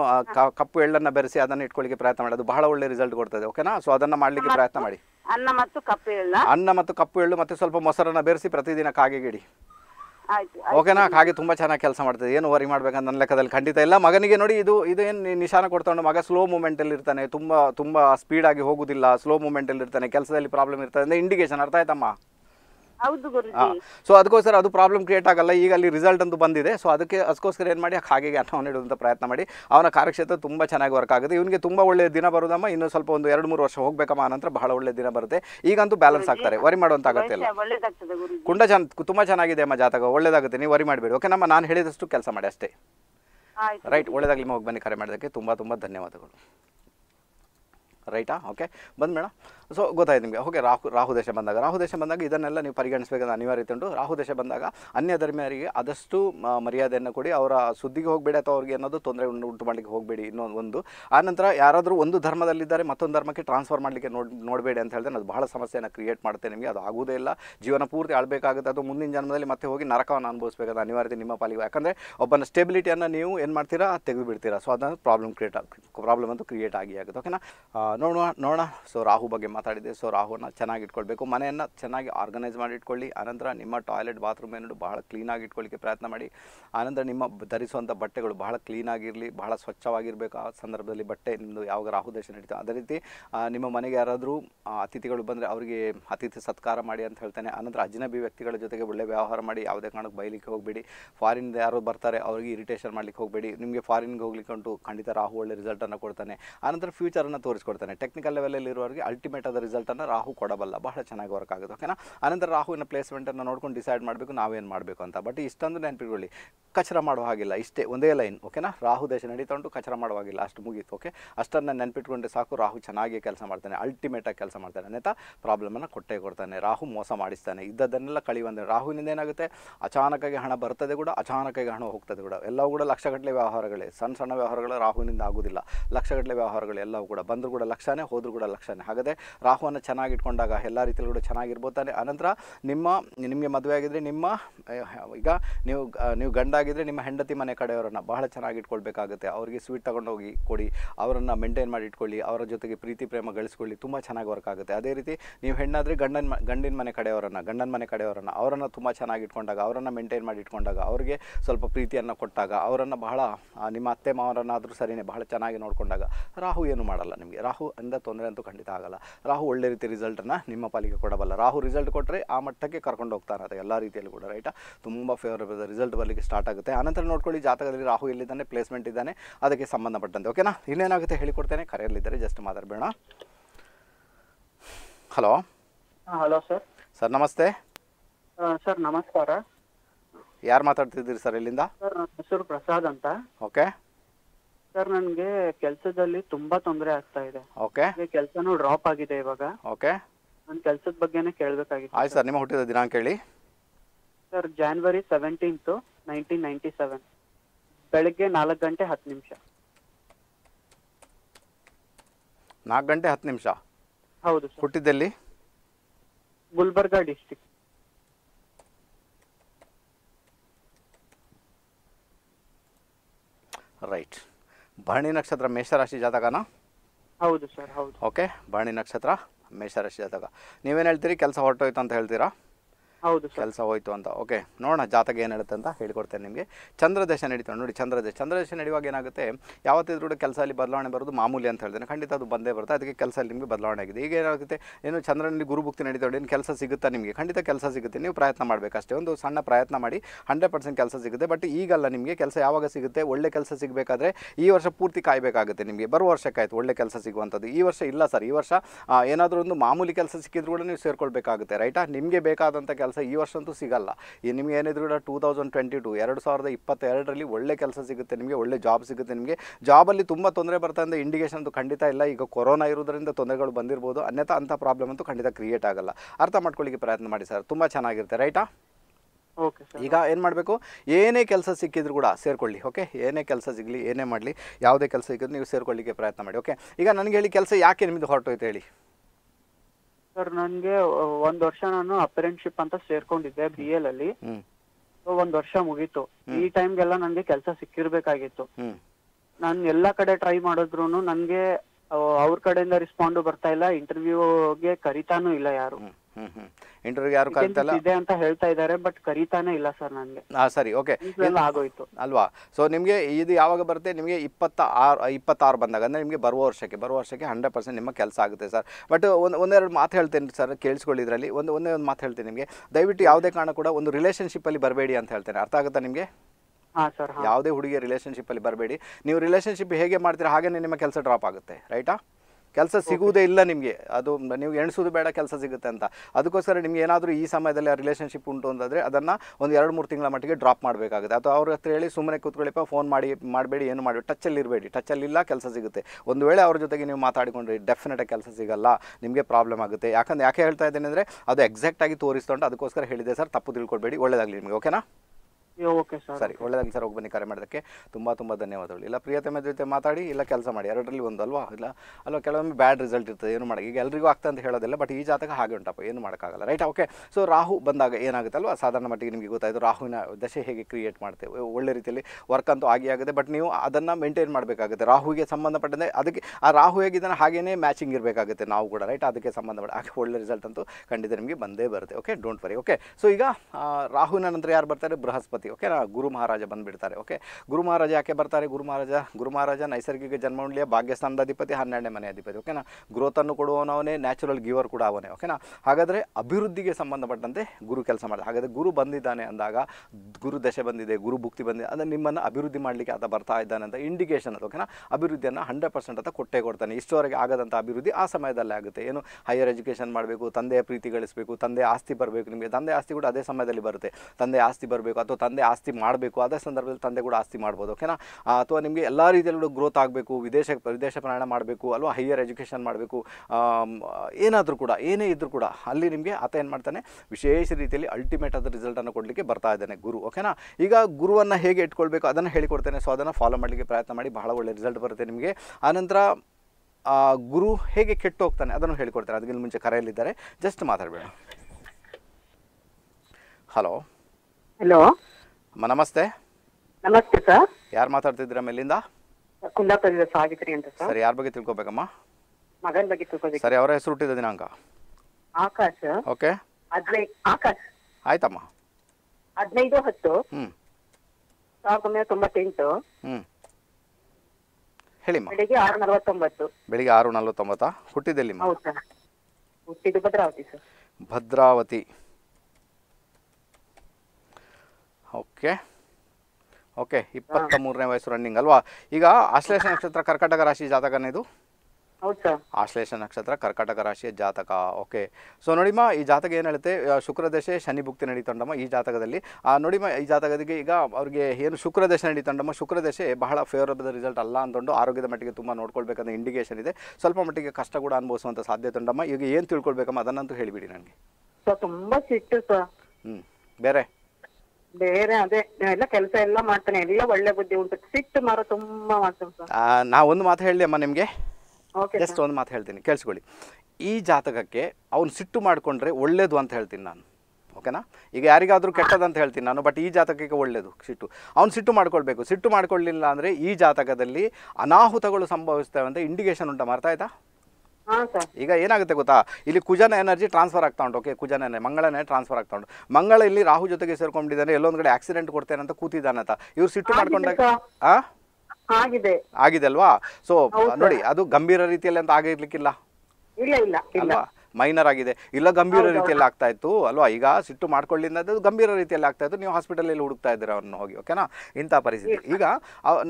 Speaker 1: ಕಪ್ಪು ಎಳ್ಳನ್ನ ಬೆರೆಸಿ ಅದನ್ನ ಇಟ್ಕೊಳ್ಳಿಕ್ಕೆ ಪ್ರಯತ್ನ ಮಾಡಿ ಅದು ಬಹಳ ಒಳ್ಳೆ ರಿಸಲ್ಟ್ ಕೊಡ್ತದೆ ಓಕೆನಾ ಸೊ ಅದನ್ನ ಮಾಡ್ಲಿಕ್ಕೆ ಪ್ರಯತ್ನ ಮಾಡಿ
Speaker 3: ಅನ್ನ ಕಪ್ಪು
Speaker 1: ಅನ್ನ ಮತ್ತು ಕಪ್ಪು ಎಳ್ಳು ಮತ್ತೆ ಸ್ವಲ್ಪ ಮೊಸರನ್ನ ಬೆರೆಸಿ ಪ್ರತಿದಿನ ಕಾಗೆಗೆ ಇಡಿ ಓಕೆನಾ ಹಾಗೆ ತುಂಬಾ ಚೆನ್ನಾಗಿ ಕೆಲಸ ಮಾಡ್ತದೆ ಏನು ವರಿ ಮಾಡ್ಬೇಕಂತ ನನ್ನ ಲೆಕ್ಕದಲ್ಲಿ ಖಂಡಿತ ಇಲ್ಲ ಮಗನಿಗೆ ನೋಡಿ ಇದು ಇದೇನು ನಿಶಾನ ಕೊಡ್ತಾನೆ ಮಗ ಸ್ಲೋ ಮೂಮೆಂಟಲ್ಲಿ ಇರ್ತಾನೆ ತುಂಬಾ ತುಂಬಾ ಸ್ಪೀಡ್ ಆಗಿ ಹೋಗುದಿಲ್ಲ ಸ್ಲೋ ಅಲ್ಲಿ ಇರ್ತಾನೆ ಕೆಲಸದಲ್ಲಿ ಪ್ರಾಬ್ಲಮ್ ಇರ್ತದೆ ಅಂದರೆ ಇಂಡಿಕೇಶನ್ ಅರ್ಥ ಆಯ್ತಮ್ಮ ಸೊ ಅದಕ್ಕೋಸ್ಕರ ಅದು ಪ್ರಾಬ್ಲಮ್ ಕ್ರಿಯೇಟ್ ಆಗಲ್ಲ ಈಗ ಅಲ್ಲಿ ರಿಸಲ್ಟ್ ಅಂತ ಬಂದಿದೆ ಸೊ ಅದಕ್ಕೆ ಅದಕ್ಕೋಸ್ಕರ ಏನು ಮಾಡಿ ಹಾಗೆ ಅರ್ಥವನ್ನು ಇಡುವಂಥ ಪ್ರಯತ್ನ ಮಾಡಿ ಅವನ ಕಾರ್ಯಕ್ಷೇತ್ರ ತುಂಬ ಚೆನ್ನಾಗಿ ವರ್ಕ್ ಆಗುತ್ತೆ ಇವನಿಗೆ ತುಂಬ ಒಳ್ಳೆಯ ದಿನ ಬರೋದಮ್ಮ ಇನ್ನೂ ಸ್ವಲ್ಪ ಒಂದು ಎರಡು ಮೂರು ವರ್ಷ ಹೋಗಬೇಕಮ್ಮ ನಂತರ ಬಹಳ ಒಳ್ಳೆಯ ದಿನ ಬರುತ್ತೆ ಈಗಂತೂ ಬ್ಯಾಲೆನ್ಸ್ ಆಗ್ತಾರೆ ವರಿ ಮಾಡುವಂತಾಗುತ್ತೆ
Speaker 2: ಅಗತ್ಯ ಇಲ್ಲ
Speaker 1: ಕುಂಡ ಚೆನ್ನ ತುಂಬ ಚೆನ್ನಾಗಿದೆ ಅಮ್ಮ ಜಾತಕ ಒಳ್ಳೇದಾಗುತ್ತೆ ನೀವು ವರಿ ಮಾಡಬೇಡಿ ಓಕೆ ನಾನು ಹೇಳಿದಷ್ಟು ಕೆಲಸ ಮಾಡಿ ಅಷ್ಟೇ ರೈಟ್ ಒಳ್ಳೇದಾಗಲಿ ಹೋಗಿ ಬನ್ನಿ ಕರೆ ಮಾಡೋದಕ್ಕೆ ತುಂಬ ತುಂಬ ಧನ್ಯವಾದಗಳು ರೈಟಾ ಓಕೆ ಬಂದ ಮೇಡಮ್ ಸೊ ಗೊತ್ತಾಯ್ತು ನಿಮಗೆ ಓಕೆ ರಾಹು ರಾಹು ದೇಶ ಬಂದಾಗ ರಾಹು ದೇಶ ಬಂದಾಗ ಇದನ್ನೆಲ್ಲ ನೀವು ಪರಿಗಣಿಸಬೇಕಾದ ಅನಿವಾರ್ಯತೆ ಉಂಟು ರಾಹು ದೇಶ ಬಂದಾಗ ಅನ್ಯ ಧರ್ಮೀಯರಿಗೆ ಆದಷ್ಟು ಮರ್ಯಾದೆಯನ್ನು ಕೊಡಿ ಅವರ ಸುದ್ದಿಗೆ ಹೋಗಬೇಡಿ ಅಥವಾ ಅವ್ರಿಗೆ ಏನಾದರೂ ತೊಂದರೆ ಉಂಟು ಮಾಡಲಿಕ್ಕೆ ಹೋಗಬೇಡಿ ಇನ್ನೊಂದು ಒಂದು ಆನಂತರ ಯಾರಾದರೂ ಒಂದು ಧರ್ಮದಲ್ಲಿದ್ದಾರೆ ಮತ್ತೊಂದು ಧರ್ಮಕ್ಕೆ ಟ್ರಾನ್ಸ್ಫರ್ ಮಾಡಲಿಕ್ಕೆ ನೋಡಬೇಡಿ ಅಂತ ಹೇಳಿದ್ರೆ ಅದು ಬಹಳ ಸಮಸ್ಯೆಯನ್ನು ಕ್ರಿಯೇಟ್ ಮಾಡುತ್ತೆ ನಿಮಗೆ ಅದು ಆಗುವುದೇ ಇಲ್ಲ ಜೀವನ ಪೂರ್ತಿ ಆಳ್ಬೇಕಾಗುತ್ತೆ ಅದು ಮುಂದಿನ ಜನ್ಮದಲ್ಲಿ ಮತ್ತೆ ಹೋಗಿ ನರಕವನ್ನು ಅನುಭವಿಸಬೇಕಾದ ಅನಿವಾರ್ಯತೆ ನಿಮ್ಮ ಪಾಲಿಗೆ ಯಾಕಂದರೆ ಒಬ್ಬನ ಸ್ಟೆಬಿಲಿಟಿಯನ್ನು ನೀವು ಏನು ಮಾಡ್ತೀರಾ ತೆಗೆದು ಬಿಡ್ತೀರಾ ಸೊ ಅದನ್ನು ಪ್ರಾಬ್ಲಮ್ ಕ್ರಿಯೇಟ್ ಪ್ರಾಬ್ಲಮ್ ಅಂತೂ ಕ್ರಿಯೇಟ್ ಆಗಿ ಆಗುತ್ತೆ ಓಕೆನಾ ನೋಡೋಣ ನೋಡೋಣ ಸೊ ರಾಹು ಬಗ್ಗೆ ಮಾತಾಡಿದೆ ಸೊ ರಾಹುನ ಚೆನ್ನಾಗಿ ಇಟ್ಕೊಳ್ಬೇಕು ಮನೆಯನ್ನು ಚೆನ್ನಾಗಿ ಆರ್ಗನೈಸ್ ಮಾಡಿ ಇಟ್ಕೊಳ್ಳಿ ಆನಂತರ ನಿಮ್ಮ ಟಾಯ್ಲೆಟ್ ಬಾತ್ರೂಮ್ ಏನಾದ್ರು ಬಹಳ ಕ್ಲೀನಾಗಿ ಇಟ್ಕೊಳ್ಳಿಕ್ಕೆ ಪ್ರಯತ್ನ ಮಾಡಿ ಆನಂತರ ನಿಮ್ಮ ಧರಿಸುವಂಥ ಬಟ್ಟೆಗಳು ಬಹಳ ಕ್ಲೀನಾಗಿರಲಿ ಬಹಳ ಸ್ವಚ್ಛವಾಗಿರಬೇಕು ಆ ಸಂದರ್ಭದಲ್ಲಿ ಬಟ್ಟೆ ನಿಮ್ಮದು ಯಾವಾಗ ರಾಹು ದೇಶ ನಡೀತೋ ಅದೇ ರೀತಿ ನಿಮ್ಮ ಮನೆಗೆ ಯಾರಾದರೂ ಅತಿಥಿಗಳು ಬಂದರೆ ಅವರಿಗೆ ಅತಿಥಿ ಸತ್ಕಾರ ಮಾಡಿ ಅಂತ ಹೇಳ್ತಾನೆ ಆನಂತರ ಅಜಿನಬಿ ವ್ಯಕ್ತಿಗಳ ಜೊತೆಗೆ ಒಳ್ಳೆ ವ್ಯವಹಾರ ಮಾಡಿ ಯಾವುದೇ ಕಾರಣಕ್ಕೆ ಬೈಲಿಕ್ಕೆ ಹೋಗಬೇಡಿ ಫಾರಿನ್ ಯಾರೋ ಬರ್ತಾರೆ ಅವರಿಗೆ ಇರಿಟೇಷನ್ ಮಾಡಲಿಕ್ಕೆ ಹೋಗಬೇಡಿ ನಿಮಗೆ ಫಾರಿನ್ಗೆ ಹೋಗ್ಲಿಕ್ಕೆ ಉಂಟು ಖಂಡಿತ ರಾಹು ಒಳ್ಳೆ ರಿಸಲ್ಟನ್ನು ಕೊಡ್ತಾನೆ ಆನಂತರ ಫ್ಯೂಚರನ್ನು ತೋರಿಸ್ಕೊಡ್ತಾನೆ ಮಾಡ್ತಾನೆ ಟೆಕ್ನಿಕಲ್ ಲೆವೆಲಲ್ಲಿ ಇರುವವರಿಗೆ ಅಲ್ಟಿಮೇಟ್ ಆದ ರಿಸಲ್ಟನ್ನು ರಾಹು ಕೊಡಬಲ್ಲ ಬಹಳ ಚೆನ್ನಾಗಿ ವರ್ಕ್ ಆಗುತ್ತೆ ಓಕೆನಾ ಆನಂತರ ರಾಹುವಿನ ಪ್ಲೇಸ್ಮೆಂಟನ್ನು ನೋಡ್ಕೊಂಡು ಡಿಸೈಡ್ ಮಾಡಬೇಕು ನಾವೇನು ಮಾಡಬೇಕು ಅಂತ ಬಟ್ ಇಷ್ಟೊಂದು ನೆನಪಿಟ್ಕೊಳ್ಳಿ ಕಚರ ಮಾಡುವ ಹಾಗಿಲ್ಲ ಇಷ್ಟೇ ಒಂದೇ ಲೈನ್ ಓಕೆನಾ ರಾಹು ದೇಶ ನಡೀತಾ ಉಂಟು ಕಚರ ಮಾಡುವ ಹಾಗಿಲ್ಲ ಅಷ್ಟು ಮುಗೀತು ಓಕೆ ಅಷ್ಟನ್ನು ನೆನಪಿಟ್ಕೊಂಡ್ರೆ ಸಾಕು ರಾಹು ಚೆನ್ನಾಗಿ ಕೆಲಸ ಮಾಡ್ತಾನೆ ಅಲ್ಟಿಮೇಟಾಗಿ ಕೆಲಸ ಮಾಡ್ತಾನೆ ಪ್ರಾಬ್ಲಮ್ ಪ್ರಾಬ್ಲಮನ್ನು ಕೊಟ್ಟೇ ಕೊಡ್ತಾನೆ ರಾಹು ಮೋಸ ಮಾಡಿಸ್ತಾನೆ ಇದ್ದದನ್ನೆಲ್ಲ ಕಳಿ ಬಂದರೆ ರಾಹುವಿನಿಂದ ಏನಾಗುತ್ತೆ ಅಚಾನಕಾಗಿ ಹಣ ಬರ್ತದೆ ಕೂಡ ಅಚಾನಕಾಗಿ ಹಣ ಹೋಗ್ತದೆ ಕೂಡ ಎಲ್ಲವೂ ಕೂಡ ಲಕ್ಷಗಟ್ಟಲೆ ವ್ಯವಹಾರಗಳೇ ಸಣ್ಣ ಸಣ್ಣ ವ್ಯವಹಾರಗಳು ರಾಹುವಿನಿಂದ ಆಗೋದಿಲ್ಲ ಲಕ್ಷಗಟ್ಟಲೆ ವ್ಯವಹಾರಗಳು ಎಲ್ಲವೂ ಕೂಡ ಬಂದರೂ ಕೂಡ ಲಕ್ಷನೇ ಹೋದ್ರೂ ಕೂಡ ಲಕ್ಷನೇ ಹಾಗಾದರೆ ರಾಹುವನ್ನು ಚೆನ್ನಾಗಿ ಇಟ್ಕೊಂಡಾಗ ಎಲ್ಲ ರೀತಿಯಲ್ಲಿ ಕೂಡ ಚೆನ್ನಾಗಿರ್ಬೋದು ತಾನೆ ಅನಂತರ ನಿಮ್ಮ ನಿಮಗೆ ಮದುವೆ ಆಗಿದ್ದರೆ ನಿಮ್ಮ ಈಗ ನೀವು ನೀವು ಗಂಡಾಗಿದ್ದರೆ ನಿಮ್ಮ ಹೆಂಡತಿ ಮನೆ ಕಡೆಯವರನ್ನು ಬಹಳ ಚೆನ್ನಾಗಿ ಇಟ್ಕೊಳ್ಬೇಕಾಗುತ್ತೆ ಅವರಿಗೆ ಸ್ವೀಟ್ ಹೋಗಿ ಕೊಡಿ ಅವರನ್ನು ಮೇಂಟೈನ್ ಮಾಡಿ ಇಟ್ಕೊಳ್ಳಿ ಅವರ ಜೊತೆಗೆ ಪ್ರೀತಿ ಪ್ರೇಮ ಗಳಿಸ್ಕೊಳ್ಳಿ ತುಂಬ ಚೆನ್ನಾಗಿ ವರ್ಕ್ ಆಗುತ್ತೆ ಅದೇ ರೀತಿ ನೀವು ಹೆಣ್ಣಾದರೆ ಗಂಡನ ಗಂಡಿನ ಮನೆ ಕಡೆಯವರನ್ನು ಗಂಡನ ಮನೆ ಕಡೆಯವರನ್ನು ಅವರನ್ನು ತುಂಬ ಚೆನ್ನಾಗಿ ಇಟ್ಕೊಂಡಾಗ ಅವರನ್ನು ಮೇಂಟೈನ್ ಮಾಡಿ ಇಟ್ಕೊಂಡಾಗ ಅವರಿಗೆ ಸ್ವಲ್ಪ ಪ್ರೀತಿಯನ್ನು ಕೊಟ್ಟಾಗ ಅವರನ್ನು ಬಹಳ ನಿಮ್ಮ ಅತ್ತೆ ಮಾವರನ್ನಾದರೂ ಸರಿಯೇ ಬಹಳ ಚೆನ್ನಾಗಿ ನೋಡಿಕೊಂಡಾಗ ರಾಹು ಏನು ಮಾಡಲ್ಲ ನಿಮಗೆ ರಾಹು ಅಂದ ತೊಂದರೆ ಅಂತೂ ಖಂಡಿತ ಆಗಲ್ಲ ರಾಹು ಒಳ್ಳೆ ರೀತಿ ರಿಸಲ್ಟನ್ನು ನಿಮ್ಮ ಪಾಲಿಗೆ ಕೊಡಬಲ್ಲ ರಾಹು ರಿಸಲ್ಟ್ ಕೊಟ್ಟರೆ ಆ ಮಟ್ಟಕ್ಕೆ ಕರ್ಕೊಂಡು ಹೋಗ್ತಾ ಇರುತ್ತೆ ಎಲ್ಲ ರೀತಿಯಲ್ಲಿ ಕೂಡ ರೈಟ್ ತುಂಬ ಫೇವರಬಲ್ ರಿಸಲ್ಟ್ ಬರಲಿಕ್ಕೆ ಸ್ಟಾರ್ಟ್ ಆಗುತ್ತೆ ಆನಂತರ ನೋಡ್ಕೊಳ್ಳಿ ಜಾತಕದಲ್ಲಿ ರಾಹು ಎಲ್ಲಿದ್ದಾನೆ ಪ್ಲೇಸ್ಮೆಂಟ್ ಇದ್ದಾನೆ ಅದಕ್ಕೆ ಸಂಬಂಧಪಟ್ಟಂತೆ ಓಕೆನಾ ಇನ್ನೇನಾಗುತ್ತೆ ಹೇಳಿಕೊಡ್ತೇನೆ ಕರೆಯಲ್ಲಿದ್ದಾರೆ ಜಸ್ಟ್ ಮಾತಾಡಬೇಡ ಹಲೋ ಹಲೋ ಸರ್ ಸರ್ ನಮಸ್ತೆ
Speaker 2: ಸರ್ ನಮಸ್ಕಾರ
Speaker 1: ಯಾರು ಮಾತಾಡ್ತಿದ್ದೀರಿ ಸರ್ ಇಲ್ಲಿಂದ
Speaker 2: ಸರ್ ಹೆಸರು ಪ್ರಸಾದ್ ಅಂತ ಓಕೆ ಸರ್ ನನ್ಗೆ ಕೆಲಸದಲ್ಲಿ ತುಂಬಾ ತೊಂದರೆ ಆಗ್ತಾ ಇದೆ ಓಕೆ ಕೆಲಸನೂ ಡ್ರಾಪ್ ಆಗಿದೆ ಇವಾಗ ಓಕೆ ನನ್ನ ಕೆಲಸದ ಬಗ್ಗೆನೇ ಕೇಳಬೇಕಾಗಿತ್ತು
Speaker 1: ಆಯ್ತು ಸರ್ ನಿಮ್ಮ ಹುಟ್ಟಿದ ದಿನಾಂಕ ಹೇಳಿ
Speaker 2: sir January seventeenth nineteen ninety seven ಬೆಳಿಗ್ಗೆ ನಾಲ್ಕು ಗಂಟೆ ಹತ್ತು ನಿಮಿಷ
Speaker 1: ನಾಲ್ಕು ಗಂಟೆ ಹತ್ತು ನಿಮಿಷ ಹೌದು ಸರ್ ಹುಟ್ಟಿದ್ದಲ್ಲಿ
Speaker 2: ಗುಲ್ಬರ್ಗಾ
Speaker 4: ಡಿಸ್ಟಿಕ್
Speaker 1: ರೈಟ್ ಭರಣಿ ನಕ್ಷತ್ರ ಮೇಷರಾಶಿ ಜಾತಕನಾ
Speaker 2: ಹೌದು ಸರ್ ಹೌದು
Speaker 1: ಓಕೆ ಭರಣಿ ನಕ್ಷತ್ರ ಮೇಷರಾಶಿ ಜಾತಕ ನೀವೇನು ಹೇಳ್ತೀರಿ ಕೆಲಸ ಹೊರಟೋಯ್ತು ಅಂತ ಹೇಳ್ತೀರಾ ಕೆಲಸ ಹೋಯ್ತು ಅಂತ ಓಕೆ ನೋಡೋಣ ಜಾತಕ ಏನು ಹೇಳುತ್ತೆ ಅಂತ ಹೇಳ್ಕೊಡ್ತೇನೆ ನಿಮಗೆ ಚಂದ್ರದೇಶ ನಡೀತಾನೆ ನೋಡಿ ಚಂದ್ರದೇಶ ಚಂದ್ರದೇಶ ನಡೆಯುವಾಗ ಏನಾಗುತ್ತೆ ಯಾವತ್ತಿದ್ರೂ ಕೂಡ ಅಲ್ಲಿ ಬದಲಾವಣೆ ಬರೋದು ಮಾಮೂಲಿ ಅಂತ ಹೇಳ್ತೇನೆ ಖಂಡಿತ ಅದು ಬಂದೇ ಬರುತ್ತೆ ಅದಕ್ಕೆ ಕೆಲಸದಲ್ಲಿ ನಿಮಗೆ ಬದಲಾವಣೆ ಆಗಿದೆ ಈಗ ಏನಾಗುತ್ತೆ ಏನು ಚಂದ್ರನಲ್ಲಿ ಗುರುಭುಕ್ತಿ ನಡೀತಾ ಏನು ಕೆಲಸ ಸಿಗುತ್ತಾ ನಿಮಗೆ ಖಂಡಿತ ಕೆಲಸ ಸಿಗುತ್ತೆ ನೀವು ಪ್ರಯತ್ನ ಮಾಡಬೇಕಷ್ಟೇ ಒಂದು ಸಣ್ಣ ಪ್ರಯತ್ನ ಮಾಡಿ ಹಂಡ್ರೆಡ್ ಪರ್ಸೆಂಟ್ ಕೆಲಸ ಸಿಗುತ್ತೆ ಬಟ್ ಈಗಲ್ಲ ನಿಮಗೆ ಕೆಲಸ ಯಾವಾಗ ಸಿಗುತ್ತೆ ಒಳ್ಳೆ ಕೆಲಸ ಸಿಗಬೇಕಾದ್ರೆ ಈ ವರ್ಷ ಪೂರ್ತಿ ಕಾಯಬೇಕಾಗುತ್ತೆ ನಿಮಗೆ ಬರುವ ವರ್ಷಕ್ಕಾಯ್ತು ಒಳ್ಳೆ ಕೆಲಸ ಸಿಗುವಂಥದ್ದು ಈ ವರ್ಷ ಇಲ್ಲ ಸರ್ ಈ ವರ್ಷ ಏನಾದರೂ ಒಂದು ಮಾಮೂಲಿ ಕೆಲಸ ಸಿಕ್ಕಿದ್ರು ಕೂಡ ನೀವು ಸೇರ್ಕೊಳ್ಬೇಕಾಗುತ್ತೆ ರೈಟಾ ನಿಮಗೆ ಬೇಕಾದಂಥ ಕೆಲಸ ಕೆಲಸ ಈ ವರ್ಷ ಅಂತೂ ಸಿಗಲ್ಲ ನಿಮಗೆ ಏನಿದ್ರು ಕೂಡ ಟೂ ತೌಸಂಡ್ ಟ್ವೆಂಟಿ ಟು ಎರಡು ಸಾವಿರದ ಇಪ್ಪತ್ತೆರಡರಲ್ಲಿ ಒಳ್ಳೆ ಕೆಲಸ ಸಿಗುತ್ತೆ ನಿಮಗೆ ಒಳ್ಳೆ ಜಾಬ್ ಸಿಗುತ್ತೆ ನಿಮಗೆ ಜಾಬಲ್ಲಿ ತುಂಬ ತೊಂದರೆ ಬರ್ತಾ ಇದೆ ಇಂಡಿಕೇಶನ್ ಅಂತೂ ಖಂಡಿತ ಇಲ್ಲ ಈಗ ಕೊರೋನಾ ಇರೋದ್ರಿಂದ ತೊಂದರೆಗಳು ಬಂದಿರ್ಬೋದು ಅನ್ಯಥ ಅಂಥ ಪ್ರಾಬ್ಲಮ್ ಅಂತೂ ಖಂಡಿತ ಕ್ರಿಯೇಟ್ ಆಗಲ್ಲ ಅರ್ಥ ಮಾಡ್ಕೊಳ್ಳಿಕ್ಕೆ ಪ್ರಯತ್ನ ಮಾಡಿ ಸರ್ ತುಂಬ ಚೆನ್ನಾಗಿರುತ್ತೆ ರೈಟಾ ಈಗ ಏನು ಮಾಡಬೇಕು ಏನೇ ಕೆಲಸ ಸಿಕ್ಕಿದ್ರು ಕೂಡ ಸೇರ್ಕೊಳ್ಳಿ ಓಕೆ ಏನೇ ಕೆಲಸ ಸಿಗಲಿ ಏನೇ ಮಾಡಲಿ ಯಾವುದೇ ಕೆಲಸ ಸಿಕ್ಕಿದ್ರು ನೀವು ಸೇರಿಕೊಳ್ಳಿಕ್ಕೆ ಪ್ರಯತ್ನ ಮಾಡಿ ಓಕೆ ಈಗ ನನಗೆ ಹೇಳಿ ಕೆಲಸ ಯಾಕೆ ನಿಮ್ಮದು ಹೊರಟೋಯ್ತು ಹೇಳಿ
Speaker 2: ಸರ್ ನನ್ಗೆ ಒಂದ್ ವರ್ಷ ನಾನು ಅಪ್ರೆಂಟ್ಶಿಪ್ ಅಂತ ಸೇರ್ಕೊಂಡಿದ್ದೆ ಬಿ ಎಲ್ ಅಲ್ಲಿ ಒಂದ್ ವರ್ಷ ಮುಗೀತು ಈ ಟೈಮ್ಗೆಲ್ಲ ನನ್ಗೆ ಕೆಲಸ ಸಿಕ್ಕಿರ್ಬೇಕಾಗಿತ್ತು ನಾನು ಎಲ್ಲಾ ಕಡೆ ಟ್ರೈ ಮಾಡಿದ್ರು ನನ್ಗೆ ಅವ್ರ ಕಡೆಯಿಂದ ರಿಸ್ಪಾಂಡ್ ಬರ್ತಾ ಇಲ್ಲ ಇಂಟರ್ವ್ಯೂಗೆ ಕರಿತಾನೂ ಇಲ್ಲ ಯಾರು
Speaker 1: ಇಂಟರ್ವ್ಯೂ ಯಾರು ಕರೀತಲ್ಲ ಇದೆ
Speaker 2: ಅಂತ ಹೇಳ್ತಾ ಇದ್ದಾರೆ ಬಟ್ ಕರೀತಾನೆ ಇಲ್ಲ ಸರ್ ನನಗೆ
Speaker 1: ಹಾ ಸರಿ ಓಕೆ ಆಗೋಯ್ತು ಅಲ್ವಾ ಸೊ ನಿಮಗೆ ಇದು ಯಾವಾಗ ಬರುತ್ತೆ ನಿಮಗೆ ಇಪ್ಪತ್ತ ಆರು ಇಪ್ಪತ್ತಾರು ಬಂದಾಗ ಅಂದರೆ ನಿಮಗೆ ಬರುವ ವರ್ಷಕ್ಕೆ ಬರುವ ವರ್ಷಕ್ಕೆ ಹಂಡ್ರೆಡ್ ಪರ್ಸೆಂಟ್ ನಿಮ್ಮ ಕೆಲಸ ಆಗುತ್ತೆ ಸರ್ ಬಟ್ ಒಂದು ಒಂದೆರಡು ಮಾತು ಹೇಳ್ತೇನೆ ಸರ್ ಕೇಳಿಸ್ಕೊಳ್ಳಿ ಇದರಲ್ಲಿ ಒಂದು ಒಂದೇ ಒಂದು ಮಾತು ಹೇಳ್ತೀನಿ ನಿಮಗೆ ದಯವಿಟ್ಟು ಯಾವುದೇ ಕಾರಣ ಕೂಡ ಒಂದು ರಿಲೇಷನ್ಶಿಪ್ಪಲ್ಲಿ ಬರಬೇಡಿ ಅಂತ ಹೇಳ್ತೇನೆ ಅರ್ಥ ಆಗುತ್ತಾ ನಿಮಗೆ ಯಾವುದೇ ಹುಡುಗಿಯ ರಿಲೇಷನ್ಶಿಪ್ಪಲ್ಲಿ ಬರಬೇಡಿ ನೀವು ರಿಲೇಷನ್ಶಿಪ್ ಹೇಗೆ ಮಾಡ್ತೀರಾ ಹಾಗೇ ನಿಮ್ಮ ಕೆಲಸ ಡ್ರಾಪ್ ಆಗುತ್ತೆ ರೈಟಾ ಕೆಲಸ ಸಿಗುವುದೇ ಇಲ್ಲ ನಿಮಗೆ ಅದು ನೀವು ಎಣಿಸೋದು ಬೇಡ ಕೆಲಸ ಸಿಗುತ್ತೆ ಅಂತ ಅದಕ್ಕೋಸ್ಕರ ನಿಮ್ಗೆ ಏನಾದರೂ ಈ ಸಮಯದಲ್ಲಿ ಆ ರಿಲೇಷನ್ಶಿಪ್ ಉಂಟು ಅಂತಂದರೆ ಅದನ್ನು ಒಂದು ಎರಡು ಮೂರು ತಿಂಗಳ ಮಟ್ಟಿಗೆ ಡ್ರಾಪ್ ಮಾಡಬೇಕಾಗುತ್ತೆ ಅಥವಾ ಅವ್ರ ಹತ್ರ ಹೇಳಿ ಸುಮ್ಮನೆ ಕೂತ್ಕೊಳ್ಳಿಪ್ಪ ಫೋನ್ ಮಾಡಿ ಮಾಡಬೇಡಿ ಏನು ಮಾಡಿ ಟಚ್ಚಲ್ಲಿ ಇರಬೇಡಿ ಇಲ್ಲ ಕೆಲಸ ಸಿಗುತ್ತೆ ಒಂದು ವೇಳೆ ಅವ್ರ ಜೊತೆಗೆ ನೀವು ಮಾತಾಡಿಕೊಂಡ್ರಿ ಡೆಫಿನೆಟಾಗಿ ಕೆಲಸ ಸಿಗಲ್ಲ ನಿಮಗೆ ಪ್ರಾಬ್ಲಮ್ ಆಗುತ್ತೆ ಯಾಕಂದ್ರೆ ಯಾಕೆ ಹೇಳ್ತಾ ಇದ್ದೇನೆ ಅಂದರೆ ಅದು ಎಕ್ಸಾಕ್ಟಾಗಿ ತೋರಿಸ್ಕೊಂಡು ಅದಕ್ಕೋಸ್ಕರ ಹೇಳಿದೆ ಸರ್ ತಪ್ಪು ತಿಳ್ಕೊಳ್ಬೇಡಿ ಒಳ್ಳೆಯದಾಗಲಿ ನಿಮಗೆ ಓಕೆನಾ ಓಕೆ ಸರ್ ಸರಿ ಒಳ್ಳೆದಾಗಿ ಸರ್ ಹೋಗಿ ಬನ್ನಿ ಕರೆ ಮಾಡೋದಕ್ಕೆ ತುಂಬ ತುಂಬ ಧನ್ಯವಾದಗಳು ಇಲ್ಲ ಪ್ರಿಯತಮೆ ಜೊತೆ ಮಾತಾಡಿ ಇಲ್ಲ ಕೆಲಸ ಮಾಡಿ ಎರಡರಲ್ಲಿ ಒಂದು ಅಲ್ವಾ ಇಲ್ಲ ಅಲ್ವಾ ಕೆಲವೊಮ್ಮೆ ಬ್ಯಾಡ್ ರಿಸಲ್ಟ್ ಇರ್ತದೆ ಏನು ಮಾಡಿ ಈಗ ಎಲ್ಲರಿಗೂ ಆಗ್ತಾ ಅಂತ ಹೇಳೋದಿಲ್ಲ ಬಟ್ ಈ ಜಾತಕ ಹಾಗೆ ಉಂಟಪ್ಪ ಏನು ಮಾಡೋಕ್ಕಾಗಲ್ಲ ರೈಟ್ ಓಕೆ ಸೊ ರಾಹು ಬಂದಾಗ ಏನಾಗುತ್ತೆ ಅಲ್ವಾ ಸಾಧಾರಣ ಮಟ್ಟಿಗೆ ನಿಮಗೆ ಗೊತ್ತಾಯಿತು ರಾಹುವಿನ ದಶೆ ಹೇಗೆ ಕ್ರಿಯೇಟ್ ಮಾಡ್ತೇವೆ ಒಳ್ಳೆ ರೀತಿಯಲ್ಲಿ ವರ್ಕ್ ಅಂತೂ ಆಗಿ ಆಗುತ್ತೆ ಬಟ್ ನೀವು ಅದನ್ನು ಮೇಂಟೈನ್ ಮಾಡಬೇಕಾಗುತ್ತೆ ರಾಹುಗೆ ಸಂಬಂಧಪಟ್ಟಂತೆ ಅದಕ್ಕೆ ಆ ರಾಹು ಹೇಗಿದ್ದಾನೆ ಹಾಗೇನೇ ಮ್ಯಾಚಿಂಗ್ ಇರಬೇಕಾಗುತ್ತೆ ನಾವು ಕೂಡ ರೈಟ್ ಅದಕ್ಕೆ ಸಂಬಂಧಪಟ್ಟ ಹಾಗೆ ಒಳ್ಳೆ ರಿಸಲ್ಟ್ ಅಂತೂ ಖಂಡಿತ ನಿಮಗೆ ಬಂದೇ ಬರುತ್ತೆ okay don't worry okay so ಈಗ ರಾಹುವಿನ ನಂತರ ಯಾರು ಬರ್ತಾರೆ ಬೃಹಸ್ಪತಿ ಸಂಗತಿ ಓಕೆ ಗುರು ಮಹಾರಾಜ ಬಂದುಬಿಡ್ತಾರೆ ಓಕೆ ಗುರು ಮಹಾರಾಜ ಯಾಕೆ ಬರ್ತಾರೆ ಗುರು ಮಹಾರಾಜ ಗುರು ಮಹಾರಾಜ ನೈಸರ್ಗಿಕ ಜನ್ಮಮುಂಡಿಯ ಭಾಗ್ಯಸ್ಥಾನದ ಅಧಿಪತಿ ಹನ್ನೆರಡನೇ ಮನೆ ಅಧಿಪತಿ ಓಕೆನಾ ಗ್ರೋತನ್ನು ಕೊಡುವವನವನೇ ನ್ಯಾಚುರಲ್ ಗಿವರ್ ಕೂಡ ಅವನೇ ಓಕೆನಾ ಹಾಗಾದರೆ ಅಭಿವೃದ್ಧಿಗೆ ಸಂಬಂಧಪಟ್ಟಂತೆ ಗುರು ಕೆಲಸ ಮಾಡಿದೆ ಹಾಗಾದರೆ ಗುರು ಬಂದಿದ್ದಾನೆ ಅಂದಾಗ ಗುರು ದಶೆ ಬಂದಿದೆ ಗುರು ಭುಕ್ತಿ ಬಂದಿದೆ ಅಂದರೆ ನಿಮ್ಮನ್ನು ಅಭಿವೃದ್ಧಿ ಮಾಡಲಿಕ್ಕೆ ಆತ ಬರ್ತಾ ಇದ್ದಾನೆ ಅಂತ ಇಂಡಿಕೇಶನ್ ಅದು ಓಕೆನಾ ಅಭಿವೃದ್ಧಿಯನ್ನು ಹಂಡ್ರೆಡ್ ಪರ್ಸೆಂಟ್ ಅಂತ ಕೊಟ್ಟೇ ಕೊಡ್ತಾನೆ ಇಷ್ಟವರೆಗೆ ಆಗದಂಥ ಅಭಿವೃದ್ಧಿ ಆ ಸಮಯದಲ್ಲೇ ಆಗುತ್ತೆ ಏನು ಹೈಯರ್ ಎಜುಕೇಷನ್ ಮಾಡಬೇಕು ತಂದೆಯ ಪ್ರೀತಿ ಗಳಿಸಬೇಕು ತಂದೆ ಆಸ್ತಿ ಬರಬೇಕು ನಿಮಗೆ ತಂದೆ ಆಸ್ತಿ ಕೂಡ ಅದೇ ಸಮಯದಲ್ಲಿ ಬರುತ್ತೆ ತಂದೆ ಆಸ್ತಿ ಬರಬೇಕು ಅಥವಾ ತಂದೆ ಆಸ್ತಿ ಮಾಡಬೇಕು ಅದೇ ಸಂದರ್ಭದಲ್ಲಿ ತಂದೆ ಕೂಡ ಆಸ್ತಿ ಮಾಡ್ಬೋದು ಓಕೆನಾ ಅಥವಾ ನಿಮಗೆ ಎಲ್ಲ ರೀತಿಯಲ್ಲಿ ಕೂಡ ಗ್ರೋತ್ ಆಗಬೇಕು ವಿದೇಶ ವಿದೇಶ ಪ್ರಯಾಣ ಮಾಡಬೇಕು ಅಲ್ವಾ ಹೈಯರ್ ಎಜುಕೇಷನ್ ಮಾಡಬೇಕು ಏನಾದರೂ ಕೂಡ ಏನೇ ಇದ್ದರೂ ಕೂಡ ಅಲ್ಲಿ ನಿಮಗೆ ಆತ ಏನು ಮಾಡ್ತಾನೆ ವಿಶೇಷ ರೀತಿಯಲ್ಲಿ ಅಲ್ಟಿಮೇಟ್ ಆದ ರಿಸಲ್ಟನ್ನು ಕೊಡಲಿಕ್ಕೆ ಬರ್ತಾ ಇದ್ದಾನೆ ಗುರು ಓಕೆನಾ ಈಗ ಗುರುವನ್ನು ಹೇಗೆ ಇಟ್ಕೊಳ್ಬೇಕು ಅದನ್ನು ಹೇಳಿಕೊಡ್ತೇನೆ ಸೊ ಅದನ್ನು ಫಾಲೋ ಮಾಡಲಿಕ್ಕೆ ಪ್ರಯತ್ನ ಮಾಡಿ ಬಹಳ ಒಳ್ಳೆ ರಿಸಲ್ಟ್ ಬರುತ್ತೆ ನಿಮಗೆ ಆನಂತರ ಗುರು ಹೇಗೆ ಕೆಟ್ಟು ಹೋಗ್ತಾನೆ ಅದನ್ನು ಹೇಳಿಕೊಡ್ತಾರೆ ಅದಕ್ಕಿಂತ ಮುಂಚೆ ಕರೆಯಲ್ಲಿದ್ದಾರೆ ಜಸ್ಟ್ ಮಾತಾಡಬೇಡ ಹಲೋ ಹಲೋ ನಮಸ್ತೆ ನಮಸ್ತೆ ಸರ್ ಯಾರು ಮಾತಾಡ್ತಿದ್ದೀರಾ ಮೇಲಿಂದ ಕುಂದಾಪುರದ ಸಾವಿತ್ರಿ ಅಂತ ಸರ್ ಸರಿ ಯಾರ ಬಗ್ಗೆ ತಿಳ್ಕೊಬೇಕಮ್ಮ
Speaker 2: ಮಗನ ಬಗ್ಗೆ ತಿಳ್ಕೊಬೇಕು ಸರಿ
Speaker 1: ಅವರ ಹೆಸರು ಹುಟ್ಟಿದ ದಿನಾಂಕ ಆಕಾಶ ಓಕೆ
Speaker 2: ಹದಿನೈದು ಆಕಾಶ ಆಯ್ತಮ್ಮ ಹದಿನೈದು ಹತ್ತು ಹ್ಮ್ ಸಾವಿರದ ಒಂಬೈನೂರ
Speaker 3: ತೊಂಬತ್ತೆಂಟು
Speaker 1: ಹ್ಮ್ ಹೇಳಿಮ್ಮ
Speaker 3: ಬೆಳಿಗ್ಗೆ ಆರು ನಲವತ್ತೊಂಬತ್ತು
Speaker 1: ಬೆಳಿಗ್ಗೆ ಆರು ನಲವತ್ತೊಂಬತ್ತಾ ಹುಟ್ಟಿದ್ದೆಲ್ಲಿಮ್ಮ
Speaker 2: ಹೌದು ಸರ್ ಹುಟ್ಟಿದ್ದು Bhadravati sir
Speaker 1: Bhadravati okay okay ಇಪ್ಪತ್ತ ಮೂರನೇ ವಯಸ್ಸು ರನ್ನಿಂಗ್ ಅಲ್ವಾ ಈಗ ಆಶ್ಲೇಷ ನಕ್ಷತ್ರ ಕರ್ಕಟಕ ರಾಶಿ ಜಾತಕನೇ ಇದು ಆಶ್ಲೇಷ ನಕ್ಷತ್ರ ಕರ್ಕಟಕ ರಾಶಿಯ ಜಾತಕ ಓಕೆ ಸೊ ನೋಡಿಮ್ಮ ಈ ಜಾತಕ ಏನು ಹೇಳುತ್ತೆ ಶುಕ್ರದಶೆ ಶನಿ ಭುಕ್ತಿ ನಡೀತಂಡಮ್ಮ ಈ ಜಾತಕದಲ್ಲಿ ನೋಡಿಮ್ಮ ಈ ಜಾತಕದಿಗೆ ಈಗ ಅವ್ರಿಗೆ ಏನು ಶುಕ್ರ ಶುಕ್ರದಶೆ ನಡೀತೊಂಡಮ್ಮ ಶುಕ್ರದಶೆ ಬಹಳ ಫೇವರಬಲ್ ರಿಸಲ್ಟ್ ಅಲ್ಲ ಅಂದ್ಕೊಂಡು ಆರೋಗ್ಯದ ಮಟ್ಟಿಗೆ ತುಂಬ ನೋಡ್ಕೊಳ್ಬೇಕಂತ ಇಂಡಿಕೇಶನ್ ಇದೆ ಸ್ವಲ್ಪ ಮಟ್ಟಿಗೆ ಕಷ್ಟ ಕೂಡ ಅನುಭವಿಸುವಂಥ ಸಾಧ್ಯತೆ ತಂಡಮ್ಮ ಈಗ ಏನು ತಿಳ್ಕೊಳ್ಬೇಕಮ್ಮ ಅದನ್ನಂತೂ ಹೇಳಿಬಿಡಿ ನನಗೆ
Speaker 2: ಸರ್ ತುಂಬ ಸಿಟ್ಟು ಸರ್
Speaker 1: ಹ್ಞೂ ಬೇರೆ
Speaker 2: ಬೇರೆ ಅದೇ ಎಲ್ಲ ಕೆಲಸ ಎಲ್ಲ ಮಾಡ್ತಾನೆ ಎಲ್ಲ ಒಳ್ಳೆ ಬುದ್ಧಿ ಉಂಟು ಸಿಟ್ಟು ಮರ ತುಂಬಾ ಮಾಡ್ತೇನೆ
Speaker 1: ನಾ ಒಂದು ಮಾತು ಹೇಳಿ ಅಮ್ಮ ನಿಮ್ಗೆ ಜಸ್ಟ್ ಒಂದು ಮಾತು ಹೇಳ್ತೀನಿ ಕೇಳಿಸ್ಕೊಳ್ಳಿ ಈ ಜಾತಕಕ್ಕೆ ಅವ್ನು ಸಿಟ್ಟು ಮಾಡಿಕೊಂಡ್ರೆ ಒಳ್ಳೇದು ಅಂತ ಹೇಳ್ತೀನಿ ನಾನು ಓಕೆನಾ ಈಗ ಯಾರಿಗಾದರೂ ಕೆಟ್ಟದಂತ ಹೇಳ್ತೀನಿ ನಾನು ಬಟ್ ಈ ಜಾತಕಕ್ಕೆ ಒಳ್ಳೇದು ಸಿಟ್ಟು ಅವ್ನು ಸಿಟ್ಟು ಮಾಡ್ಕೊಳ್ಬೇಕು ಸಿಟ್ಟು ಮಾಡ್ಕೊಳ್ಳಿಲ್ಲ ಅಂದರೆ ಈ ಜಾತಕದಲ್ಲಿ ಅನಾಹುತಗಳು ಸಂಭವಿಸ್ತವೆ ಅಂತ ಇಂಡಿಕೇಶನ್ ಉಂಟಾ ಮಾಡ್ತಾ ಆಯ್ತಾ ಈಗ ಏನಾಗುತ್ತೆ ಗೊತ್ತಾ ಇಲ್ಲಿ ಕುಜನ ಎನರ್ಜಿ ಟ್ರಾನ್ಸ್ಫರ್ ಆಗ್ತಾ ಉಂಟು ಓಕೆ ಕುಜನೇ ಮಂಗಳನೇ ಟ್ರಾನ್ಸ್ಫರ್ ಆಗ್ತಾ ಉಂಟು ಮಂಗಳ ಇಲ್ಲಿ ರಾಹು ಜೊತೆಗೆ ಸೇರ್ಕೊಂಡಿದ್ದಾನೆ ಎಲ್ಲೊಂದ್ ಕಡೆ ಆಕ್ಸಿಡೆಂಟ್ ಕೊಡ್ತೇನೆ ಅಂತ ಕೂತಿದ್ದಾನೆ ಅಂತ ಇವ್ರು ಸಿಟ್ಟು ಮಾಡ್ಕೊಂಡಾಗ ಆಗಿದೆ ಆಗಿದೆ ಅಲ್ವಾ ಸೊ ನೋಡಿ ಅದು ಗಂಭೀರ ರೀತಿಯಲ್ಲಿ ಅಂತ ಆಗಿರ್ಲಿಕ್ಕಿಲ್ಲ
Speaker 2: ಇಲ್ಲ ಇಲ್ಲ
Speaker 1: ಮೈನರ್ ಆಗಿದೆ ಇಲ್ಲ ಗಂಭೀರ ರೀತಿಯಲ್ಲಿ ಆಗ್ತಾ ಇತ್ತು ಅಲ್ವಾ ಈಗ ಸಿಟ್ಟು ಮಾಡ್ಕೊಳ್ಳಿ ಅದು ಗಂಭೀರ ರೀತಿಯಲ್ಲಿ ಆಗ್ತಾ ಇತ್ತು ನೀವು ಹಾಸ್ಪಿಟಲಲ್ಲಿ ಹುಡುಕ್ತಾ ಇದ್ದೀರ ಅವ್ರನ್ನ ಹೋಗಿ ಓಕೆನಾ ಇಂಥ ಪರಿಸ್ಥಿತಿ ಈಗ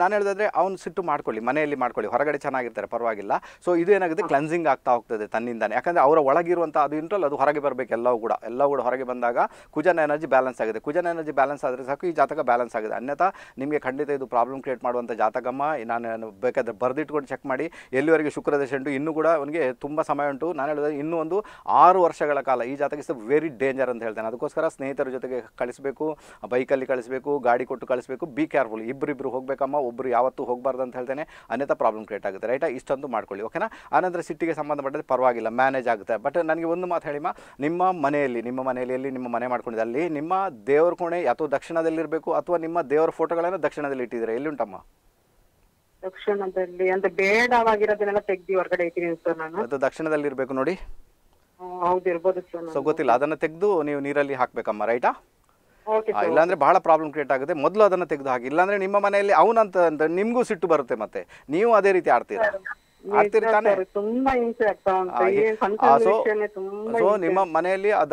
Speaker 1: ನಾನು ಹೇಳಿದ್ರೆ ಅವ್ನು ಸಿಟ್ಟು ಮಾಡ್ಕೊಳ್ಳಿ ಮನೆಯಲ್ಲಿ ಮಾಡ್ಕೊಳ್ಳಿ ಹೊರಗಡೆ ಚೆನ್ನಾಗಿರ್ತಾರೆ ಪರವಾಗಿಲ್ಲ ಸೊ ಇದು ಏನಾಗುತ್ತೆ ಕ್ಲೆನ್ಸಿಂಗ್ ಆಗ್ತಾ ಹೋಗ್ತದೆ ತನ್ನಿಂದಾನೆ ಯಾಕಂದರೆ ಅವರ ಒಳಗಿರುವಂಥ ಅದು ಇಂಟ್ರಲ್ ಅದು ಹೊರಗೆ ಬರಬೇಕು ಎಲ್ಲವೂ ಕೂಡ ಎಲ್ಲವೂ ಕೂಡ ಹೊರಗೆ ಬಂದಾಗ ಕುಜನ ಎನರ್ಜಿ ಬ್ಯಾಲೆನ್ಸ್ ಆಗಿದೆ ಕುಜನ ಎನರ್ಜಿ ಬ್ಯಾಲೆನ್ಸ್ ಆದರೆ ಸಾಕು ಈ ಜಾತಕ ಬ್ಯಾಲೆನ್ಸ್ ಆಗಿದೆ ಅನ್ಯಥಾ ನಿಮಗೆ ಖಂಡಿತ ಇದು ಪ್ರಾಬ್ಲಮ್ ಕ್ರಿಯೇಟ್ ಮಾಡುವಂಥ ಜಾತಕಮ್ಮ ನಾನು ಬೇಕಾದರೆ ಬರೆದಿಟ್ಕೊಂಡು ಚೆಕ್ ಮಾಡಿ ಎಲ್ಲಿವರೆಗೆ ಶುಕ್ರ ದಶೆ ಉಂಟು ಇನ್ನೂ ಕೂಡ ಅವನಿಗೆ ತುಂಬ ಸಮಯ ಉಂಟು ನಾನು ಹೇಳಿದ್ರೆ ಇನ್ನೂ ಒಂದು ಆರು ವರ್ಷಗಳ ಕಾಲ ಈ ಜಾತಕ ಇಸ್ ವೆರಿ ಡೇಂಜರ್ ಅಂತ ಹೇಳ್ತಾನೆ ಅದಕ್ಕೋಸ್ಕರ ಸ್ನೇಹಿತರ ಜೊತೆಗೆ ಕಳಿಸಬೇಕು ಬೈಕಲ್ಲಿ ಕಳಿಸಬೇಕು ಗಾಡಿ ಕೊಟ್ಟು ಕಳಿಸಬೇಕು ಬಿ ಕೇರ್ಫುಲ್ ಇಬ್ಬರಿಬ್ಬರು ಹೋಗಬೇಕಮ್ಮ ಒಬ್ಬರು ಯಾವತ್ತೂ ಹೋಗಬಾರ್ದು ಅಂತ ಹೇಳ್ತೇನೆ ಅನ್ಯತಾ ಪ್ರಾಬ್ಲಮ್ ಕ್ರಿಯೇಟ್ ಆಗುತ್ತೆ ರೈಟಾ ಇಷ್ಟೊಂದು ಮಾಡ್ಕೊಳ್ಳಿ ಓಕೆನಾ ಆನಂತರ ಸಿಟ್ಟಿಗೆ ಸಂಬಂಧಪಟ್ಟರೆ ಪರವಾಗಿಲ್ಲ ಮ್ಯಾನೇಜ್ ಆಗುತ್ತೆ ಬಟ್ ನನಗೆ ಒಂದು ಮಾತು ಹೇಳಿಮ್ಮ ನಿಮ್ಮ ಮನೆಯಲ್ಲಿ ನಿಮ್ಮ ಮನೆಯಲ್ಲಿ ನಿಮ್ಮ ಮನೆ ಮಾಡ್ಕೊಂಡಿದೆ ಅಲ್ಲಿ ನಿಮ್ಮ ದೇವರ ಕೋಣೆ ಅಥವಾ ದಕ್ಷಿಣದಲ್ಲಿರಬೇಕು ಅಥವಾ ನಿಮ್ಮ ದೇವರ ಫೋಟೋಗಳನ್ನು ದಕ್ಷಿಣದಲ್ಲಿ ಇಟ್ಟಿದ್ರೆ ಎಲ್ಲಿ ಉಂಟಮ್ಮ
Speaker 2: ದಕ್ಷಿಣದಲ್ಲಿ ಅಂದ್ರೆ ಬೇಡವಾಗಿರೋದನ್ನೆಲ್ಲ ತೆಗ್ದಿ ಹೊರಗಡೆ ಇಟ್ಟಿದ್ದೀನಿ ಸರ್ ನಾನು ಅದು
Speaker 1: ದಕ್ಷಿಣದಲ್ಲಿ ಇರಬೇಕು ನೋಡಿ ಸೊ ಗೊತ್ತಿಲ್ಲ ಅದನ್ನ ತೆಗೆದು ನೀವು ನೀರಲ್ಲಿ ಹಾಕ್ಬೇಕಮ್ಮ ರೈಟಾ ಇಲ್ಲಾಂದ್ರೆ ಬಹಳ ಪ್ರಾಬ್ಲಮ್ ಕ್ರಿಯೇಟ್ ಆಗುತ್ತೆ ಮೊದಲು ಅದನ್ನ ತೆಗೆದು ಹಾಕಿ ಇಲ್ಲಾಂದ್ರೆ ನಿಮ್ಮ ಮನೆಯಲ್ಲಿ ಅವನಂತ ಅಂತ ನಿಮ್ಗೂ ಸಿಟ್ಟು ಬರುತ್ತೆ ಮತ್ತೆ ನೀವು ಅದೇ ರೀತಿ ಆಡ್ತೀರಾ
Speaker 2: ತುಂಬಾ ನಿಮ್ಮ
Speaker 1: ಮನೆಯಲ್ಲಿ ಆ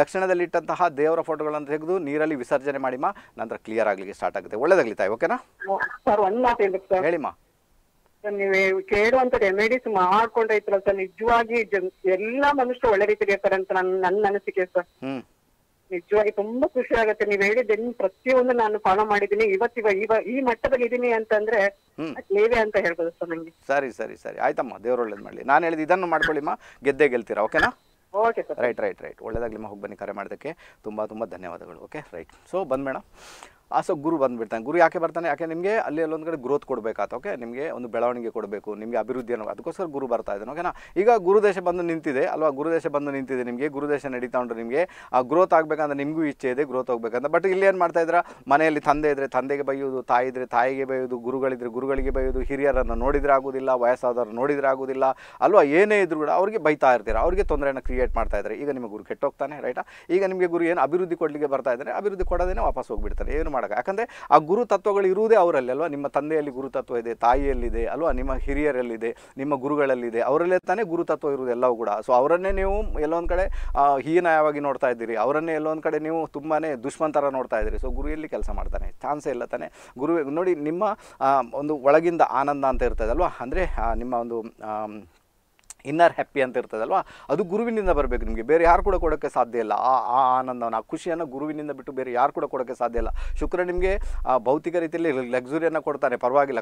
Speaker 1: ದಕ್ಷಿಣದಲ್ಲಿ ಇಟ್ಟಂತಹ ದೇವರ ಫೋಟೋಗಳನ್ನು ತೆಗೆದು ನೀರಲ್ಲಿ ವಿಸರ್ಜನೆ ಮಾಡಿಮ್ಮ ನಂತರ ಕ್ಲಿಯರ್ ಆಗ್ಲಿಕ್ಕೆ ಸ್ಟಾರ್ಟ್ ಆಗುತ್ತೆ ಒಳ್ಳೇದಾಗ್ಲಿ ತಾಯಿ ಓಕೆನಾ
Speaker 2: ಹೇಳಿಮ್ಮ ಸರ್ ನೀವು ಕೇಳುವಂತ ರೆಮಿಡೀಸ್ ಮಾಡ್ಕೊಂಡ್ರೆ ಐತಲ್ಲ ಸರ್ ನಿಜವಾಗಿ ಎಲ್ಲಾ ಮನುಷ್ಯರು ಒಳ್ಳೆ ರೀತಿಗೆ ಇರ್ತಾರೆ ಅಂತ ನನ್ ನನ್ನ ಅನಿಸಿಕೆ ಸರ್ ನಿಜವಾಗಿ ತುಂಬಾ ಖುಷಿ ಆಗುತ್ತೆ ನೀವ್ ಹೇಳಿದ ಪ್ರತಿಯೊಂದು ನಾನು ಫಾಲೋ ಮಾಡಿದ್ದೀನಿ ಇವತ್ತಿವ ಇವ ಈ ಮಟ್ಟದಲ್ಲಿ ಇದೀನಿ ಅಂತಂದ್ರೆ ನೀವೇ ಅಂತ ಹೇಳ್ಬೋದು ಸರ್ ನಂಗೆ
Speaker 1: ಸರಿ ಸರಿ ಸರಿ ಆಯ್ತಮ್ಮ ದೇವ್ರ ಒಳ್ಳೇದ್ ಮಾಡ್ಲಿ ನಾನು ಹೇಳಿದ ಇದನ್ನು ಮಾಡ್ಕೊಳ್ಳಿಮ್ಮ ಗೆದ್ದೆ ಗೆಲ್ತೀರಾ ಓಕೆನಾ ಓಕೆ ರೈಟ್ ರೈಟ್ ರೈಟ್ ಒಳ್ಳೇದಾಗ್ಲಿಮ್ಮ ಹೋಗಿ ಬನ್ನಿ ಕರೆ ಮಾಡೋದಕ್ಕೆ ತುಂಬಾ ತುಂಬಾ ಧನ್ಯವಾದಗಳು ಓಕೆ ರೈಟ್ ಸೊ ಬಂದ್ ಆ ಸೊ ಗುರು ಬಂದುಬಿಡ್ತಾನೆ ಗುರು ಯಾಕೆ ಬರ್ತಾನೆ ಯಾಕೆ ನಿಮಗೆ ಅಲ್ಲಿ ಅಲ್ಲೊಂದು ಕಡೆ ಗ್ರೋತ್ ಕೊಡಬೇಕಾತ ಓಕೆ ನಿಮಗೆ ಒಂದು ಬೆಳವಣಿಗೆ ಕೊಡಬೇಕು ನಿಮಗೆ ಅಭಿವೃದ್ಧಿ ಅನ್ನೋ ಅದಕ್ಕೋಸ್ಕರ ಗುರು ಬರ್ತಾ ಇದ್ದಾನೆ ಓಕೆನಾ ಈಗ ಗುರುದೇಶ ಬಂದು ನಿಂತಿದೆ ಅಲ್ವಾ ಗುರುದೇಶ ಬಂದು ನಿಂತಿದೆ ನಿಮಗೆ ಗುರುದೇಶ ನಡೀತಾ ಉಂಟು ನಿಮಗೆ ಆ ಗ್ರೋತ್ ಆಗಬೇಕಂದ್ರೆ ನಿಮಗೂ ಇಚ್ಛೆ ಇದೆ ಗ್ರೋತ್ ಹೋಗ್ಬೇಕಂತ ಬಟ್ ಇಲ್ಲಿ ಏನು ಮಾಡ್ತಾ ಇದ್ರ ಮನೆಯಲ್ಲಿ ತಂದೆ ಇದ್ದರೆ ತಂದೆಗೆ ಬೈಯೋದು ತಾಯಿ ಇದ್ರೆ ತಾಯಿಗೆ ಬೈಯೋದು ಗುರುಗಳಿದ್ರೆ ಗುರುಗಳಿಗೆ ಬೈಯೋದು ಹಿರಿಯರನ್ನು ನೋಡಿದ್ರೆ ಆಗೋದಿಲ್ಲ ವಯಸ್ಸಾದವ್ರು ನೋಡಿದ್ರೆ ಆಗೋದಿಲ್ಲ ಅಲ್ವಾ ಏನೇ ಇದ್ರು ಕೂಡ ಅವರಿಗೆ ಬೈತಾ ಇರ್ತೀರ ಅವರಿಗೆ ತೊಂದರೆಯನ್ನು ಕ್ರಿಯೇಟ್ ಮಾಡ್ತಾ ಇದ್ದಾರೆ ಈಗ ನಿಮಗೆ ಗುರು ಕೆಟ್ಟೋಗ್ತಾನೆ ರೈಟಾ ಈಗ ನಿಮಗೆ ಗುರು ಏನು ಅಭಿವೃದ್ಧಿ ಕೊಡಲಿಕ್ಕೆ ಬರ್ತಾ ಇದ್ದಾರೆ ಅಭಿವೃದ್ಧಿ ಕೊಡೋದೇನೆ ವಾಪಸ್ ಹೋಗ್ಬಿಡ್ತಾರೆ ಏನು ಮಾಡೋಕೆ ಯಾಕಂದರೆ ಆ ಗುರು ತತ್ವಗಳು ಇರುವುದೇ ಅವರಲ್ಲಿ ಅಲ್ವಾ ನಿಮ್ಮ ತಂದೆಯಲ್ಲಿ ಗುರುತತ್ವ ಇದೆ ತಾಯಿಯಲ್ಲಿದೆ ಅಲ್ವಾ ನಿಮ್ಮ ಹಿರಿಯರಲ್ಲಿದೆ ನಿಮ್ಮ ಗುರುಗಳಲ್ಲಿದೆ ಅವರಲ್ಲೇ ತಾನೇ ಗುರುತತ್ವ ಇರುವುದು ಎಲ್ಲವೂ ಕೂಡ ಸೊ ಅವರನ್ನೇ ನೀವು ಎಲ್ಲೊಂದು ಕಡೆ ಹೀನಾಯವಾಗಿ ನೋಡ್ತಾ ಇದ್ದೀರಿ ಅವರನ್ನೇ ಎಲ್ಲೊಂದು ಕಡೆ ನೀವು ತುಂಬಾ ದುಷ್ಮಂತರ ನೋಡ್ತಾ ಇದ್ದೀರಿ ಸೊ ಗುರು ಕೆಲಸ ಮಾಡ್ತಾನೆ ಚಾನ್ಸೇ ಇಲ್ಲ ತಾನೆ ಗುರು ನೋಡಿ ನಿಮ್ಮ ಒಂದು ಒಳಗಿಂದ ಆನಂದ ಅಂತ ಇರ್ತದೆ ಅಲ್ವಾ ಅಂದರೆ ನಿಮ್ಮ ಒಂದು ಇನ್ನರ್ ಹ್ಯಾಪಿ ಅಂತ ಇರ್ತದಲ್ವ ಅದು ಗುರುವಿನಿಂದ ಬರಬೇಕು ನಿಮಗೆ ಬೇರೆ ಯಾರು ಕೂಡ ಕೊಡೋಕ್ಕೆ ಸಾಧ್ಯ ಇಲ್ಲ ಆ ಆ ಆನಂದವನ್ನು ಆ ಖುಷಿಯನ್ನು ಗುರುವಿನಿಂದ ಬಿಟ್ಟು ಬೇರೆ ಯಾರು ಕೂಡ ಕೊಡೋಕ್ಕೆ ಸಾಧ್ಯ ಇಲ್ಲ ಶುಕ್ರ ನಿಮಗೆ ಭೌತಿಕ ರೀತಿಯಲ್ಲಿ ಲಕ್ಸುರಿಯನ್ನು ಕೊಡ್ತಾನೆ ಪರವಾಗಿಲ್ಲ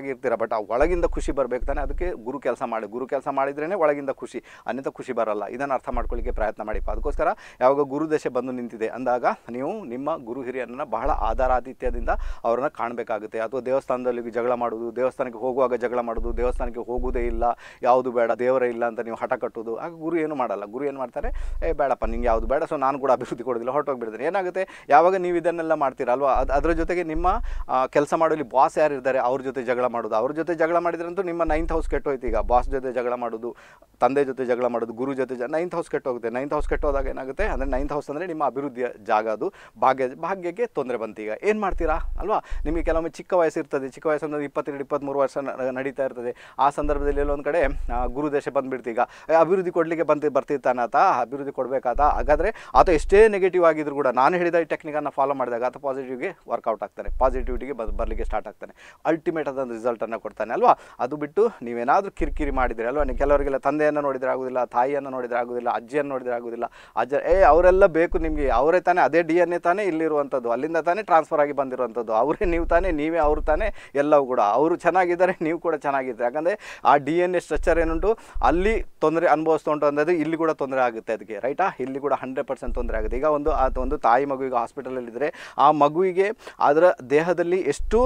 Speaker 1: ಆಗಿ ಇರ್ತೀರ ಬಟ್ ಆ ಒಳಗಿಂದ ಖುಷಿ ಬರಬೇಕು ತಾನೆ ಅದಕ್ಕೆ ಗುರು ಕೆಲಸ ಮಾಡಿ ಗುರು ಕೆಲಸ ಮಾಡಿದ್ರೇ ಒಳಗಿಂದ ಖುಷಿ ಅನ್ಯಂತ ಖುಷಿ ಬರಲ್ಲ ಇದನ್ನು ಅರ್ಥ ಮಾಡ್ಕೊಳ್ಳಿಕ್ಕೆ ಪ್ರಯತ್ನ ಮಾಡಿಪ್ಪ ಅದಕ್ಕೋಸ್ಕರ ಯಾವಾಗ ದಶೆ ಬಂದು ನಿಂತಿದೆ ಅಂದಾಗ ನೀವು ನಿಮ್ಮ ಗುರು ಹಿರಿಯರನ್ನು ಬಹಳ ಆಧಾರಾತಿಥ್ಯದಿಂದ ಅವರನ್ನು ಕಾಣಬೇಕಾಗುತ್ತೆ ಅಥವಾ ದೇವಸ್ಥಾನದಲ್ಲಿ ಜಗಳ ಮಾಡೋದು ದೇವಸ್ಥಾನಕ್ಕೆ ಹೋಗುವಾಗ ಜಗಳ ಮಾಡೋದು ದೇವಸ್ಥಾನಕ್ಕೆ ಹೋಗುವುದೇ ಇಲ್ಲ ಯಾವುದು ಬೇಡ ದೇವರೇ ಇಲ್ಲ ಅಂತ ನೀವು ಹಠ ಕಟ್ಟೋದು ಆಗ ಗುರು ಏನು ಮಾಡಲ್ಲ ಗುರು ಏನು ಮಾಡ್ತಾರೆ ಏ ಬೇಡಪ್ಪ ನಿಂಗೆ ಯಾವುದು ಬೇಡ ಸೊ ನಾನು ಕೂಡ ಅಭಿವೃದ್ಧಿ ಕೊಡೋದಿಲ್ಲ ಹೊರಟೋಗಿಬಿಡ್ತೀನಿ ಏನಾಗುತ್ತೆ ಯಾವಾಗ ನೀವು ಇದನ್ನೆಲ್ಲ ಮಾಡ್ತೀರಲ್ವ ಅದು ಅದರ ಜೊತೆಗೆ ನಿಮ್ಮ ಕೆಲಸ ಮಾಡೋಲಿ ಬಾಸ್ ಯಾರು ಇದ್ದಾರೆ ಅವ್ರ ಜೊತೆ ಜಗಳ ಮಾಡೋದು ಅವ್ರ ಜೊತೆ ಜಗಳ ಮಾಡಿದ್ರಂತೂ ನಿಮ್ಮ ನೈನ್ತ್ ಹೌಸ್ ಕೆಟ್ಟೋಯ್ತು ಈಗ ಬಾಸ್ ಜೊತೆ ಜಗಳ ಮಾಡೋದು ತಂದೆ ಜೊತೆ ಜಗಳ ಮಾಡೋದು ಗುರು ಜೊತೆ ಜ ನೈನ್ತ್ ಹೌಸ್ ಕೆಟ್ಟೋಗುತ್ತೆ ನೈನ್ತ್ ಹೌಸ್ ಕೆಟ್ಟೋದಾಗ ಏನಾಗುತ್ತೆ ಅಂದರೆ ನೈನ್ತ್ ಹೌಸ್ ಅಂದರೆ ನಿಮ್ಮ ಅಭಿವೃದ್ಧಿಯ ಜಾಗ ಅದು ಭಾಗ್ಯ ಭಾಗ್ಯಕ್ಕೆ ತೊಂದರೆ ಬಂತು ಈಗ ಏನು ಮಾಡ್ತೀರಾ ಅಲ್ವಾ ನಿಮಗೆ ಕೆಲವೊಮ್ಮೆ ಚಿಕ್ಕ ವಯಸ್ಸು ಇರ್ತದೆ ಚಿಕ್ಕ ವಯಸ್ಸು ಇಪ್ಪತ್ತೆರಡು ಇಪ್ಪತ್ತ್ಮೂರು ವರ್ಷ ನಡೀತಾ ಇರ್ತದೆ ಆ ಸಂದರ್ಭದಲ್ಲಿ ಎಲ್ಲೊಂದು ಕಡೆ ಗುರು ಪ್ರದೇಶ ಬಂದ್ಬಿಡ್ತೀಗ ಅಭಿವೃದ್ಧಿ ಕೊಡಲಿಕ್ಕೆ ಬಂದು ಆತ ಅಭಿವೃದ್ಧಿ ಕೊಡಬೇಕಾತ ಹಾಗಾದರೆ ಆತ ಎಷ್ಟೇ ನೆಗೆಟಿವ್ ಆಗಿದ್ರು ಕೂಡ ನಾನು ಹೇಳಿದ ಈ ಟೆಕ್ನಿಕನ್ನು ಫಾಲೋ ಮಾಡಿದಾಗ ಆತ ಪಾಸಿಟಿವ್ಗೆ ವರ್ಕೌಟ್ ಆಗ್ತಾನೆ ಪಾಸಿಟಿವಿಟಿಗೆ ಬರಲಿಕ್ಕೆ ಸ್ಟಾರ್ಟ್ ಆಗ್ತಾನೆ ಅಲ್ಟಿಮೇಟ್ ಅದೊಂದು ರಿಸಲ್ಟನ್ನು ಕೊಡ್ತಾನೆ ಅಲ್ವಾ ಅದು ಬಿಟ್ಟು ನೀವೇನಾದರೂ ಕಿರಿಕಿರಿ ಮಾಡಿದರೆ ಅಲ್ವಾ ನೀವು ಕೆಲವರಿಗೆಲ್ಲ ತಂದೆಯನ್ನು ನೋಡಿದರೆ ಆಗೋದಿಲ್ಲ ತಾಯಿಯನ್ನು ನೋಡಿದರೆ ಆಗೋದಿಲ್ಲ ಅಜ್ಜಿಯನ್ನು ನೋಡಿದರೆ ಆಗೋದಿಲ್ಲ ಅಜ್ಜ ಏ ಅವರೆಲ್ಲ ಬೇಕು ನಿಮಗೆ ಅವರೇ ತಾನೇ ಅದೇ ಡಿ ಎನ್ ಎ ತಾನೇ ಇಲ್ಲಿರುವಂಥದ್ದು ಅಲ್ಲಿಂದ ತಾನೇ ಟ್ರಾನ್ಸ್ಫರ್ ಆಗಿ ಬಂದಿರುವಂಥದ್ದು ಅವರೇ ನೀವು ತಾನೇ ನೀವೇ ಅವರು ತಾನೇ ಎಲ್ಲವೂ ಕೂಡ ಅವರು ಚೆನ್ನಾಗಿದ್ದಾರೆ ನೀವು ಕೂಡ ಚೆನ್ನಾಗಿದ್ದರೆ ಯಾಕಂದರೆ ಆ ಡಿ ಎನ್ ಎ ಸ್ಟ್ರಕ್ಚರ್ ಏನುಂಟು ಅಲ್ಲಿ ತೊಂದರೆ ಅನುಭವಿಸ್ತು ಅಂತಂದರೆ ಇಲ್ಲಿ ಕೂಡ ತೊಂದರೆ ಆಗುತ್ತೆ ಅದಕ್ಕೆ ರೈಟಾ ಇಲ್ಲಿ ಕೂಡ ಹಂಡ್ರೆಡ್ ಪರ್ಸೆಂಟ್ ತೊಂದರೆ ಆಗುತ್ತೆ ಈಗ ಒಂದು ಆ ಒಂದು ತಾಯಿ ಮಗುವಿಗೆ ಹಾಸ್ಪಿಟಲಲ್ಲಿದ್ದರೆ ಆ ಮಗುವಿಗೆ ಅದರ ದೇಹದಲ್ಲಿ ಎಷ್ಟು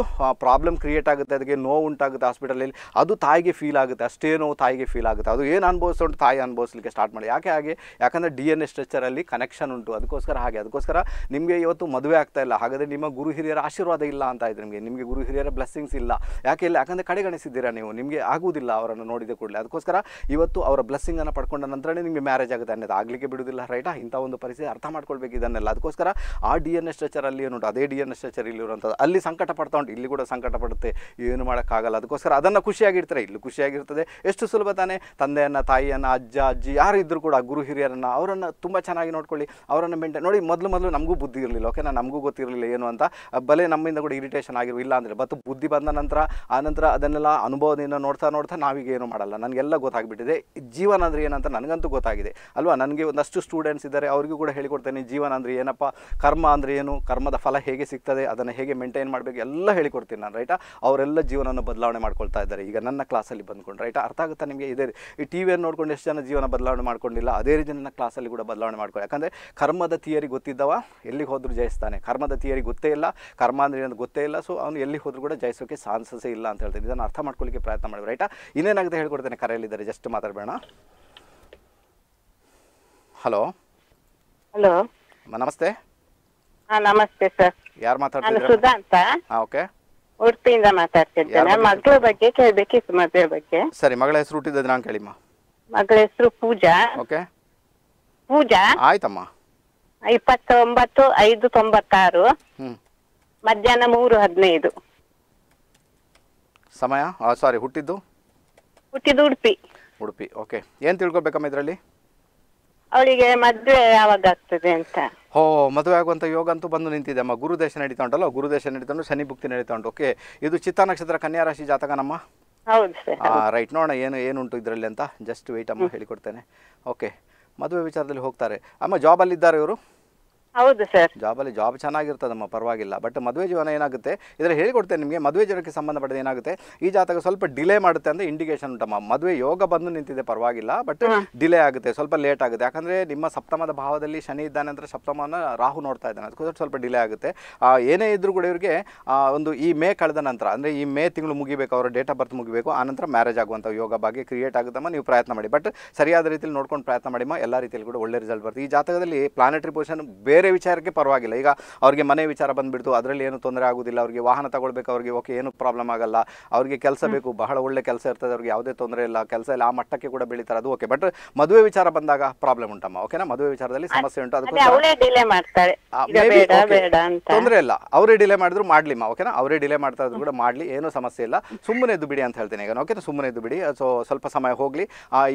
Speaker 1: ಪ್ರಾಬ್ಲಮ್ ಕ್ರಿಯೇಟ್ ಆಗುತ್ತೆ ಅದಕ್ಕೆ ನೋವು ಉಂಟಾಗುತ್ತೆ ಹಾಸ್ಪಿಟಲಲ್ಲಿ ಅದು ತಾಯಿಗೆ ಫೀಲ್ ಆಗುತ್ತೆ ಅಷ್ಟೇ ನೋವು ತಾಯಿಗೆ ಫೀಲ್ ಆಗುತ್ತೆ ಅದು ಏನು ಅನುಭವಿಸ್ತು ತಾಯಿ ಅನುಭವಿಸಲಿಕ್ಕೆ ಸ್ಟಾರ್ಟ್ ಮಾಡಿ ಯಾಕೆ ಹಾಗೆ ಯಾಕಂದರೆ ಡಿ ಎನ್ ಎ ಸ್ಟ್ರಕ್ಚರಲ್ಲಿ ಕನೆಕ್ಷನ್ ಉಂಟು ಅದಕ್ಕೋಸ್ಕರ ಹಾಗೆ ಅದಕ್ಕೋಸ್ಕರ ನಿಮಗೆ ಇವತ್ತು ಮದುವೆ ಆಗ್ತಾ ಇಲ್ಲ ಹಾಗಾದರೆ ನಿಮ್ಮ ಗುರು ಹಿರಿಯರ ಆಶೀರ್ವಾದ ಇಲ್ಲ ಅಂತ ಇದೆ ನಿಮಗೆ ನಿಮಗೆ ಗುರು ಹಿರಿಯರ ಬ್ಲೆಸ್ಸಿಂಗ್ಸ್ ಇಲ್ಲ ಯಾಕೆ ಇಲ್ಲ ಯಾಕಂದರೆ ಕಡೆಗಣಿಸಿದ್ದೀರಾ ನೀವು ನಿಮಗೆ ಆಗುವುದಿಲ್ಲ ಅವರನ್ನು ನೋಡಿದ ಕೂಡಲೇ ಅದಕ್ಕೋಸ್ಕರ ಇವತ್ತು ಅವರ ಬ್ಲೆಸ್ಸಿಂಗನ್ನು ಪಡ್ಕೊಂಡ ನಂತರನೇ ನಿಮಗೆ ಮ್ಯಾರೇಜ್ ಆಗುತ್ತೆ ಅನ್ನೋದು ಆಗಲಿಕ್ಕೆ ಬಿಡುವುದಿಲ್ಲ ರೈಟಾ ಇಂಥ ಒಂದು ಪರಿಸ್ಥಿತಿ ಅರ್ಥ ಮಾಡ್ಕೊಳ್ಬೇಕು ಇದನ್ನೆಲ್ಲ ಅದಕ್ಕೋಸ್ಕರ ಆ ಡಿ ಎನ್ ಎ ಸ್ಟ್ರಕ್ಚರ್ ಅಲ್ಲಿ ಏನು ಅದೇ ಡಿ ಎನ್ ಎ ಸ್ಟ್ರಕ್ಚರ್ ಇರುವಂಥದ್ದು ಅಲ್ಲಿ ಸಂಕಟ ಪಡ್ತಾ ಉಂಟು ಇಲ್ಲಿ ಕೂಡ ಸಂಕಟ ಪಡುತ್ತೆ ಏನು ಮಾಡೋಕ್ಕಾಗಲ್ಲ ಅದಕ್ಕೋಸ್ಕರ ಅದನ್ನು ಖುಷಿಯಾಗಿರ್ತಾರೆ ಇಲ್ಲಿ ಖುಷಿಯಾಗಿರ್ತದೆ ಎಷ್ಟು ಸುಲಭ ತಾನೇ ತಂದೆಯನ್ನು ತಾಯಿಯನ್ನು ಅಜ್ಜ ಅಜ್ಜಿ ಯಾರಿದ್ದರೂ ಕೂಡ ಗುರು ಹಿರಿಯರನ್ನು ಅವರನ್ನು ತುಂಬ ಚೆನ್ನಾಗಿ ನೋಡ್ಕೊಳ್ಳಿ ಅವರನ್ನು ಮೇಂಟೈನ್ ನೋಡಿ ಮೊದಲು ಮೊದಲು ನಮಗೂ ಬುದ್ಧಿ ಇರಲಿಲ್ಲ ಓಕೆನಾ ನಮಗೂ ಗೊತ್ತಿರಲಿಲ್ಲ ಏನು ಅಂತ ಬಲೆ ನಮ್ಮಿಂದ ಕೂಡ ಇರಿಟೇಷನ್ ಆಗಿರೋ ಇಲ್ಲ ಅಂದರೆ ಬತ್ತು ಬುದ್ಧಿ ಬಂದ ನಂತರ ಆನಂತರ ಅದನ್ನೆಲ್ಲ ಅನುಭವದಿಂದ ನೋಡ್ತಾ ನೋಡ್ತಾ ನಾವೀಗ ಏನು ಮಾಡಲ್ಲ ನನಗೆಲ್ಲ ಗೊತ್ತಾಗ ಆಗಿಬಿಟ್ಟಿದೆ ಜೀವನ ಅಂದರೆ ಏನಂತ ನನಗಂತೂ ಗೊತ್ತಾಗಿದೆ ಅಲ್ವಾ ನನಗೆ ಒಂದಷ್ಟು ಸ್ಟೂಡೆಂಟ್ಸ್ ಇದ್ದಾರೆ ಅವರಿಗೂ ಕೂಡ ಹೇಳಿಕೊಡ್ತೇನೆ ಜೀವನ ಅಂದರೆ ಏನಪ್ಪ ಕರ್ಮ ಅಂದರೆ ಏನು ಕರ್ಮದ ಫಲ ಹೇಗೆ ಸಿಗ್ತದೆ ಅದನ್ನು ಹೇಗೆ ಮೇಂಟೈನ್ ಮಾಡಬೇಕು ಎಲ್ಲ ಹೇಳಿಕೊಡ್ತೀನಿ ನಾನು ರೈಟಾ ಅವರೆಲ್ಲ ಜೀವನವನ್ನು ಬದಲಾವಣೆ ಮಾಡ್ಕೊಳ್ತಾ ಇದ್ದಾರೆ ಈಗ ನನ್ನ ಕ್ಲಾಸಲ್ಲಿ ಬಂದ್ಕೊಂಡು ರೈಟ್ ಅರ್ಥ ಆಗುತ್ತಾ ನಿಮಗೆ ಇದೇ ಈ ಟಿ ವಿಯನ್ನು ನೋಡ್ಕೊಂಡು ಎಷ್ಟು ಜನ ಜೀವನ ಬದಲಾವಣೆ ಮಾಡ್ಕೊಂಡಿಲ್ಲ ಅದೇ ರೀತಿ ನನ್ನ ಕ್ಲಾಸಲ್ಲಿ ಕೂಡ ಬದಲಾವಣೆ ಮಾಡ್ಕೊಳ್ಳಿ ಯಾಕಂದರೆ ಕರ್ಮದ ಥಿಯರಿ ಗೊತ್ತಿದ್ದವ ಎಲ್ಲಿ ಹೋದರೂ ಜಯಿಸ್ತಾನೆ ಕರ್ಮದ ಥಿಯರಿ ಗೊತ್ತೇ ಇಲ್ಲ ಕರ್ಮ ಅಂದರೆ ಏನಂತ ಗೊತ್ತೇ ಇಲ್ಲ ಸೊ ಅವನು ಎಲ್ಲಿ ಹೋದರೂ ಕೂಡ ಜಯಿಸೋಕೆ ಸಾನ್ಸಸ್ಸೇ ಇಲ್ಲ ಅಂತ ಹೇಳ್ತೀನಿ ಇದನ್ನು ಅರ್ಥ ಮಾಡ್ಕೊಳ್ಳಿಕ್ಕೆ ಪ್ರಯತ್ನ ಮಾಡಿ ರೈಟಾ ಇನ್ನೇನಾಗುತ್ತೆ ಹೇಳ್ಕೊಡ್ತೇನೆ ಕರೆಯಲ್ಲಿದ್ದಾರೆ ಜಸ್ಟ್ ಮಾತಾಡಬೇಡ ಹಲೋ ಹಲೋ ನಮಸ್ತೆ ಹಾ ನಮಸ್ತೆ ಸರ್ ಯಾರು ಮಾತಾಡ್ತಿದ್ದೀರಾ ಸುಧಾ ಅಂತ ಓಕೆ ಉಡುಪಿಯಿಂದ ಮಾತಾಡ್ತಿದ್ದೇನೆ ಮಗಳ ಬಗ್ಗೆ ಕೇಳಬೇಕಿತ್ತು ಮದುವೆ ಬಗ್ಗೆ ಸರಿ ಮಗಳ ಹೆಸರು ಹುಟ್ಟಿದ ದಿನಾಂಕ ಹೇಳಿಮ್ಮ
Speaker 3: ಮಗಳ ಹೆಸರು ಪೂಜಾ ಓಕೆ ಪೂಜಾ ಆಯ್ತಮ್ಮ ಇಪ್ಪತ್ತೊಂಬತ್ತು ಐದು ತೊಂಬತ್ತಾರು ಮಧ್ಯಾಹ್ನ ಮೂರು
Speaker 1: ಹದಿನೈದು ಸಮಯ ಸಾರಿ ಹುಟ್ಟಿದ್ದು ಹುಟ್ಟಿದ್ದು ಉಡುಪಿ ಉಡುಪಿ ಓಕೆ ಏನು ತಿಳ್ಕೊಬೇಕಮ್ಮ ಇದರಲ್ಲಿ
Speaker 3: ಅವಳಿಗೆ ಮದುವೆ ಯಾವಾಗ ಆಗ್ತದೆ ಅಂತ
Speaker 1: ಹೋ ಮದುವೆ ಆಗುವಂತ ಯೋಗ ಅಂತೂ ಬಂದು ನಿಂತಿದೆ ಅಮ್ಮ ಗುರುದೇಶ ನಡೀತಾ ಉಂಟಲ್ಲ ಗುರುದೇಶ ನಡೀತಾ ಉಂಟು ಶನಿ ಭುಕ್ತಿ ನಡೀತಾ ಉಂಟು ಓಕೆ ಇದು ಚಿತ್ತ ನಕ್ಷತ್ರ ಕನ್ಯಾ ರಾಶಿ ಜಾತಕನಮ್ಮ ರೈಟ್ ನೋಡೋಣ ಏನು ಏನುಂಟು ಇದರಲ್ಲಿ ಅಂತ ಜಸ್ಟ್ ವೆಯ್ಟ್ ಅಮ್ಮ ಹೇಳಿಕೊಡ್ತೇನೆ ಓಕೆ ಮದುವೆ ವಿಚಾರದಲ್ಲಿ ಹೋಗ್ತಾರೆ ಅಮ್ಮ ಜಾಬಲ್ಲಿದ್ದಾರೆ ಇವರು ಹೌದು ಸರ್ ಜಾಬಲ್ಲಿ ಜಾಬ್ ಚೆನ್ನಾಗಿರ್ತದಮ್ಮ ಪರವಾಗಿಲ್ಲ ಬಟ್ ಮದುವೆ ಜೀವನ ಏನಾಗುತ್ತೆ ಇದರ ಹೇಳಿಕೊಡ್ತೇನೆ ನಿಮಗೆ ಮದುವೆ ಜೀವನಕ್ಕೆ ಸಂಬಂಧಪಟ್ಟದ ಏನಾಗುತ್ತೆ ಈ ಜಾತಕ ಸ್ವಲ್ಪ ಡಿಲೇ ಮಾಡುತ್ತೆ ಅಂದ್ರೆ ಇಂಡಿಕೇಶನ್ ಉಂಟಮ್ಮ ಮದುವೆ ಯೋಗ ಬಂದು ನಿಂತಿದೆ ಪರವಾಗಿಲ್ಲ ಬಟ್ ಡಿಲೇ ಆಗುತ್ತೆ ಸ್ವಲ್ಪ ಲೇಟ್ ಆಗುತ್ತೆ ಯಾಕಂದ್ರೆ ನಿಮ್ಮ ಸಪ್ತಮದ ಭಾವದಲ್ಲಿ ಶನಿ ಇದ್ದಾನೆ ಅಂದ್ರೆ ಸಪ್ತಮನ ರಾಹು ನೋಡ್ತಾ ಇದ್ದಾನೆ ಅದಕ್ಕೂ ಸ್ವಲ್ಪ ಡಿಲೇ ಆಗುತ್ತೆ ಏನೇ ಇದ್ರೂ ಕೂಡ ಇವರಿಗೆ ಒಂದು ಈ ಮೇ ಕಳೆದ ನಂತರ ಅಂದ್ರೆ ಈ ಮೇ ತಿಂಗಳು ಮುಗಿಬೇಕು ಅವರ ಡೇಟ್ ಆಫ್ ಬರ್ತ್ ಮುಗಿಬೇಕು ಆ ನಂತರ ಮ್ಯಾರೇಜ್ ಆಗುವಂತ ಯೋಗ ಬಗ್ಗೆ ಕ್ರಿಯೇಟ್ ಆಗುತ್ತಮ್ಮ ನೀವು ಪ್ರಯತ್ನ ಮಾಡಿ ಬಟ್ ಸರಿಯಾದ ರೀತಿಯಲ್ಲಿ ನೋಡ್ಕೊಂಡು ಪ್ರಯತ್ನ ಮಾಡಿಮ್ಮ ಎಲ್ಲ ರೀತಿಯಲ್ಲಿ ಕೂಡ ಒಳ್ಳೆ ರಿಸಲ್ಟ್ ಬರುತ್ತೆ ಈ ಜಾತಕದಲ್ಲಿ ಪ್ಲಾನೆಟರಿ ಪೊಸಿಷನ್ ಬೇರೆ ಬೇರೆ ವಿಚಾರಕ್ಕೆ ಪರವಾಗಿಲ್ಲ ಈಗ ಅವ್ರಿಗೆ ಮನೆ ವಿಚಾರ ಬಂದುಬಿಡ್ತು ಅದರಲ್ಲಿ ಏನು ತೊಂದರೆ ಆಗೋದಿಲ್ಲ ಅವ್ರಿಗೆ ವಾಹನ ತಗೊಳ್ಬೇಕು ಅವರಿಗೆ ಓಕೆ ಏನು ಪ್ರಾಬ್ಲಮ್ ಆಗಲ್ಲ ಅವ್ರಿಗೆ ಕೆಲಸ ಬೇಕು ಬಹಳ ಒಳ್ಳೆ ಕೆಲಸ ಇರ್ತದೆ ಅವ್ರಿಗೆ ಯಾವುದೇ ತೊಂದರೆ ಇಲ್ಲ ಕೆಲಸ ಇಲ್ಲ ಆ ಮಟ್ಟಕ್ಕೆ ಕೂಡ ಬೆಳೀತಾರೆ ಅದು ಓಕೆ ಬಟ್ ಮದುವೆ ವಿಚಾರ ಬಂದಾಗ ಪ್ರಾಬ್ಲಮ್ ಉಂಟಮ್ಮ ಓಕೆನಾ ಮದುವೆ ವಿಚಾರದಲ್ಲಿ ಸಮಸ್ಯೆ ಉಂಟು ಅದಕ್ಕೋಸ್ಕರ ತೊಂದರೆ ಇಲ್ಲ ಅವರೇ ಡಿಲೇ ಮಾಡಿದ್ರು ಮಾಡ್ಲಿಮ್ಮ ಓಕೆನಾ ಅವರೇ ಡಿಲೇ ಮಾಡ್ತಾ ಇದ್ರು ಕೂಡ ಮಾಡಲಿ ಏನು ಸಮಸ್ಯೆ ಇಲ್ಲ ಸುಮ್ಮನೆ ಎದ್ದು ಬಿಡಿ ಅಂತ ಹೇಳ್ತೇನೆ ಈಗ ಓಕೆನಾ ಸುಮ್ಮನೆ ಎದ್ದು ಬಿಡಿ ಸೊ ಸ್ವಲ್ಪ ಸಮಯ ಹೋಗಲಿ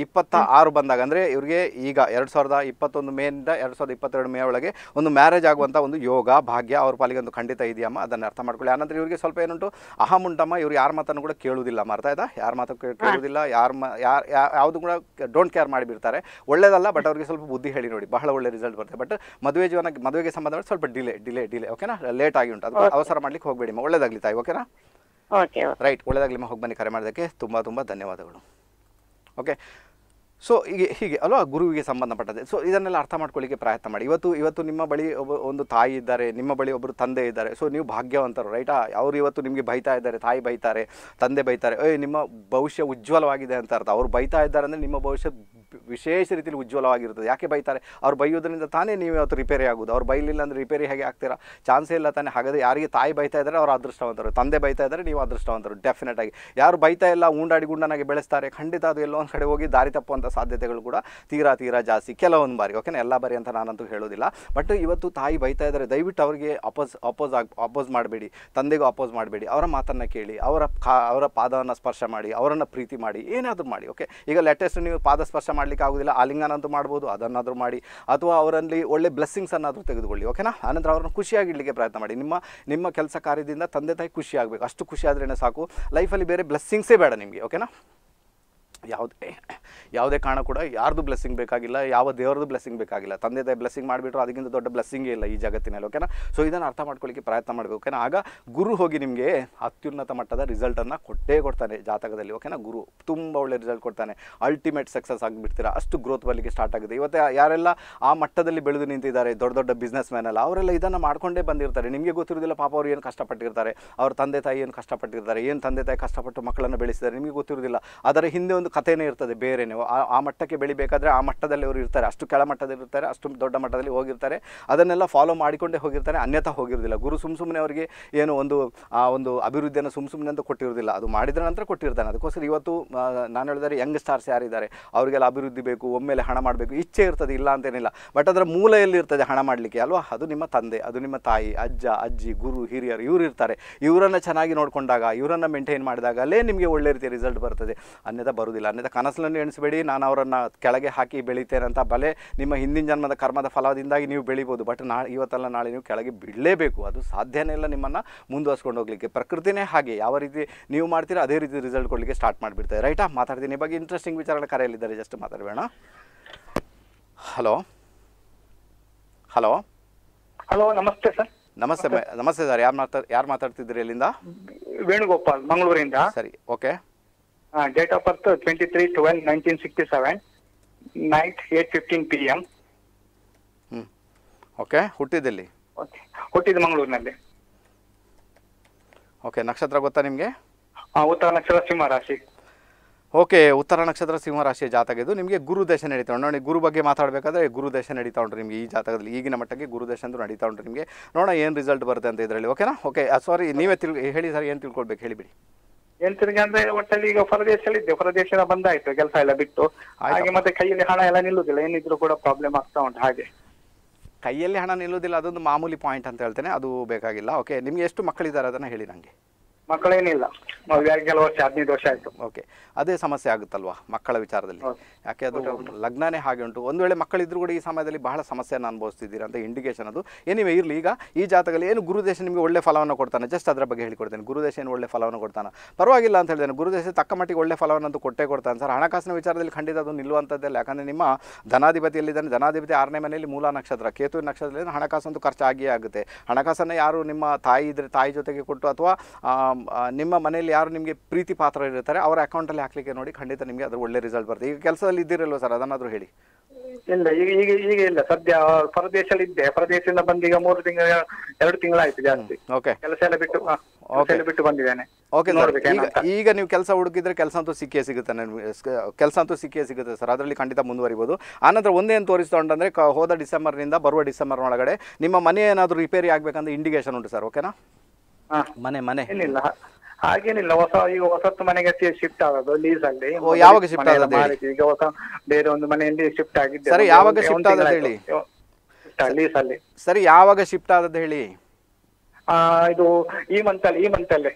Speaker 1: ಇಪ್ಪತ್ತ ಆರು ಬಂದಾಗ ಅಂದ್ರೆ ಇವ್ರಿಗೆ ಈಗ ಎರಡು ಸಾವಿರದ ಇಪ್ಪತ್ತೊಂದು ಮೇಯಿಂದ ಎರಡು ಸಾವಿರದ ಇಪ್ಪತ್ತೆರಡು ಮೇ ಒಳಗೆ ಒಂದು ಮ್ಯಾರೇಜ್ ಆಗುವಂಥ ಒಂದು ಯೋಗ ಭಾಗ್ಯ ಅವ್ರ ಪಾಲಿಗೆ ಒಂದು ಖಂಡಿತ ಇದೆಯಮ್ಮ ಅದನ್ನು ಅರ್ಥ ಮಾಡ್ಕೊಳ್ಳಿ ಆನಂತರ ಇವರಿಗೆ ಸ್ವಲ್ಪ ಏನುಂಟು ಅಹಮುಂಟಮ್ಮ ಇವರು ಯಾರ ಮಾತನ್ನು ಕೂಡ ಕೇಳುವುದಿಲ್ಲ ಮಾರ್ತಾ ಆಯ್ತಾ ಯಾರ ಮಾತು ಕೇಳುವುದಿಲ್ಲ ಯಾರ ಯಾರು ಯಾವುದು ಕೂಡ ಡೋಂಟ್ ಕೇರ್ ಮಾಡಿಬಿಡ್ತಾರೆ ಒಳ್ಳೇದಲ್ಲ ಬಟ್ ಅವರಿಗೆ ಸ್ವಲ್ಪ ಬುದ್ಧಿ ಹೇಳಿ ನೋಡಿ ಬಹಳ ಒಳ್ಳೆ ರಿಸಲ್ಟ್ ಬರುತ್ತೆ ಬಟ್ ಮದುವೆ ಜೀವನ ಮದುವೆಗೆ ಸಂಬಂಧ ಸ್ವಲ್ಪ ಡಿಲೇ ಡಿಲೇ ಡಿಲೇ ಓಕೆನಾ ಲೇಟ್ ಆಗಿ ಉಂಟು ಅದು ಅವಸರ ಮಾಡ್ಲಿಕ್ಕೆ ಹೋಗಬೇಡಿ ಒಳ್ಳೇದಾಗ್ಲಿ ತಾಯಿ ಓಕೆನಾ ರೈಟ್ ಒಳ್ಳೇದಾಗಲಿ ಹೋಗಿ ಬನ್ನಿ ಕರೆ ಮಾಡೋದಕ್ಕೆ ತುಂಬ ತುಂಬ ಧನ್ಯವಾದಗಳು ಓಕೆ ಸೊ ಹೀಗೆ ಹೀಗೆ ಅಲ್ವಾ ಗುರುವಿಗೆ ಸಂಬಂಧಪಟ್ಟದೆ ಸೊ ಇದನ್ನೆಲ್ಲ ಅರ್ಥ ಮಾಡ್ಕೊಳ್ಳಿಕ್ಕೆ ಪ್ರಯತ್ನ ಮಾಡಿ ಇವತ್ತು ಇವತ್ತು ನಿಮ್ಮ ಬಳಿ ಒಬ್ಬ ಒಂದು ತಾಯಿ ಇದ್ದಾರೆ ನಿಮ್ಮ ಬಳಿ ಒಬ್ಬರು ತಂದೆ ಇದ್ದಾರೆ ಸೊ ನೀವು ಭಾಗ್ಯವಂತರು ರೈಟಾ ಅವ್ರು ಇವತ್ತು ನಿಮಗೆ ಬೈತಾ ಇದ್ದಾರೆ ತಾಯಿ ಬೈತಾರೆ ತಂದೆ ಬೈತಾರೆ ಏಯ್ ನಿಮ್ಮ ಭವಿಷ್ಯ ಉಜ್ವಲವಾಗಿದೆ ಅಂತ ಅರ್ಥ ಅವ್ರು ಬೈತಾ ಇದ್ದಾರೆ ಅಂದರೆ ನಿಮ್ಮ ಭವಿಷ್ಯ ವಿಶೇಷ ರೀತಿಯಲ್ಲಿ ಉಜ್ವಲವಾಗಿರ್ತದೆ ಯಾಕೆ ಬೈತಾರೆ ಅವ್ರು ಬೈಯೋದ್ರಿಂದ ತಾನೇ ನೀವು ಯಾವತ್ತು ರಿಪೇರಿ ಆಗೋದು ಅವ್ರು ಬೈಲಿಲ್ಲ ಅಂದರೆ ರಿಪೇರಿ ಹೇಗೆ ಆಗ್ತೀರಾ ಚಾನ್ಸೇ ಇಲ್ಲ ತಾನೇ ಹಾಗಾದರೆ ಯಾರಿಗೆ ತಾಯಿ ಬೈತಾ ಇದ್ದಾರೆ ಅವ್ರು ಅದೃಷ್ಟವಂತರು ತಂದೆ ಬೈತಾ ಇದ್ದಾರೆ ನೀವು ಅದೃಷ್ಟವಂತರು ಡೆಫಿನೆಟ್ ಆಗಿ ಯಾರು ಬೈತಾ ಇಲ್ಲ ಉಂಡಾಡಿ ಗುಂಡನಾಗಿ ಬೆಳೆಸ್ತಾರೆ ಖಂಡಿತ ಅದು ಎಲ್ಲೋ ಕಡೆ ಹೋಗಿ ದಾರಿ ತಪ್ಪುವಂಥ ಸಾಧ್ಯತೆಗಳು ಕೂಡ ತೀರಾ ತೀರಾ ಜಾಸ್ತಿ ಕೆಲವೊಂದು ಬಾರಿ ಓಕೆನಾ ಎಲ್ಲ ಬಾರಿ ಅಂತ ನಾನಂತೂ ಹೇಳೋದಿಲ್ಲ ಬಟ್ ಇವತ್ತು ತಾಯಿ ಬೈತಾ ಇದ್ದಾರೆ ದಯವಿಟ್ಟು ಅವರಿಗೆ ಅಪೋಸ್ ಅಪೋಸ್ ಆಗಿ ಅಪೋಸ್ ಮಾಡಬೇಡಿ ತಂದೆಗೂ ಅಪೋಸ್ ಮಾಡಬೇಡಿ ಅವರ ಮಾತನ್ನು ಕೇಳಿ ಅವರ ಕಾ ಅವರ ಪಾದವನ್ನು ಸ್ಪರ್ಶ ಮಾಡಿ ಅವರನ್ನು ಪ್ರೀತಿ ಮಾಡಿ ಏನಾದರೂ ಮಾಡಿ ಓಕೆ ಈಗ ಲೇಟೆಸ್ಟ್ ನೀವು ಪಾದ ಸ್ಪರ್ಶ ಮಾಡಿ ಮಾಡ್ಲಿಕ್ಕೆ ಆಗೋದಿಲ್ಲ ಆಲಿಂಗನಂತೂ ಮಾಡ್ಬೋದು ಅದನ್ನಾದರೂ ಮಾಡಿ ಅಥವಾ ಅವರಲ್ಲಿ ಒಳ್ಳೆ ಬ್ಲೆಸ್ಸಿಂಗ್ಸ್ ಅನ್ನಾದರೂ ತೆಗೆದುಕೊಳ್ಳಿ ಓಕೆನಾ ಆನಂತರ ಅವರನ್ನು ಖುಷಿಯಾಗಿಡಲಿಕ್ಕೆ ಪ್ರಯತ್ನ ಮಾಡಿ ನಿಮ್ಮ ನಿಮ್ಮ ಕೆಲಸ ಕಾರ್ಯದಿಂದ ತಂದೆ ತಾಯಿ ಖುಷಿ ಆಗಬೇಕು ಅಷ್ಟು ಖುಷಿ ಸಾಕು ಲೈಫಲ್ಲಿ ಬೇರೆ ಬ್ಲೆಸ್ಸಿಂಗ್ಸೇ ಬೇಡ ನಿಮಗೆ ಓಕೆನಾ ಯಾವುದೇ ಯಾವುದೇ ಕಾರಣ ಕೂಡ ಯಾರ್ದು ಬ್ಲೆಸ್ಸಿಂಗ್ ಬೇಕಾಗಿಲ್ಲ ಯಾವ ದೇವರದ್ದು ಬ್ಲೆಸ್ಸಿಂಗ್ ಬೇಕಾಗಿಲ್ಲ ತಂದೆ ತಾಯಿ ಬ್ಲೆಸ್ಸಿಂಗ್ ಮಾಡಿಬಿಟ್ರು ಅದಕ್ಕಿಂತ ದೊಡ್ಡ ಬ್ಲೆಸ್ಸಿಂಗೇ ಇಲ್ಲ ಈ ಜಗತ್ತಿನಲ್ಲಿ ಓಕೆನಾ ಸೊ ಇದನ್ನು ಅರ್ಥ ಮಾಡ್ಕೊಳ್ಳಿಕ್ಕೆ ಪ್ರಯತ್ನ ಮಾಡಬೇಕು ಓಕೆನಾ ಆಗ ಗುರು ಹೋಗಿ ನಿಮಗೆ ಅತ್ಯುನ್ನತ ಮಟ್ಟದ ರಿಸಲ್ಟನ್ನು ಕೊಟ್ಟೇ ಕೊಡ್ತಾನೆ ಜಾತಕದಲ್ಲಿ ಓಕೆನಾ ಗುರು ತುಂಬ ಒಳ್ಳೆ ರಿಸಲ್ಟ್ ಕೊಡ್ತಾನೆ ಅಲ್ಟಿಮೇಟ್ ಸಕ್ಸಸ್ ಆಗಿಬಿಡ್ತೀರಾ ಅಷ್ಟು ಗ್ರೋತ್ ಬರಲಿಕ್ಕೆ ಸ್ಟಾರ್ಟ್ ಆಗುತ್ತೆ ಇವತ್ತು ಯಾರೆಲ್ಲ ಆ ಮಟ್ಟದಲ್ಲಿ ಬೆಳೆದು ನಿಂತಿದ್ದಾರೆ ದೊಡ್ಡ ದೊಡ್ಡ ಬಿಸ್ನೆಸ್ ಮ್ಯಾನ್ ಅಲ್ಲ ಅವರೆಲ್ಲ ಇದನ್ನು ಮಾಡ್ಕೊಂಡೇ ಬಂದಿರ್ತಾರೆ ನಿಮಗೆ ಗೊತ್ತಿರೋದಿಲ್ಲ ಪಾಪ ಅವರು ಏನು ಕಷ್ಟಪಟ್ಟಿರ್ತಾರೆ ಅವ್ರ ತಂದೆ ತಾಯಿ ಏನು ಕಷ್ಟಪಟ್ಟಿರ್ತಾರೆ ಏನು ತಂದೆ ತಾಯಿ ಕಷ್ಟಪಟ್ಟು ಮಕ್ಕಳನ್ನು ಬೆಳೆಸಿದ್ದಾರೆ ನಿಮಗೆ ಗೊತ್ತಿರೋದಿಲ್ಲ ಅದರ ಹಿಂದೆ ಒಂದು ಕಥೆನೇ ಇರ್ತದೆ ಬೇರೆನೇ ಆ ಮಟ್ಟಕ್ಕೆ ಬೆಳಿಬೇಕಾದ್ರೆ ಆ ಮಟ್ಟದಲ್ಲಿ ಅವರು ಇರ್ತಾರೆ ಅಷ್ಟು ಮಟ್ಟದಲ್ಲಿ ಇರ್ತಾರೆ ಅಷ್ಟು ದೊಡ್ಡ ಮಟ್ಟದಲ್ಲಿ ಹೋಗಿರ್ತಾರೆ ಅದನ್ನೆಲ್ಲ ಫಾಲೋ ಮಾಡಿಕೊಂಡೇ ಹೋಗಿರ್ತಾರೆ ಅನ್ಯಥಾ ಹೋಗಿರೋದಿಲ್ಲ ಗುರು ಸುಮ್ ಸುಮ್ಮನೆ ಅವರಿಗೆ ಏನು ಒಂದು ಆ ಒಂದು ಅಭಿವೃದ್ಧಿಯನ್ನು ಸುಮ್ ಸುಮ್ಮನೆ ಅಂತ ಕೊಟ್ಟಿರೋದಿಲ್ಲ ಅದು ಮಾಡಿದ ನಂತರ ಕೊಟ್ಟಿರ್ತಾನೆ ಅದಕ್ಕೋಸ್ಕರ ಇವತ್ತು ನಾನು ಹೇಳಿದರೆ ಯಂಗ್ ಸ್ಟಾರ್ಸ್ ಯಾರಿದ್ದಾರೆ ಅವರಿಗೆಲ್ಲ ಅಭಿವೃದ್ಧಿ ಬೇಕು ಒಮ್ಮೆಲೆ ಹಣ ಮಾಡಬೇಕು ಇಚ್ಛೆ ಇರ್ತದೆ ಇಲ್ಲ ಅಂತೇನಿಲ್ಲ ಬಟ್ ಅದರ ಮೂಲ ಎಲ್ಲಿರ್ತದೆ ಹಣ ಮಾಡಲಿಕ್ಕೆ ಅಲ್ವಾ ಅದು ನಿಮ್ಮ ತಂದೆ ಅದು ನಿಮ್ಮ ತಾಯಿ ಅಜ್ಜ ಅಜ್ಜಿ ಗುರು ಹಿರಿಯರು ಇವರು ಇರ್ತಾರೆ ಇವರನ್ನು ಚೆನ್ನಾಗಿ ನೋಡಿಕೊಂಡಾಗ ಇವರನ್ನು ಮೇಂಟೈನ್ ಮಾಡಿದಾಗ ನಿಮಗೆ ಒಳ್ಳೆ ರೀತಿಯ ರಿಸಲ್ಟ್ ಬರ್ತದೆ ಅನ್ಯತಾ ಬರುವುದಿಲ್ಲ ಇಲ್ಲ ಅನ್ನದ ಕನಸನ್ನು ಎಣಿಸಬೇಡಿ ನಾನು ಅವರನ್ನು ಕೆಳಗೆ ಹಾಕಿ ಅಂತ ಬಲೆ ನಿಮ್ಮ ಹಿಂದಿನ ಜನ್ಮದ ಕರ್ಮದ ಫಲದಿಂದಾಗಿ ನೀವು ಬೆಳಿಬೋದು ಬಟ್ ನಾ ಇವತ್ತಲ್ಲ ನಾಳೆ ನೀವು ಕೆಳಗೆ ಬಿಡಲೇಬೇಕು ಅದು ಸಾಧ್ಯನೇ ಇಲ್ಲ ನಿಮ್ಮನ್ನು ಮುಂದುವರ್ಸ್ಕೊಂಡು ಹೋಗಲಿಕ್ಕೆ ಪ್ರಕೃತಿನೇ ಹಾಗೆ ಯಾವ ರೀತಿ ನೀವು ಮಾಡ್ತೀರಾ ಅದೇ ರೀತಿ ರಿಸಲ್ಟ್ ಕೊಡಲಿಕ್ಕೆ ಸ್ಟಾರ್ಟ್ ಮಾಡಿಬಿಡ್ತಾರೆ ರೈಟಾ ಮಾತಾಡ್ತೀನಿ ಬಗ್ಗೆ ಇಂಟ್ರೆಸ್ಟಿಂಗ್ ವಿಚಾರಗಳ ಕರೆಯಲ್ಲಿದ್ದಾರೆ ಜಸ್ಟ್ ಮಾತಾಡಬೇಡ ಹಲೋ ಹಲೋ ಹಲೋ ನಮಸ್ತೆ ಸರ್ ನಮಸ್ತೆ ನಮಸ್ತೆ ಸರ್ ಯಾರು ಮಾತಾಡ್ ಯಾರು ಮಾತಾಡ್ತಿದ್ರಿ
Speaker 2: ಇಲ್ಲಿಂದ ವೇಣುಗೋಪಾಲ್ ಮಂಗಳೂರಿಂದ ಸರಿ okay date of birth twenty three twelve nineteen sixty seven night eight fifteen P M
Speaker 1: okay ಹುಟ್ಟಿದ್ದಲ್ಲಿ
Speaker 2: ಓಕೆ ಹುಟ್ಟಿದ ಮಂಗಳೂರಿನಲ್ಲಿ
Speaker 1: ಓಕೆ ನಕ್ಷತ್ರ ಗೊತ್ತಾ ನಿಮಗೆ
Speaker 2: ಉತ್ತರ ನಕ್ಷತ್ರ ಸಿಂಹ ರಾಶಿ
Speaker 1: ಓಕೆ ಉತ್ತರ ನಕ್ಷತ್ರ ಸಿಂಹ ರಾಶಿಯ ಇದು ನಿಮಗೆ ಗುರು ದೇಶ ನಡೀತಾ ಉಂಟು ನೋಡಿ ಗುರು ಬಗ್ಗೆ ಮಾತಾಡಬೇಕಾದ್ರೆ ಗುರು ದೇಶ ನಡೀತಾ ಉಂಟು ನಿಮಗೆ ಈ ಜಾತಕದಲ್ಲಿ ಈಗಿನ ಮಟ್ಟಕ್ಕೆ ಗುರು ದೇಶ ಅಂತೂ ನಡೀತಾ ಉಂಟು ನಿಮಗೆ ನೋಡೋಣ ಏನು ರಿಸಲ್ಟ್ ಬರುತ್ತೆ ಅಂತ ಇದರಲ್ಲಿ ಓಕೆನಾ ಓಕೆ ಸಾರಿ ನೀವೇ
Speaker 2: ತಿಳ್ ಹೇಳಿ ಸರ್ ಏನು ತಿಳ್ಕೊಳ್ಬೇಕು ಹೇಳಿಬಿಡಿ ಹೇಳ್ತೀನಿ ಅಂದ್ರೆ ಒಟ್ಟಲ್ಲಿ ಈಗ ಹೊರದೇಶದಲ್ಲಿ ಇದ್ದೆ ಹೊರದೇಶದ ಬಂದಾಯ್ತು ಕೆಲಸ ಎಲ್ಲ ಬಿಟ್ಟು ಹಾಗೆ ಮತ್ತೆ ಕೈಯಲ್ಲಿ ಹಣ ಎಲ್ಲ ನಿಲ್ಲುದಿಲ್ಲ ಏನಿದ್ರು ಕೂಡ ಪ್ರಾಬ್ಲಮ್ ಆಗ್ತಾ ಉಂಟು ಹಾಗೆ
Speaker 1: ಕೈಯಲ್ಲಿ ಹಣ ನಿಲ್ಲುದಿಲ್ಲ ಅದೊಂದು ಮಾಮೂಲಿ ಪಾಯಿಂಟ್ ಅಂತ ಹೇಳ್ತೇನೆ ಅದು ಬೇಕಾಗಿಲ್ಲ ಓಕೆ ನಿಮ್ಗೆ ಎಷ್ಟು ಮಕ್ಕಳಿದ್ದಾರೆ ಅದನ್ನ ಹೇಳಿ ನಂಗೆ ಮಕ್ಕಳೇನಿಲ್ಲ ಕೆಲವು ವರ್ಷ ಹದಿನೈದು ವರ್ಷ ಆಯ್ತು ಓಕೆ ಅದೇ ಸಮಸ್ಯೆ ಆಗುತ್ತಲ್ವಾ ಮಕ್ಕಳ ವಿಚಾರದಲ್ಲಿ ಯಾಕೆ ಅದು ಲಗ್ನನೇ ಹಾಗೆ ಉಂಟು ಒಂದು ವೇಳೆ ಮಕ್ಕಳಿದ್ರು ಕೂಡ ಈ ಸಮಯದಲ್ಲಿ ಬಹಳ ಸಮಸ್ಯೆಯನ್ನು ಅನುಭವಿಸ್ತಿದ್ದೀರಾ ಅಂತ ಇಂಡಿಕೇಶನ್ ಅದು ಏನಿವೆ ಇರಲಿ ಈಗ ಈ ಜಾತಕದಲ್ಲಿ ಏನು ಗುರುದೇಶ ನಿಮಗೆ ಒಳ್ಳೆ ಫಲವನ್ನು ಕೊಡ್ತಾನೆ ಜಸ್ಟ್ ಅದರ ಬಗ್ಗೆ ಹೇಳಿಕೊಡ್ತೇನೆ ಗುರುದೇಶ ಏನು ಒಳ್ಳೆ ಫಲವನ್ನು ಕೊಡ್ತಾನೆ ಪರವಾಗಿಲ್ಲ ಅಂತ ಹೇಳಿದ್ರೆ ಗುರುದೇಶ ತಕ್ಕ ಮಟ್ಟಿಗೆ ಒಳ್ಳೆ ಫಲವನ್ನು ಕೊಟ್ಟೇ ಕೊಡ್ತಾನೆ ಸರ್ ಹಣಕಾಸಿನ ವಿಚಾರದಲ್ಲಿ ಖಂಡಿತ ಅದು ನಿಲ್ಲುವಂಥದ್ದೆಲ್ಲ ಯಾಕಂದರೆ ನಿಮ್ಮ ಧನಾಧಿಪತಿಯಲ್ಲಿದ್ದಾನೆ ಧನಾಧಿಪತಿ ಆರನೇ ಮನೆಯಲ್ಲಿ ಮೂಲ ನಕ್ಷತ್ರ ಕೇತು ನಕ್ಷತ್ರದಲ್ಲಿ ಹಣಕಾಸಂತೂ ಖರ್ಚಾಗಿಯೇ ಆಗುತ್ತೆ ಹಣಕಾಸನ್ನು ಯಾರು ನಿಮ್ಮ ತಾಯಿ ಇದ್ರೆ ತಾಯಿ ಜೊತೆಗೆ ಕೊಟ್ಟು ಅಥವಾ ನಿಮ್ಮ ಮನೆಯಲ್ಲಿ ಯಾರು ನಿಮಗೆ ಪ್ರೀತಿ ಪಾತ್ರ ಇರ್ತಾರೆ ಅವರ ಅಕೌಂಟಲ್ಲಿ ಹಾಕ್ಲಿಕ್ಕೆ ನೋಡಿ ಖಂಡಿತ ನಿಮಗೆ ಅದ್ರ ಒಳ್ಳೆ ರಿಸಲ್ಟ್ ಬರ್ತದೆ ಈಗ ಕೆಲಸದಲ್ಲಿ ಇದ್ದೀರಲ್ವ ಸರ್ ಅದನ್ನಾದರೂ ಹೇಳಿ ಇಲ್ಲ ಈಗ ಈಗ ಈಗ ಇಲ್ಲ ಸದ್ಯ ಪರದೇಶದಲ್ಲಿ ಇದ್ದೆ ಪರದೇಶದಿಂದ ಬಂದು ಈಗ ಮೂರು ತಿಂಗಳ ಎರಡು ತಿಂಗಳಾಯ್ತು ಜಾಸ್ತಿ ಓಕೆ ಕೆಲಸ ಎಲ್ಲ ಬಿಟ್ಟು
Speaker 2: ಓಕೆ ಬಿಟ್ಟು ಬಂದಿದ್ದೇನೆ ಓಕೆ
Speaker 1: ಈಗ ನೀವು ಕೆಲಸ ಹುಡುಕಿದ್ರೆ ಕೆಲಸ ಅಂತೂ ಸಿಕ್ಕೇ ಸಿಗುತ್ತೆ ಕೆಲಸ ಅಂತೂ ಸಿಕ್ಕೇ ಸಿಗುತ್ತೆ ಸರ್ ಅದರಲ್ಲಿ ಖಂಡಿತ ಮುಂದುವರಿಬೋದು ಆನಂತರ ಒಂದೇನು ತೋರಿಸ್ತು ಅಂತಂದರೆ ಹೋದ ಡಿಸೆಂಬರ್ನಿಂದ ಬರುವ ಡಿಸೆಂಬರ್ ಒಳಗಡೆ ನಿಮ್ಮ ಮನೆ ಏನಾದರೂ ರಿಪೇರಿ ಆಗಬೇಕಂದ್ರೆ ಇಂಡಿಕೇಶನ್ ಉಂಟು ಸರ್ ಓಕೆನಾ ಮನೆ
Speaker 2: ಮನೆ ಏನಿಲ್ಲ ಹಾಗೇನಿಲ್ಲ ಹೊಸ ಈಗ ಹೊಸತ್ತು ಮನೆಗೆ ಶಿಫ್ಟ್ ಆಗೋದು ಲೀಸ್ ಅಲ್ಲಿ ಯಾವಾಗ ಶಿಫ್ಟ್ ಆಗಿದೆ ಈಗ ಹೊಸ ಬೇರೆ ಒಂದು ಮನೆಯಲ್ಲಿ ಶಿಫ್ಟ್ ಆಗಿದ್ದೆ ಸರಿ ಯಾವಾಗ ಶಿಫ್ಟ್ ಆದದ್ದು ಹೇಳಿ
Speaker 1: ಲೀಸ್ ಅಲ್ಲಿ ಸರಿ ಯಾವಾಗ ಶಿಫ್ಟ್ ಆದದ್ದು ಹೇಳಿ ಇದು ಈ ಮಂತ್ ಈ ಮಂತ್ ಅಲ್ಲಿ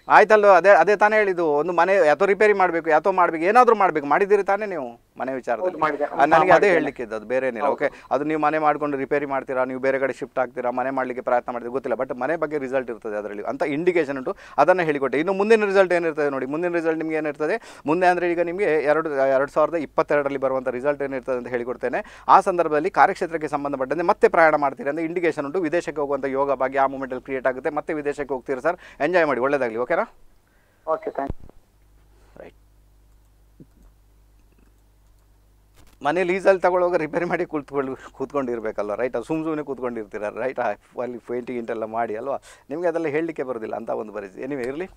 Speaker 1: ಅದೇ ಅದೇ ತಾನೇ ಹೇಳಿದ್ದು ಒಂದು ಮನೆ ಯಾತೋ ರಿಪೇರಿ ಮಾಡ್ಬೇಕು ಯಾತೋ ಮಾಡ್ಬೇಕು ಏನಾದ್ರೂ ಮಾಡ್ಬೇಕು ಮಾಡಿದಿರಿ ತಾನೇ ನೀವು ಮನೆ ವಿಚಾರದಲ್ಲಿ ನನಗೆ ಅದೇ ಹೇಳಲಿಕ್ಕೆ ಇದ್ದದ್ದು ಬೇರೆ ಏನಿಲ್ಲ ಓಕೆ ಅದು ನೀವು ಮನೆ ಮಾಡ್ಕೊಂಡು ರಿಪೇರಿ ಮಾಡ್ತೀರಾ ನೀವು ಬೇರೆ ಕಡೆ ಶಿಫ್ಟ್ ಆಗ್ತೀರಾ ಮನೆ ಮಾಡಲಿಕ್ಕೆ ಪ್ರಯತ್ನ ಮಾಡಿದ್ರೆ ಗೊತ್ತಿಲ್ಲ ಬಟ್ ಮನೆ ಬಗ್ಗೆ ರಿಸಲ್ಟ್ ಇರ್ತದೆ ಅದರಲ್ಲಿ ಅಂತ ಇಂಡಿಕೇಶನ್ ಉಂಟು ಅದನ್ನು ಹೇಳಿಕೊಟ್ಟೆ ಇನ್ನು ಮುಂದಿನ ರಿಸಲ್ಟ್ ಏನಿರ್ತದೆ ನೋಡಿ ಮುಂದಿನ ರಿಸಲ್ಟ್ ನಿಮಗೆ ಏನಿರ್ತದೆ ಮುಂದೆ ಅಂದರೆ ಈಗ ನಿಮಗೆ ಎರಡು ಎರಡು ಸಾವಿರದ ಇಪ್ಪತ್ತೆರಡರಲ್ಲಿ ಬರುವಂಥ ರಿಸಲ್ಟ್ ಏನಿರ್ತದೆ ಅಂತ ಹೇಳಿಕೊಡ್ತೇನೆ ಆ ಸಂದರ್ಭದಲ್ಲಿ ಕಾರ್ಯಕ್ಷೇತ್ರಕ್ಕೆ ಸಂಬಂಧಪಟ್ಟಂತೆ ಮತ್ತೆ ಪ್ರಯಾಣ ಮಾಡ್ತೀರಿ ಅಂದರೆ ಇಂಡಿಕೇಶನ್ ಉಂಟು ವಿದೇಶಕ್ಕೆ ಹೋಗುವಂಥ ಯೋಗ ಭಾಗ್ಯ ಆ ಮೂಮೆಂಟಲ್ಲಿ ಕ್ರಿಯೇಟ್ ಆಗುತ್ತೆ ಮತ್ತೆ ವಿದೇಶಕ್ಕೆ ಹೋಗ್ತೀರಾ ಸರ್ ಎಂಜಾಯ್ ಮಾಡಿ ಒಳ್ಳೆಯದಾಗಲಿ ಓಕೆನಾ ಓಕೆ ಥ್ಯಾಂಕ್ ಯು ಮನೆ ಲೀಸಲ್ಲಿ ತಗೊಳ್ಳುವಾಗ ರಿಪೇರಿ ಮಾಡಿ ಕೂತ್ಕೊಂಡು ಕೂತ್ಕೊಂಡಿರ್ಬೇಕಲ್ವ ರೈಟ್ ಸುಮ್ ಸುಮ್ಮನೆ ಕೂತ್ಕೊಂಡಿರ್ತೀರ ರೈಟ್ ಅಲ್ಲಿ ಪೇಂಟಿಂಗ್ ಗಿಂಟೆಲ್ಲ ಮಾಡಿ ಅಲ್ವಾ ನಿಮಗೆ ಅದೆಲ್ಲ ಹೇಳಲಿಕ್ಕೆ ಬರೋದಿಲ್ಲ ಅಂತ ಒಂದು ಪರಿಸ್ಥಿತಿ ಎನಿವೆ ಇರಲಿ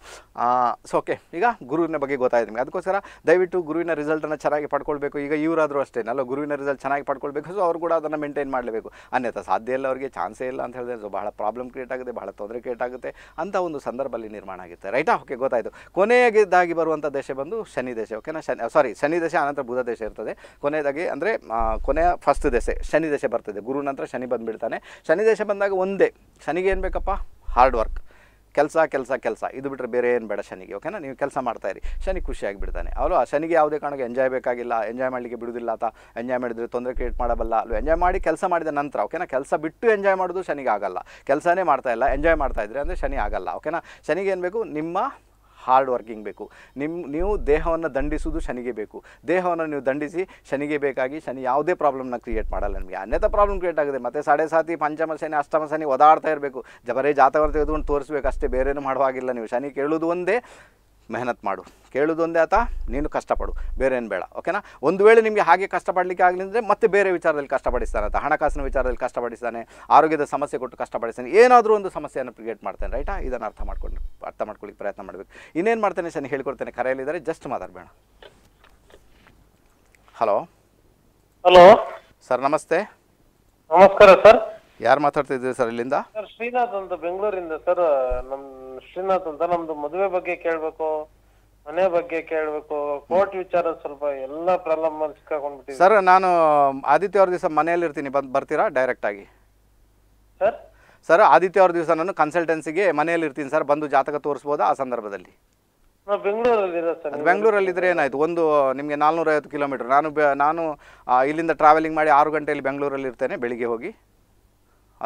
Speaker 1: ಸೊ ಓಕೆ ಈಗ ಗುರುವಿನ ಬಗ್ಗೆ ಗೊತ್ತಾಯ್ತು ನಿಮಗೆ ಅದಕ್ಕೋಸ್ಕರ ದಯವಿಟ್ಟು ಗುರುವಿನ ರಿಸಲ್ಟನ್ನು ಚೆನ್ನಾಗಿ ಪಡ್ಕೊಳ್ಬೇಕು ಈಗ ಇವರಾದರೂ ಅಷ್ಟೇ ಅಲ್ಲ ಗುರುವಿನ ರಿಸಲ್ಟ್ ಚೆನ್ನಾಗಿ ಪಡ್ಕೊಳ್ಬೇಕು ಸೊ ಅವರು ಕೂಡ ಅದನ್ನು ಮೇಂಟೈನ್ ಮಾಡಲೇಬೇಕು ಅನ್ಯಥ ಸಾಧ್ಯ ಇಲ್ಲ ಅವರಿಗೆ ಚಾನ್ಸೇ ಇಲ್ಲ ಅಂತ ಹೇಳಿದ್ರೆ ಸೊ ಬಹಳ ಪ್ರಾಬ್ಲಮ್ ಕ್ರಿಯೇಟ್ ಆಗುತ್ತೆ ಬಹಳ ತೊಂದರೆ ಕ್ರಿಯೇಟ್ ಆಗುತ್ತೆ ಅಂತ ಒಂದು ಸಂದರ್ಭದಲ್ಲಿ ನಿರ್ಮಾಣ ಆಗುತ್ತೆ ರೈಟಾ ಓಕೆ ಗೊತ್ತಾಯಿತು ಕೊನೆಯದಾಗಿ ಬರುವಂಥ ದೇಶ ಬಂದು ಶನಿ ದೇಶ ಓಕೆನಾ ಶನಿ ಸಾರಿ ಶನಿ ದೇಶ ಆನಂತರ ಬುಧ ದೇಶ ಇರ್ತದೆ ಕೊನೆಯದಾಗಿ ಮೊದಲನೇದಾಗಿ ಅಂದರೆ ಕೊನೆಯ ಫಸ್ಟ್ ದೆಸೆ ಶನಿ ದಶೆ ಬರ್ತದೆ ಗುರು ನಂತರ ಶನಿ ಬಂದುಬಿಡ್ತಾನೆ ಶನಿ ದಶೆ ಬಂದಾಗ ಒಂದೇ ಶನಿಗೆ ಏನು ಬೇಕಪ್ಪ ಹಾರ್ಡ್ ವರ್ಕ್ ಕೆಲಸ ಕೆಲಸ ಕೆಲಸ ಇದು ಬಿಟ್ಟರೆ ಬೇರೆ ಏನು ಬೇಡ ಶನಿಗೆ ಓಕೆನಾ ನೀವು ಕೆಲಸ ಮಾಡ್ತಾ ಇರಿ ಶನಿ ಖುಷಿಯಾಗಿ ಬಿಡ್ತಾನೆ ಅವರು ಆ ಶನಿಗೆ ಯಾವುದೇ ಕಾರಣಕ್ಕೆ ಎಂಜಾಯ್ ಬೇಕಾಗಿಲ್ಲ ಎಂಜಾಯ್ ಮಾಡಲಿಕ್ಕೆ ಬಿಡೋದಿಲ್ಲ ಆತ ಎಂಜಾಯ್ ಮಾಡಿದರೆ ತೊಂದರೆ ಕ್ರಿಯೇಟ್ ಮಾಡಬಲ್ಲ ಅಲ್ಲೂ ಎಂಜಾಯ್ ಮಾಡಿ ಕೆಲಸ ಮಾಡಿದ ನಂತರ ಓಕೆನಾ ಕೆಲಸ ಬಿಟ್ಟು ಎಂಜಾಯ್ ಮಾಡೋದು ಶನಿಗೆ ಆಗಲ್ಲ ಕೆಲಸನೇ ಮಾಡ್ತಾ ಇಲ್ಲ ಎಂಜಾಯ್ ಮಾಡ್ತಾ ಇದ್ರೆ ಅಂದರೆ ಶನಿ ಆಗಲ್ಲ ಓಕೆನಾ ಶನಿಗೆ ಏನು ಬೇಕು ನಿಮ್ಮ ಹಾರ್ಡ್ ವರ್ಕಿಂಗ್ ಬೇಕು ನಿಮ್ಮ ನೀವು ದೇಹವನ್ನು ದಂಡಿಸುವುದು ಶನಿಗೆ ಬೇಕು ದೇಹವನ್ನು ನೀವು ದಂಡಿಸಿ ಶನಿಗೆ ಬೇಕಾಗಿ ಶನಿ ಯಾವುದೇ ಪ್ರಾಬ್ಲಮ್ನ ಕ್ರಿಯೇಟ್ ಮಾಡಲ್ಲ ನಿಮಗೆ ಅನ್ಯಥ ಪ್ರಾಬ್ಲಮ್ ಕ್ರಿಯೇಟ್ ಆಗಿದೆ ಮತ್ತು ಸಾಡೆ ಸಾತಿ ಪಂಚಮ ಶನಿ ಅಷ್ಟಮ ಶನಿ ಓದಾಡ್ತಾ ಇರಬೇಕು ಜಬರೇ ಜಾತಕವನ್ನು ತೆಗೆದುಕೊಂಡು ತೋರಿಸ್ಬೇಕು ಅಷ್ಟೇ ಬೇರೇನು ಮಾಡುವಾಗಿಲ್ಲ ನೀವು ಶನಿ ಕೇಳುವುದು ಒಂದೇ ಮೆಹನತ್ ಮಾಡು ಕೇಳೋದೊಂದೇ ಆತ ನೀನು ಕಷ್ಟಪಡು ಬೇರೆ ಏನು ಬೇಡ ಓಕೆನಾ ಒಂದು ವೇಳೆ ನಿಮಗೆ ಹಾಗೆ ಕಷ್ಟಪಡಲಿಕ್ಕೆ ಆಗಲಿ ಮತ್ತೆ ಬೇರೆ ವಿಚಾರದಲ್ಲಿ ಕಷ್ಟಪಡಿಸ್ತಾನೆ ಅಂತ ಹಣಕಾಸಿನ ವಿಚಾರದಲ್ಲಿ ಕಷ್ಟಪಡಿಸ್ತಾನೆ ಆರೋಗ್ಯದ ಸಮಸ್ಯೆ ಕೊಟ್ಟು ಕಷ್ಟಪಡಿಸ್ತಾನೆ ಏನಾದರೂ ಒಂದು ಸಮಸ್ಯೆಯನ್ನು ಕ್ರಿಯೇಟ್ ಮಾಡ್ತಾನೆ ರೈಟಾ ಇದನ್ನು ಅರ್ಥ ಮಾಡ್ಕೊಂಡು ಅರ್ಥ ಮಾಡ್ಕೊಳ್ಳಿಕ್ಕೆ ಪ್ರಯತ್ನ ಮಾಡಬೇಕು ಇನ್ನೇನು ಮಾಡ್ತಾನೆ ಶನಿ ಹೇಳ್ಕೊಡ್ತೇನೆ ಕರೆಯಲ್ಲಿದ್ದಾರೆ ಜಸ್ಟ್ ಮಾತಾಡಬೇಡ ಹಲೋ ಹಲೋ ಸರ್ ನಮಸ್ತೆ ನಮಸ್ಕಾರ ಸರ್ ಯಾರ್ ಮಾತಾಡ್ತಾ ಸರ್ ಇಲ್ಲಿಂದ
Speaker 4: ಶ್ರೀನಾಥ್ ಅಂತ ಬೆಂಗಳೂರಿಂದ ಸರ್ ನಮ್ ಶ್ರೀನಾಥ್ ಅಂತ ನಮ್ದು ಮದುವೆ ಬಗ್ಗೆ ಕೇಳ್ಬೇಕು ಮನೆ ಬಗ್ಗೆ ಕೇಳ್ಬೇಕು ಕೋರ್ಟ್ ವಿಚಾರ ಸ್ವಲ್ಪ ಎಲ್ಲ ಪ್ರಾಬ್ಲಮ್ ಸಿಕ್ಕಾಕೊಂಡ್ಬಿಟ್ಟಿದೆ ಸರ್
Speaker 1: ನಾನು ಆದಿತ್ಯವಾರ ದಿವಸ ಮನೆಯಲ್ಲಿ ಇರ್ತೀನಿ ಬಂದು ಬರ್ತೀರಾ ಡೈರೆಕ್ಟ್ ಆಗಿ ಸರ್ ಸರ್ ಆದಿತ್ಯವಾರ ದಿವಸ ನಾನು ಕನ್ಸಲ್ಟೆನ್ಸಿಗೆ ಮನೆಯಲ್ಲಿ ಇರ್ತೀನಿ ಸರ್ ಬಂದು ಜಾತಕ ತೋರಿಸ್ಬೋದಾ ಆ ಸಂದರ್ಭದಲ್ಲಿ
Speaker 4: ಬೆಂಗಳೂರಲ್ಲಿ ಇದ್ರೆ ಸರ್
Speaker 1: ಅದು ಒಂದು ನಿಮಗೆ ಐವತ್ತು ಕಿಲೋಮೀಟರ್ ನಾನು ನಾನು ಇಲ್ಲಿಂದ ಟ್ರಾವೆಲಿಂಗ್ ಮಾಡಿ ಆರು ಗಂಟೆಯಲ್ಲಿ ಬೆಂಗಳೂರಲ್ಲಿ ಇರ್ತೇನೆ ಬೆಳಿಗ್ಗೆ ಹೋಗಿ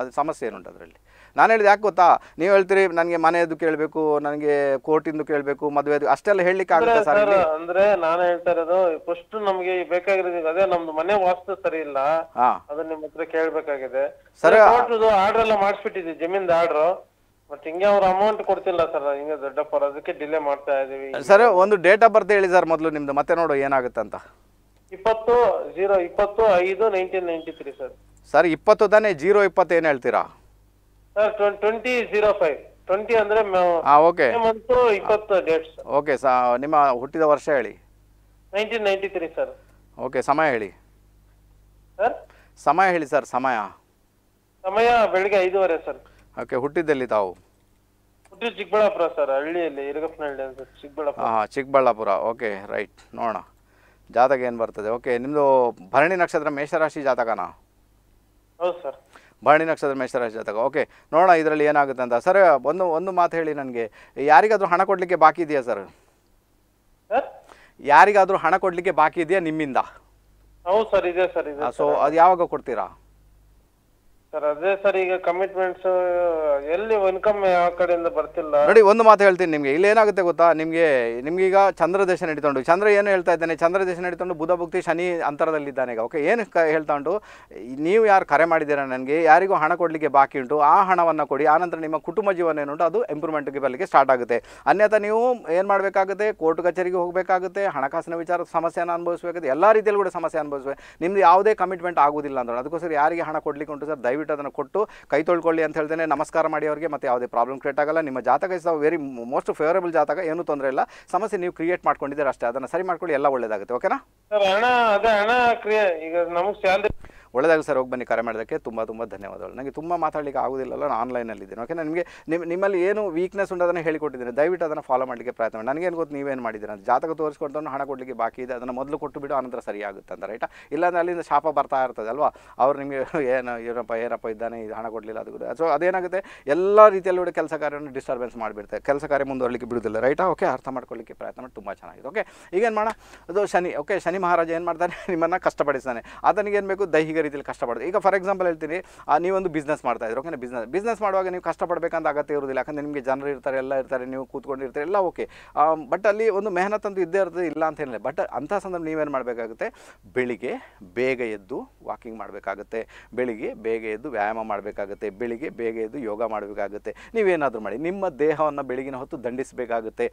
Speaker 4: ಅದು ಸಮಸ್ಯೆ ಏನುಂಟು ಅದರಲ್ಲಿ
Speaker 1: ನಾನು ಹೇಳಿದೆ ಯಾಕೆ ಗೊತ್ತಾ ನೀವು ಹೇಳ್ತೀರಿ ನನಗೆ ಮನೆಯದು ಕೇಳಬೇಕು ನನಗೆ ಕೋರ್ಟಿಂದು ಕೇಳಬೇಕು ಮದುವೆದು ಅಷ್ಟೆಲ್ಲ ಹೇಳಲಿಕ್ಕೆ ಆಗುತ್ತೆ ಸರ್
Speaker 4: ಅಂದ್ರೆ ನಾನು ಹೇಳ್ತಾ ಇರೋದು ಫಸ್ಟ್ ನಮಗೆ ಬೇಕಾಗಿರೋದು ಅದೇ ನಮ್ದು ಮನೆ ವಾಸ್ತು ಸರಿ ಇಲ್ಲ ಅದನ್ನ ನಿಮ್ಮ ಹತ್ರ ಕೇಳಬೇಕಾಗಿದೆ ಸರ್ ಆರ್ಡರ್ ಎಲ್ಲ ಮಾಡಿಸ್ಬಿಟ್ಟಿದ್ವಿ ಜಮೀನ್ ಆರ್ಡರ್ ಮತ್ತೆ ಹಿಂಗೆ ಅವ್ರ ಅಮೌಂಟ್ ಕೊಡ್ತಿಲ್ಲ ಸರ್ ಹಿಂಗೆ ದೊಡ್ಡಪ್ಪ ಅದಕ್ಕೆ ಡಿಲೇ ಮಾಡ್ತಾ ಇದೀವಿ ಸರ್
Speaker 1: ಒಂದು ಡೇಟ್ ಆಫ್ ಬರ್ತ್ ಹೇಳಿ ಸರ್ ಮೊದಲು ನಿಮ್ದು ಮತ್ತೆ ನೋಡು ಏನಾಗುತ್ತೆ ಅಂತ
Speaker 4: ಇಪ್ಪತ್ತು ಜೀರೋ ಇಪ್ಪತ್ತು ಐದು nineteen ninety three sir
Speaker 1: sir ಇಪ್ಪತ್ತು ತಾನೇ ಜೀರೋ ಇಪ್ಪತ್ತು ಏನ್ ಹೇಳ್ತೀರಾ
Speaker 4: sir twenty zero five twenty ಹಾಂ ಓಕೆ
Speaker 1: ಡೇಟ್ಸ್ ಓಕೆ ನಿಮ್ಮ ಹುಟ್ಟಿದ ವರ್ಷ ಹೇಳಿ ಸರ್ ಓಕೆ ಸಮಯ ಹೇಳಿ ಸರ್ ಸಮಯ ಹೇಳಿ ಸರ್ ಸಮಯ
Speaker 4: ಸಮಯ ಬೆಳಿಗ್ಗೆ ಐದೂವರೆ ಸರ್
Speaker 1: ಓಕೆ ಹುಟ್ಟಿದ್ದಲ್ಲಿ ತಾವು
Speaker 4: ಹುಟ್ಟಿದ ಚಿಕ್ಕಬಳ್ಳಾಪುರ ಸರ್ ಹಳ್ಳಿಯಲ್ಲಿ ಇರಗಪ್ಪನಹಳ್ಳಿ ಅಂತ ಚಿಕ್ಕಬಳ್ಳಾಪುರ ಹಾಂ
Speaker 1: ಚಿಕ್ಕಬಳ್ಳಾಪುರ ಓಕೆ ರೈಟ್ ನೋಡೋಣ ಜಾತಕ ಏನು ಬರ್ತದೆ ಓಕೆ ನಿಮ್ಮದು ಭರಣಿ ನಕ್ಷತ್ರ ಮೇಷರಾಶಿ ಜಾತಕನಾ ಹೌದು ಸರ್ ಭರಣಿ ನಕ್ಷತ್ರ ಮೇಷರಾಶಿ ಜಾತಕ ಓಕೆ ನೋಡೋಣ ಇದರಲ್ಲಿ ಏನಾಗುತ್ತೆ ಅಂತ ಸರ್ ಒಂದು ಒಂದು ಮಾತು ಹೇಳಿ ನನಗೆ ಯಾರಿಗಾದರೂ ಹಣ ಕೊಡಲಿಕ್ಕೆ ಬಾಕಿ ಇದೆಯಾ ಸರ್ ಯಾರಿಗಾದರೂ ಹಣ ಕೊಡಲಿಕ್ಕೆ ಬಾಕಿ ಇದೆಯಾ ನಿಮ್ಮಿಂದ
Speaker 4: ಹೌದು ಸರ್ ಇದೆ ಸರ್ ಇದೆ ಸೊ
Speaker 1: ಅದು ಯಾವಾಗ ಕೊಡ್ತೀರಾ
Speaker 4: ಸರ್ ಅದೇ ಸರ್ ಈಗ ಕಮಿಟ್ಮೆಂಟ್ಸ್ ಎಲ್ಲಿ ಇನ್ಕಮ್ ಯಾವ ಕಡೆಯಿಂದ ಬರ್ತಿಲ್ಲ ನೋಡಿ ಒಂದು ಮಾತು
Speaker 1: ಹೇಳ್ತೀನಿ ನಿಮಗೆ ಇಲ್ಲಿ ಏನಾಗುತ್ತೆ ಗೊತ್ತಾ ನಿಮಗೆ ನಿಮ್ಗೀಗ ಚಂದ್ರ ದೇಶ ಉಂಟು ಚಂದ್ರ ಏನು ಹೇಳ್ತಾ ಇದ್ದಾನೆ ಚಂದ್ರ ದೇಶ ನಡೀತೊಂಡು ಬುಧ ಭಕ್ತಿ ಶನಿ ಅಂತರದಲ್ಲಿದ್ದಾನೆ ಈಗ ಓಕೆ ಏನು ಹೇಳ್ತಾ ಉಂಟು ನೀವು ಯಾರು ಕರೆ ಮಾಡಿದ್ದೀರಾ ನನಗೆ ಯಾರಿಗೂ ಹಣ ಕೊಡಲಿಕ್ಕೆ ಬಾಕಿ ಉಂಟು ಆ ಹಣವನ್ನು ಕೊಡಿ ಆನಂತರ ನಿಮ್ಮ ಕುಟುಂಬ ಜೀವನ ಉಂಟು ಅದು ಇಂಪ್ರೂವ್ಮೆಂಟ್ಗೆ ಬರಲಿಕ್ಕೆ ಸ್ಟಾರ್ಟ್ ಆಗುತ್ತೆ ಅನ್ಯಥ ನೀವು ಏನು ಮಾಡಬೇಕಾಗುತ್ತೆ ಕೋರ್ಟ್ ಕಚೇರಿಗೆ ಹೋಗಬೇಕಾಗುತ್ತೆ ಹಣಕಾಸಿನ ವಿಚಾರ ಸಮಸ್ಯೆಯನ್ನು ಅನುಭವಿಸಬೇಕಾಗುತ್ತೆ ಎಲ್ಲ ರೀತಿಯಲ್ಲಿ ಕೂಡ ಸಮಸ್ಯೆ ಅನುಭವಿಸಬೇಕು ನಿಮ್ದು ಯಾವುದೇ ಕಮಿಟ್ಮೆಂಟ್ ಆಗೋದಿಲ್ಲ ಅಂತ ಅದಕ್ಕೋಸ್ಕರ ಯಾರಿಗೆ ಹಣ ಕೊಡಲಿಕ್ಕೆ ಉಂಟು ಸರ್ ದಯವಿಟ್ಟು ದಯವಿಟ್ಟು ಅದನ್ನು ಕೊಟ್ಟು ಕೈ ತೊಳ್ಕೊಳ್ಳಿ ಅಂತ ಹೇಳ್ದೇನೆ ನಮಸ್ಕಾರ ಮಾಡಿ ಅವರಿಗೆ ಮತ್ತೆ ಯಾವುದೇ ಪ್ರಾಬ್ಲಮ್ ಕ್ರಿಯೇಟ್ ಆಗಲ್ಲ ನಿಮ್ಮ ಜಾತಕ ಇಸ್ ವೆರಿ ಮೋಸ್ಟ್ ಫೇವರಬಲ್ ಜಾತಕ ಏನೂ ತೊಂದರೆ ಇಲ್ಲ ಸಮಸ್ಯೆ ನೀವು ಕ್ರಿಯೇಟ್ ಮಾಡ್ಕೊಂಡಿದ್ದೀರ ಅಷ್ಟೇ ಅದನ್ನ ಸರಿ ಮಾಡ್ಕೊಳ್ಳಿ ಎಲ್ಲ ಒಳ್ಳೇದಾಗುತ್ತೆ ಓಕೆನಾ ಅದೇ ಈಗ ನಮಗೆ ಒಳ್ಳೆದಾಗ ಸರ್ ಹೋಗಿ ಬನ್ನಿ ಕರೆ ಮಾಡೋದಕ್ಕೆ ತುಂಬ ತುಂಬ ಧನ್ಯವಾದಗಳು ನನಗೆ ತುಂಬ ಮಾತಾಡಲಿಕ್ಕೆ ಆಗೋದಿಲ್ಲಲ್ಲ ನಾನು ಆನ್ಲೈನಲ್ಲಿದ್ದೀನಿ ಓಕೆ ನಿಮಗೆ ನಿಮ್ಮ ನಿಮ್ಮಲ್ಲಿ ಏನು ವೀಕ್ನೆಸ್ ಉಂಟು ಅದನ್ನು ಹೇಳಿಕೊಟ್ಟಿದ್ದೀನಿ ದಯವಿಟ್ಟು ಅದನ್ನು ಫಾಲೋ ಮಾಡಲಿಕ್ಕೆ ಪ್ರಯತ್ನ ಮಾಡಿ ನನಗೇನು ಗೊತ್ತು ನೀವೇನು ಮಾಡಿದ್ದೀರ ಜಾತಕ ತೋರಿಸ್ಕೊಂಡು ಹಣ ಕೊಡಲಿಕ್ಕೆ ಬಾಕಿ ಇದೆ ಅದನ್ನು ಮೊದಲು ಕೊಟ್ಟು ಬಿಡು ಆನಂತರ ಸರಿ ಆಗುತ್ತೆ ಅಂತ ಇಲ್ಲ ಇಲ್ಲಾಂದ್ರೆ ಅಲ್ಲಿಂದ ಶಾಪ ಬರ್ತಾ ಇರ್ತದೆ ಅಲ್ವಾ ಅವ್ರು ನಿಮಗೆ ಏನು ಏನಪ್ಪ ಏನಪ್ಪ ಇದ್ದಾನೆ ಇದು ಹಣ ಕೊಡಲಿಲ್ಲ ಅದು ಕೂಡ ಸೊ ಅದೇನಾಗುತ್ತೆ ಎಲ್ಲ ರೀತಿಯಲ್ಲಿ ಕೂಡ ಕೆಲಸ ಕಾರ್ಯವನ್ನು ಡಿಸ್ಟರ್ಬೆನ್ಸ್ ಮಾಡಿಬಿಡ್ತಾರೆ ಕೆಲಸ ಕಾರ್ಯ ಮುಂದುವರಲಿಕ್ಕೆ ಬಿಡುವುದಿಲ್ಲ ರೈಟಾ ಓಕೆ ಅರ್ಥ ಮಾಡ್ಕೊಳ್ಳಿಕ್ಕೆ ಪ್ರಯತ್ನ ಮಾಡಿ ತುಂಬ ಚೆನ್ನಾಗಿದೆ ಓಕೆ ಈಗೇನು ಮಾಡೋಣ ಅದು ಶನಿ ಓಕೆ ಶನಿ ಮಹಾರಾಜ ಏನು ಮಾಡ್ತಾರೆ ನಿಮ್ಮನ್ನು ಕಷ್ಟಪಡಿಸ್ತಾನೆ ಏನು ಬೇಕು ದೈಹಿಕ ರೀತಿಯಲ್ಲಿ ಕಷ್ಟಪಡೋದು ಈಗ ಫಾರ್ ಎಕ್ಸಾಂಪಲ್ ಹೇಳ್ತೀನಿ ನೀವೊಂದು ಬಿಸ್ನೆಸ್ ಮಾಡ್ತಾ ಇದ್ರು ಓಕೆ ಬಿಸ್ನೆಸ್ ಬಿಸ್ನೆಸ್ ಮಾಡುವಾಗ ನೀವು ಕಷ್ಟಪಡಬೇಕಂತ ಅಗತ್ಯ ಇರೋದಿಲ್ಲ ಯಾಕಂದರೆ ನಿಮಗೆ ಜನರು ಇರ್ತಾರೆ ಎಲ್ಲ ಇರ್ತಾರೆ ನೀವು ಕೂತ್ಕೊಂಡಿರ್ತಾರೆ ಎಲ್ಲ ಓಕೆ ಬಟ್ ಅಲ್ಲಿ ಒಂದು ಮೆಹನತ್ ಅಂತೂ ಇದ್ದೇ ಇರ್ತದೆ ಇಲ್ಲ ಅಂತ ಹೇಳಿಲ್ಲ ಬಟ್ ಅಂಥ ಸಂದರ್ಭ ನೀವೇನು ಮಾಡಬೇಕಾಗುತ್ತೆ ಬೆಳಿಗ್ಗೆ ಬೇಗ ಎದ್ದು ವಾಕಿಂಗ್ ಮಾಡಬೇಕಾಗುತ್ತೆ ಬೆಳಿಗ್ಗೆ ಬೇಗ ಎದ್ದು ವ್ಯಾಯಾಮ ಮಾಡಬೇಕಾಗುತ್ತೆ ಬೆಳಿಗ್ಗೆ ಬೇಗ ಎದ್ದು ಯೋಗ ಮಾಡಬೇಕಾಗುತ್ತೆ ನೀವೇನಾದರೂ ಮಾಡಿ ನಿಮ್ಮ ದೇಹವನ್ನು ಬೆಳಗಿನ ಹೊತ್ತು ದಂಡಿಸಬೇಕಾಗುತ್ತೆ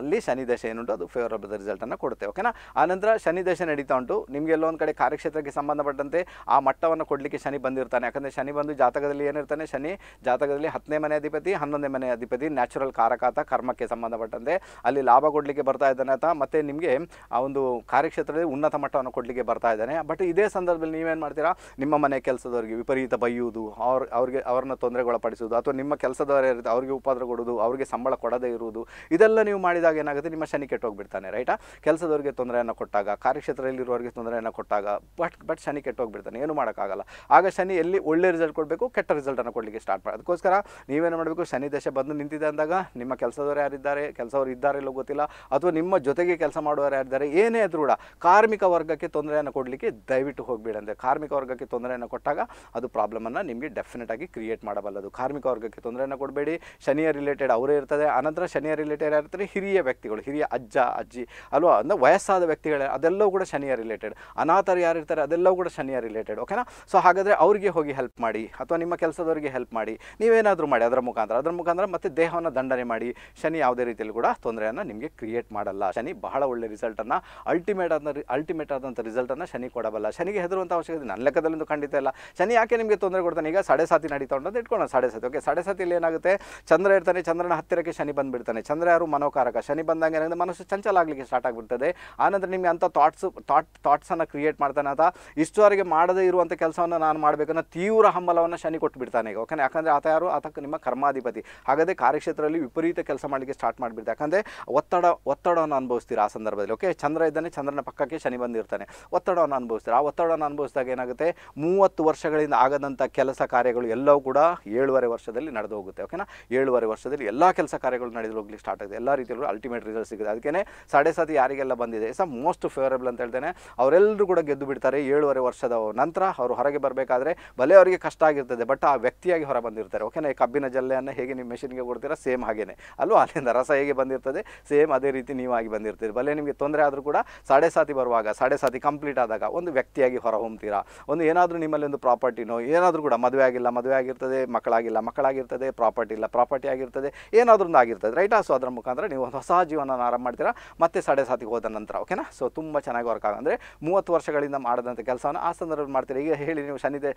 Speaker 1: ಅಲ್ಲಿ ಶನಿ ದಶೆ ಏನುಂಟು ಅದು ಫೇವರಬಲ್ ರಿಸಲ್ಟನ್ನು ಕೊಡುತ್ತೆ ಓಕೆನಾ ಆನಂತರ ಶನಿ ದಶೆ ನಡೀತಾ ಉಂಟು ನಿಮಗೆ ಎಲ್ಲೊಂದು ಕಡೆ ಕಾರ್ಯಕ್ಷೇತ್ರಕ್ಕೆ ಸಂಬಂಧಪಟ್ಟಂತೆ ಆ ಮಟ್ಟವನ್ನು ಕೊಡಲಿಕ್ಕೆ ಶನಿ ಬಂದಿರ್ತಾನೆ ಯಾಕಂದರೆ ಶನಿ ಬಂದು ಜಾತಕದಲ್ಲಿ ಏನಿರ್ತಾನೆ ಶನಿ ಜಾತಕದಲ್ಲಿ ಹತ್ತನೇ ಮನೆ ಅಧಿಪತಿ ಹನ್ನೊಂದನೇ ಮನೆ ಅಧಿಪತಿ ನ್ಯಾಚುರಲ್ ಕಾರಕಾತ ಕರ್ಮಕ್ಕೆ ಸಂಬಂಧಪಟ್ಟಂತೆ ಅಲ್ಲಿ ಲಾಭ ಕೊಡಲಿಕ್ಕೆ ಬರ್ತಾ ಇದ್ದಾನೆ ಅಥವಾ ಮತ್ತು ನಿಮಗೆ ಆ ಒಂದು ಕಾರ್ಯಕ್ಷೇತ್ರದಲ್ಲಿ ಉನ್ನತ ಮಟ್ಟವನ್ನು ಕೊಡಲಿಕ್ಕೆ ಬರ್ತಾ ಇದ್ದಾನೆ ಬಟ್ ಇದೇ ಸಂದರ್ಭದಲ್ಲಿ ನೀವೇನು ಮಾಡ್ತೀರಾ ನಿಮ್ಮ ಮನೆ ಕೆಲಸದವರಿಗೆ ವಿಪರೀತ ಬೈಯುವುದು ಅವ್ರ ಅವ್ರಿಗೆ ಅವ್ರನ್ನ ತೊಂದರೆಗೊಳಪಡಿಸುವುದು ಅಥವಾ ನಿಮ್ಮ ಕೆಲಸದವರೇ ಇರುತ್ತೆ ಅವರಿಗೆ ಉಪದ್ರ ಕೊಡೋದು ಅವರಿಗೆ ಸಂಬಳ ಕೊಡದೇ ಇರುವುದು ಇದೆಲ್ಲ ನೀವು ಮಾಡಿದಾಗ ಏನಾಗುತ್ತೆ ನಿಮ್ಮ ಶನಿ ಕೆಟ್ಟೋಗ್ಬಿಡ್ತಾನೆ ರೈಟಾ ಕೆಲಸದವರಿಗೆ ತೊಂದರೆಯನ್ನು ಕೊಟ್ಟಾಗ ಕಾರ್ಯಕ್ಷೇತ್ರದಲ್ಲಿರುವವರಿಗೆ ತೊಂದರೆಯನ್ನು ಕೊಟ್ಟಾಗ ಬಟ್ ಬಟ್ ಶನಿ ಕೆಟ್ಟೋಗ್ಬಿಡ್ತಾನೆ ಏನು ಮಾಡೋಕ್ಕಾಗಲ್ಲ ಆಗ ಶನಿ ಎಲ್ಲಿ ಒಳ್ಳೆ ರಿಸಲ್ಟ್ ಕೊಡಬೇಕು ಕೆಟ್ಟ ರಿಸಲ್ಟನ್ನು ಕೊಡಲಿಕ್ಕೆ ಸ್ಟಾರ್ಟ್ ಮಾಡಿ ಅದಕ್ಕೋಸ್ಕರ ನೀವೇನು ಮಾಡಬೇಕು ಶನಿ ದಶೆ ಬಂದು ನಿಂತಿದೆ ಅಂದಾಗ ನಿಮ್ಮ ಕೆಲಸದವರು ಯಾರಿದ್ದಾರೆ ಕೆಲಸವರು ಇದ್ದಾರೆ ಇಲ್ಲೋ ಗೊತ್ತಿಲ್ಲ ಅಥವಾ ನಿಮ್ಮ ಜೊತೆಗೆ ಕೆಲಸ ಮಾಡುವವರು ಯಾರಿದ್ದಾರೆ ಏನೇ ಕೂಡ ಕಾರ್ಮಿಕ ವರ್ಗಕ್ಕೆ ತೊಂದರೆಯನ್ನು ಕೊಡಲಿಕ್ಕೆ ದಯವಿಟ್ಟು ಹೋಗಬೇಡಂತೆ ಕಾರ್ಮಿಕ ವರ್ಗಕ್ಕೆ ತೊಂದರೆಯನ್ನು ಕೊಟ್ಟಾಗ ಅದು ಪ್ರಾಬ್ಲಮನ್ನು ನಿಮಗೆ ಡೆಫಿನೆಟ್ ಆಗಿ ಕ್ರಿಯೇಟ್ ಮಾಡಬಲ್ಲದು ಕಾರ್ಮಿಕ ವರ್ಗಕ್ಕೆ ತೊಂದರೆಯನ್ನು ಕೊಡಬೇಡಿ ಶನಿಯ ರಿಲೇಟೆಡ್ ಅವರೇ ಇರ್ತದೆ ಅನಂತರ ಶನಿಯ ರಿಲೇಟೆಡ್ ಯಾರಿರ್ತಾರೆ ಹಿರಿಯ ವ್ಯಕ್ತಿಗಳು ಹಿರಿಯ ಅಜ್ಜ ಅಜ್ಜಿ ಅಲ್ವಾ ಅಂದರೆ ವಯಸ್ಸಾದ ವ್ಯಕ್ತಿಗಳೇ ಅದೆಲ್ಲವೂ ಕೂಡ ಶನಿಯ ರಿಲೇಟೆಡ್ ಅನಾಥರು ಯಾರಿರ್ತಾರೆ ಅದೆಲ್ಲವೂ ಕೂಡ ಶನಿಯ ರಿಲೇಟೆಡ್ ಓಕೆನಾ ಸೊ ಹಾಗಾದರೆ ಅವರಿಗೆ ಹೋಗಿ ಹೆಲ್ಪ್ ಮಾಡಿ ಅಥವಾ ನಿಮ್ಮ ಕೆಲಸದವರಿಗೆ ಹೆಲ್ಪ್ ಮಾಡಿ ನೀವೇನಾದರೂ ಮಾಡಿ ಅದರ ಮುಖಾಂತರ ಅದರ ಮುಖಾಂತರ ಮತ್ತೆ ದೇಹವನ್ನು ದಂಡನೆ ಮಾಡಿ ಶನಿ ಯಾವುದೇ ರೀತಿಯಲ್ಲಿ ಕೂಡ ತೊಂದರೆಯನ್ನು ನಿಮಗೆ ಕ್ರಿಯೇಟ್ ಮಾಡಲ್ಲ ಶನಿ ಬಹಳ ಒಳ್ಳೆ ರಿಸಲ್ಟನ್ನು ಅಲ್ಟಿಮೇಟ್ ಆದ ಅಲ್ಟಿಮೇಟ್ ಆದಂಥ ರಿಸಲ್ಟನ್ನು ಶನಿ ಕೊಡಬಲ್ಲ ಶನಿಗೆ ಹೆದರುವಂಥ ಅವಶ್ಯಕತೆ ನನ್ನ ಲೆಕ್ಕದಲ್ಲಿಂದು ಖಂಡಿತ ಇಲ್ಲ ಶನಿ ಯಾಕೆ ನಿಮಗೆ ತೊಂದರೆ ಕೊಡ್ತಾನೆ ಈಗ ಸಡೆ ಸಾತಿ ನಡೀತಾ ಅಂತ ಇಟ್ಕೊಳ್ಳೋಣ ಸಡೆ ಸಾತಿ ಓಕೆ ಸಾತಿ ಸಾತಿಯಲ್ಲಿ ಏನಾಗುತ್ತೆ ಚಂದ್ರ ಇರ್ತಾನೆ ಚಂದ್ರನ ಹತ್ತಿರಕ್ಕೆ ಶನಿ ಬಂದುಬಿಡ್ತಾನೆ ಚಂದ್ರ ಯಾರು ಮನೋಕಾರಕ ಶನಿ ಬಂದಾಗ ಏನಂದ್ರೆ ಮನಸ್ಸು ಚಂಚಲ ಆಗಲಿಕ್ಕೆ ಸ್ಟಾರ್ಟ್ ಆಗಿಬಿಡ್ತದೆ ಆನಂತರ ನಿಮಗೆ ಅಂಥ ಥಾಟ್ಸು ಥಾಟ್ ಥಾಟ್ಸನ್ನು ಕ್ರಿಯೇಟ್ ಮಾಡ್ತಾನೆ ಅಂತ ಇಷ್ಟುವರೆಗೆ ಮಾಡ ಮಾಡದೇ ಇರುವಂಥ ಕೆಲಸವನ್ನು ನಾನು ಮಾಡಬೇಕನ್ನೋ ತೀವ್ರ ಹಂಬಲವನ್ನು ಶನಿ ಕೊಟ್ಟು ಬಿಡ್ತಾನೆ ಈಗ ಓಕೆ ಯಾಕಂದರೆ ಆತ ಯಾರು ಆತಕ್ಕೆ ನಿಮ್ಮ ಕರ್ಮಾಧಿಪತಿ ಹಾಗಾದರೆ ಕಾರ್ಯಕ್ಷೇತ್ರದಲ್ಲಿ ವಿಪರೀತ ಕೆಲಸ ಮಾಡಲಿಕ್ಕೆ ಸ್ಟಾರ್ಟ್ ಮಾಡಿಬಿಡ್ತಾರೆ ಯಾಕಂದರೆ ಒತ್ತಡ ಒತ್ತಡವನ್ನು ಅನುಭವಿಸ್ತೀರಾ ಆ ಸಂದರ್ಭದಲ್ಲಿ ಓಕೆ ಚಂದ್ರ ಇದ್ದಾನೆ ಚಂದ್ರನ ಪಕ್ಕಕ್ಕೆ ಶನಿ ಬಂದಿರ್ತಾನೆ ಒತ್ತಡವನ್ನು ಅನುಭವಿಸ್ತೀರಾ ಆ ಒತ್ತಡವನ್ನು ಅನುಭವಿಸಿದಾಗ ಏನಾಗುತ್ತೆ ಮೂವತ್ತು ವರ್ಷಗಳಿಂದ ಆಗದಂಥ ಕೆಲಸ ಕಾರ್ಯಗಳು ಎಲ್ಲವೂ ಕೂಡ ಏಳುವರೆ ವರ್ಷದಲ್ಲಿ ನಡೆದು ಹೋಗುತ್ತೆ ಓಕೆನಾ ಏಳುವರೆ ವರ್ಷದಲ್ಲಿ ಎಲ್ಲ ಕೆಲಸ ಕಾರ್ಯಗಳು ನಡೆದು ಹೋಗ್ಲಿಕ್ಕೆ ಸ್ಟಾರ್ಟ್ ಆಗುತ್ತೆ ಎಲ್ಲ ರೀತಿಯಲ್ಲೂ ಅಲ್ಟಿಮೇಟ್ ರಿಸಲ್ಟ್ ಸಿಗುತ್ತೆ ಅದಕ್ಕೆ ಸಾಡೆ ಸಾತಿ ಯಾರಿಗೆಲ್ಲ ಬಂದಿದೆ ಇಸ್ ಮೋಸ್ಟ್ ಫೇವರೇಬಲ್ ಅಂತ ಹೇಳ್ತೇನೆ ಅವರೆಲ್ಲರೂ ಕೂಡ ಗೆದ್ದು ಬಿಡ್ತಾರೆ ಏಳುವರೆ ವರ್ಷದ ನಂತರ ಅವರು ಹೊರಗೆ ಬರಬೇಕಾದ್ರೆ ಬಲೆ ಅವರಿಗೆ ಕಷ್ಟ ಆಗಿರ್ತದೆ ಬಟ್ ಆ ವ್ಯಕ್ತಿಯಾಗಿ ಹೊರ ಬಂದಿರ್ತಾರೆ ಓಕೆನಾ ಈ ಕಬ್ಬಿನ ಜಲ್ಲೆಯನ್ನು ಹೇಗೆ ನಿಮ್ಮ ಮೆಷಿನ್ಗೆ ಕೊಡ್ತೀರಾ ಸೇಮ್ ಹಾಗೇನೆ ಅಲ್ಲೂ ಅಲ್ಲಿಂದ ರಸ ಹೇಗೆ ಬಂದಿರ್ತದೆ ಸೇಮ್ ಅದೇ ರೀತಿ ನೀವಾಗಿ ಬಂದಿರ್ತೀರಿ ಬಲೆ ನಿಮಗೆ ತೊಂದರೆ ಆದರೂ ಕೂಡ ಸಾಡೆ ಸಾತಿ ಬರುವಾಗ ಸಾಡೆ ಸಾತಿ ಕಂಪ್ಲೀಟ್ ಆದಾಗ ಒಂದು ವ್ಯಕ್ತಿಯಾಗಿ ಹೊರ ಹೊಮ್ತೀರಾ ಒಂದು ಏನಾದರೂ ನಿಮ್ಮಲ್ಲಿ ಒಂದು ಪ್ರಾಪರ್ಟಿನೋ ಏನಾದರೂ ಕೂಡ ಮದುವೆ ಆಗಿಲ್ಲ ಮದುವೆ ಆಗಿರ್ತದೆ ಮಕ್ಕಳಾಗಿಲ್ಲ ಮಕ್ಕಳಾಗಿರ್ತದೆ ಪ್ರಾಪರ್ಟಿ ಇಲ್ಲ ಪ್ರಾಪರ್ಟಿ ಆಗಿರ್ತದೆ ಏನಾದರೂ ಒಂದು ಆಗಿರ್ತದೆ ರೈಟ್ ಸೊ ಅದರ ಮುಖಾಂತರ ನೀವು ಒಂದು ಹೊಸ ಜೀವನ ಆರಂಭ ಮಾಡ್ತೀರಾ ಮತ್ತೆ ಸಾಡೆ ಸಾತಿಗೆ ಹೋದ ನಂತರ ಓಕೆನಾ ಸೊ ತುಂಬ ಚೆನ್ನಾಗಿ ವರ್ಕ್ ಅಂದರೆ ಮೂವತ್ತು ವರ್ಷಗಳಿಂದ ಮಾಡಿದಂಥ ಕೆಲಸವನ್ನು ಆ ಸಂದರ್ಭ ಮಾಡ್ತೀರಿ ಈಗ ಹೇಳಿ ನೀವು ಶನಿದೆ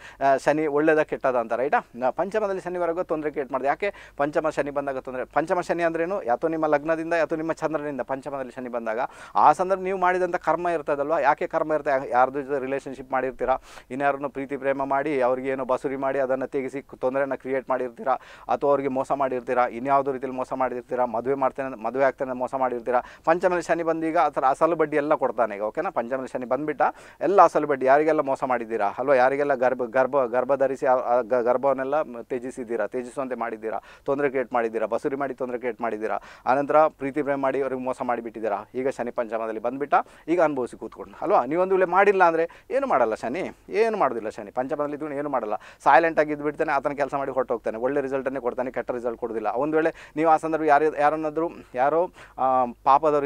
Speaker 1: ಶನಿ ಒಳ್ಳೆಯದ ಕೆಟ್ಟದ ಅಂತ ರೈಟಾ ಪಂಚಮದಲ್ಲಿ ಶನಿವರೆಗೂ ತೊಂದರೆ ಕ್ರಿಯೇಟ್ ಮಾಡಿದೆ ಯಾಕೆ ಪಂಚಮ ಶನಿ ಬಂದಾಗ ತೊಂದರೆ ಪಂಚಮ ಶನಿ ಅಂದ್ರೇನು ಯಾತೋ ನಿಮ್ಮ ಲಗ್ನದಿಂದ ಯಾತೋ ನಿಮ್ಮ ಚಂದ್ರನಿಂದ ಪಂಚಮದಲ್ಲಿ ಶನಿ ಬಂದಾಗ ಆ ಸಂದರ್ಭ ನೀವು ಮಾಡಿದಂಥ ಕರ್ಮ ಇರ್ತದಲ್ವಾ ಯಾಕೆ ಕರ್ಮ ಇರುತ್ತೆ ಯಾರ್ದು ಜೊತೆ ರಿಲೇಷನ್ಶಿಪ್ ಮಾಡಿರ್ತೀರಾ ಇನ್ಯಾರನ್ನು ಪ್ರೀತಿ ಪ್ರೇಮ ಮಾಡಿ ಅವ್ರಿಗೆ ಏನೋ ಬಸುರಿ ಮಾಡಿ ಅದನ್ನು ತೆಗೆಸಿ ತೊಂದರೆಯನ್ನು ಕ್ರಿಯೇಟ್ ಮಾಡಿರ್ತೀರಾ ಅಥವಾ ಅವ್ರಿಗೆ ಮೋಸ ಮಾಡಿರ್ತೀರಾ ಇನ್ಯಾವುದೋ ರೀತಿಯಲ್ಲಿ ಮೋಸ ಮಾಡಿರ್ತೀರಾ ಮದುವೆ ಮಾಡ್ತೇನೆ ಮದುವೆ ಆಗ್ತಾನೆ ಮೋಸ ಮಾಡಿರ್ತೀರಾ ಪಂಚಮದಲ್ಲಿ ಶನಿ ಬಂದೀಗ ಆ ಥರ ಅಸಲು ಬಡ್ಡಿ ಎಲ್ಲ ಕೊಡ್ತಾನೆ ಈಗ ಓಕೆನಾ ಪಂಚಮದಲ್ಲಿ ಶನಿ ಬಂದುಬಿಟ್ಟ ಎಲ್ಲ ಅಸಲು ಬಡ್ಡಿ ಯಾರಿಗೆಲ್ಲ ಮೋಸ ಮಾಡಿ ಮಾಡಿದ್ದೀರಾ ಅಲ್ವಾ ಯಾರಿಗೆಲ್ಲ ಗರ್ಭ ಗರ್ಭ ಗರ್ಭ ಧರಿಸಿ ಗರ್ಭವನ್ನೆಲ್ಲ ತ್ಯಜಿಸಿದ್ದೀರಾ ತ್ಯಜಿಸುವಂತೆ ಮಾಡಿದ್ದೀರಾ ತೊಂದರೆ ಕ್ರಿಯೇಟ್ ಮಾಡಿದ್ದೀರಾ ಬಸುರಿ ಮಾಡಿ ತೊಂದರೆ ಕ್ರಿಯೇಟ್ ಮಾಡಿದ್ದೀರಾ ಆನಂತರ ಪ್ರೀತಿ ಪ್ರೇಮ ಮಾಡಿ ಅವ್ರಿಗೆ ಮೋಸ ಮಾಡಿಬಿಟ್ಟಿದ್ದೀರಾ ಈಗ ಶನಿ ಪಂಚಮದಲ್ಲಿ ಬಂದುಬಿಟ್ಟ ಈಗ ಅನುಭವಿಸಿ ಕೂತ್ಕೊಂಡು ಅಲ್ವಾ ನೀವೊಂದು ವೇಳೆ ಮಾಡಿಲ್ಲ ಅಂದರೆ ಏನು ಮಾಡಲ್ಲ ಶನಿ ಏನು ಮಾಡೋದಿಲ್ಲ ಶನಿ ಪಂಚಮದಲ್ಲಿ ಇದ್ದು ಏನು ಮಾಡಲ್ಲ ಸೈಲೆಂಟ್ ಆಗಿ ಇದ್ಬಿಡ್ತಾನೆ ಆತನ ಕೆಲಸ ಮಾಡಿ ಹೊಟ್ಟು ಹೋಗ್ತಾನೆ ಒಳ್ಳೆ ರಿಸಲ್ಟನ್ನೇ ಕೊಡ್ತಾನೆ ಕೆಟ್ಟ ರಿಸಲ್ಟ್ ಕೊಡೋದಿಲ್ಲ ಒಂದು ವೇಳೆ ನೀವು ಆ ಸಂದರ್ಭ ಯಾರು ಯಾರನ್ನಾದರೂ ಯಾರೋ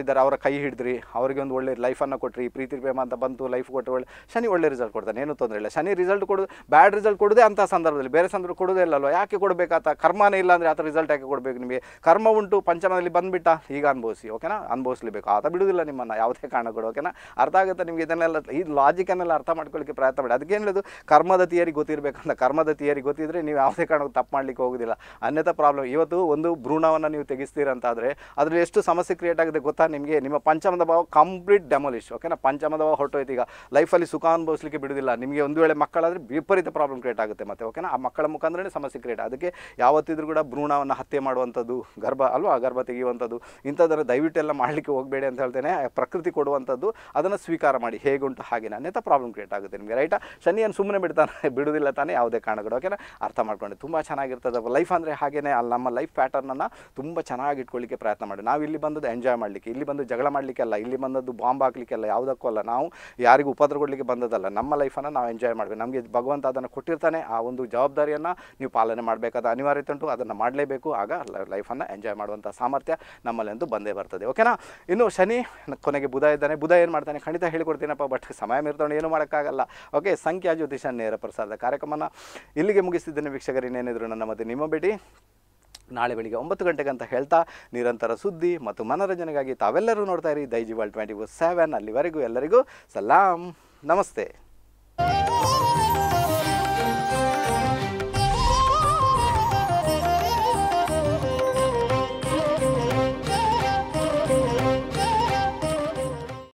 Speaker 1: ಇದ್ದಾರೆ ಅವರ ಕೈ ಹಿಡಿದ್ರಿ ಅವರಿಗೆ ಒಂದು ಒಳ್ಳೆ ಲೈಫನ್ನು ಕೊಟ್ರಿ ಪ್ರೀತಿ ಪ್ರೇಮ ಅಂತ ಬಂತು ಲೈಫ್ ಕೊಟ್ಟರೆ ಒಳ್ಳೆ ಶನಿ ಒಳ್ಳೆ ರಿಸಲ್ಟ್ ಕೊಡ್ತಾನೆ ತೊಂದ್ರೆ ತೊಂದರೆ ಇಲ್ಲ ಶನಿ ರಿಸಲ್ಟ್ ಕೊಡೋದು ಬ್ಯಾಡ್ ರಿಸಲ್ಟ್ ಕೊಡೋದೇ ಅಂತ ಸಂದರ್ಭದಲ್ಲಿ ಬೇರೆ ಸಂದರ್ಭ ಕೊಡೋದೇ ಇಲ್ಲಲ್ವ ಯಾಕೆ ಕೊಡಬೇಕಾ ಕರ್ಮನೇ ಇಲ್ಲ ಅಂದರೆ ಆ ರಿಸಲ್ಟ್ ಯಾಕೆ ಕೊಡಬೇಕು ನಿಮಗೆ ಕರ್ಮ ಉಂಟು ಪಂಚಮದಲ್ಲಿ ಬಂದುಬಿಟ್ಟ ಈಗ ಅನುಭವಿಸಿ ಓಕೆನಾ ಅನುಭವಿಸ್ಲೇಬೇಕು ಆತ ಬಿಡೋದಿಲ್ಲ ನಿಮ್ಮನ್ನು ಯಾವುದೇ ಕಾರಣಗಳು ಓಕೆನಾ ಅರ್ಥ ಆಗುತ್ತೆ ನಿಮಗೆ ಇದನ್ನೆಲ್ಲ ಈ ಲಾಜಿಕನ್ನೆಲ್ಲ ಅರ್ಥ ಮಾಡ್ಕೊಳ್ಳಿಕ್ಕೆ ಪ್ರಯತ್ನ ಮಾಡಿ ಅದಕ್ಕೆ ಹೇಳೋದು ಕರ್ಮದ ತಿಯರಿ ಗೊತ್ತಿರಬೇಕಂತ ಕರ್ಮದ ಥಿಯರಿ ಗೊತ್ತಿದ್ದರೆ ನೀವು ಯಾವುದೇ ಕಾರಣಕ್ಕೂ ತಪ್ಪು ಮಾಡಲಿಕ್ಕೆ ಹೋಗೋದಿಲ್ಲ ಅನ್ಯಥ ಪ್ರಾಬ್ಲಮ್ ಇವತ್ತು ಒಂದು ಭ್ರೂಣವನ್ನು ನೀವು ತೆಗಿಸ್ತೀರಂತಾದರೆ ಅದರಲ್ಲಿ ಎಷ್ಟು ಸಮಸ್ಯೆ ಕ್ರಿಯೇಟ್ ಆಗಿದೆ ಗೊತ್ತಾ ನಿಮಗೆ ನಿಮ್ಮ ಪಂಚಮದ ಭಾವ ಕಂಪ್ಲೀಟ್ ಡೆಮೋಲಿಶ್ ಓಕೆನಾ ಪಂಚಮದ ಭಾವ ಹೊರಟೋಯ್ತು ಈಗ ಲೈಫಲ್ಲಿ ಸುಖ ಅನುಭವಿಸ್ಲಿಕ್ಕೆ ಬಿಡೋದಿಲ್ಲ ನಿಮಗೆ ಒಂದು ವೇಳೆ ಮಕ್ಕಳಾದರೆ ವಿಪರೀತ ಪ್ರಾಬ್ಲಮ್ ಕ್ರಿಯೇಟ್ ಆಗುತ್ತೆ ಮತ್ತೆ ಓಕೆನಾ ಆ ಮಕ್ಕಳ ಮುಖಾಂತರನೇ ಸಮಸ್ಯೆ ಕ್ರಿಯೇಟ್ ಅದಕ್ಕೆ ಯಾವತ್ತಿದ್ರೂ ಕೂಡ ಭ್ರೂಣವನ್ನು ಹತ್ಯೆ ಮಾಡುವಂಥದ್ದು ಗರ್ಭ ಅಲ್ವಾ ಗರ್ಭ ತೆಗೆಯುವಂಥದ್ದು ಇಂಥದ್ದನ್ನು ದಯವಿಟ್ಟೆಲ್ಲ ಮಾಡಲಿಕ್ಕೆ ಹೋಗಬೇಡಿ ಅಂತ ಹೇಳ್ತೇನೆ ಪ್ರಕೃತಿ ಕೊಡುವಂಥದ್ದು ಅದನ್ನು ಸ್ವೀಕಾರ ಮಾಡಿ ಹೇಗುಂಟು ಹಾಗೆ ಅನ್ಯಥ ಪ್ರಾಬ್ಲಮ್ ಕ್ರಿಯೇಟ್ ಆಗುತ್ತೆ ನಿಮಗೆ ರೈಟಾ ಶನಿಯನ್ನು ಸುಮ್ಮನೆ ಬಿಡ್ತಾನೆ ಬಿಡೋದಿಲ್ಲ ತಾನೇ ಯಾವುದೇ ಕಾರಣಗಳು ಓಕೆನಾ ಅರ್ಥ ಮಾಡ್ಕೊಂಡು ತುಂಬ ಚೆನ್ನಾಗಿರ್ತದೆ ಲೈಫ್ ಅಂದರೆ ಹಾಗೇನೆ ಅಲ್ಲಿ ನಮ್ಮ ಲೈಫ್ ಪ್ಯಾಟರ್ನನ್ನು ತುಂಬ ಚೆನ್ನಾಗಿ ಇಟ್ಕೊಳ್ಳಿಕ್ಕೆ ಪ್ರಯತ್ನ ಮಾಡಿ ನಾವು ಇಲ್ಲಿ ಬಂದದ್ದು ಎಂಜಾಯ್ ಮಾಡಲಿಕ್ಕೆ ಇಲ್ಲಿ ಬಂದು ಜಗಳ ಮಾಡಲಿಕ್ಕೆ ಅಲ್ಲ ಇಲ್ಲಿ ಬಂದದ್ದು ಬಾಂಬ್ ಹಾಕ್ಲಿಕ್ಕೆಲ್ಲ ಯಾವುದಕ್ಕೂ ಅಲ್ಲ ನಾವು ಯಾರಿಗೂ ಉಪದ್ರ ಕೊಡಲಿಕ್ಕೆ ಬಂದದಲ್ಲ ನಮ್ಮ ಲೈಫನ್ನು ನಾವು ಎಂಜಾಯ್ ಮಾಡಬೇಕು ನಮಗೆ ಭಗವಂತ ಅದನ್ನು ಕೊಟ್ಟಿರ್ತಾನೆ ಆ ಒಂದು ಜವಾಬ್ದಾರಿಯನ್ನು ನೀವು ಪಾಲನೆ ಮಾಡಬೇಕಾದ ಅನಿವಾರ್ಯತೆ ಉಂಟು ಅದನ್ನು ಮಾಡಲೇಬೇಕು ಆಗ ಲೈಫನ್ನು ಎಂಜಾಯ್ ಮಾಡುವಂಥ ಸಾಮರ್ಥ್ಯ ನಮ್ಮಲ್ಲಿಂದು ಬಂದೇ ಬರ್ತದೆ ಓಕೆನಾ ಇನ್ನು ಶನಿ ಕೊನೆಗೆ ಬುಧ ಇದ್ದಾನೆ ಬುಧ ಏನು ಮಾಡ್ತಾನೆ ಖಂಡಿತ ಹೇಳಿಕೊಡ್ತೀನಪ್ಪ ಬಟ್ ಸಮಯ ಮೀರ್ತವಣ ಏನು ಮಾಡೋಕ್ಕಾಗಲ್ಲ ಓಕೆ ಸಂಖ್ಯಾ ಜ್ಯೋತಿಷ ನೇರ ಪ್ರಸಾರದ ಕಾರ್ಯಕ್ರಮನ ಇಲ್ಲಿಗೆ ಮುಗಿಸಿದ್ದೇನೆ ವೀಕ್ಷಕರು ಇನ್ನೇನಿದ್ರು ನನ್ನ ಮತ್ತೆ ನಿಮ್ಮ ಭೇಟಿ ನಾಳೆ ಬೆಳಿಗ್ಗೆ ಒಂಬತ್ತು ಗಂಟೆಗೆ ಅಂತ ಹೇಳ್ತಾ ನಿರಂತರ ಸುದ್ದಿ ಮತ್ತು ಮನೋರಂಜನೆಗಾಗಿ ತಾವೆಲ್ಲರೂ ನೋಡ್ತಾ ಇರಿ ದೈಜಿವಾಲ್ ಟ್ವೆಂಟಿ ಫೋರ್ ಸೆವೆನ್ ಅಲ್ಲಿವರೆಗೂ ಎಲ್ಲರಿಗೂ ಸಲಾಂ ನಮಸ್ತೆ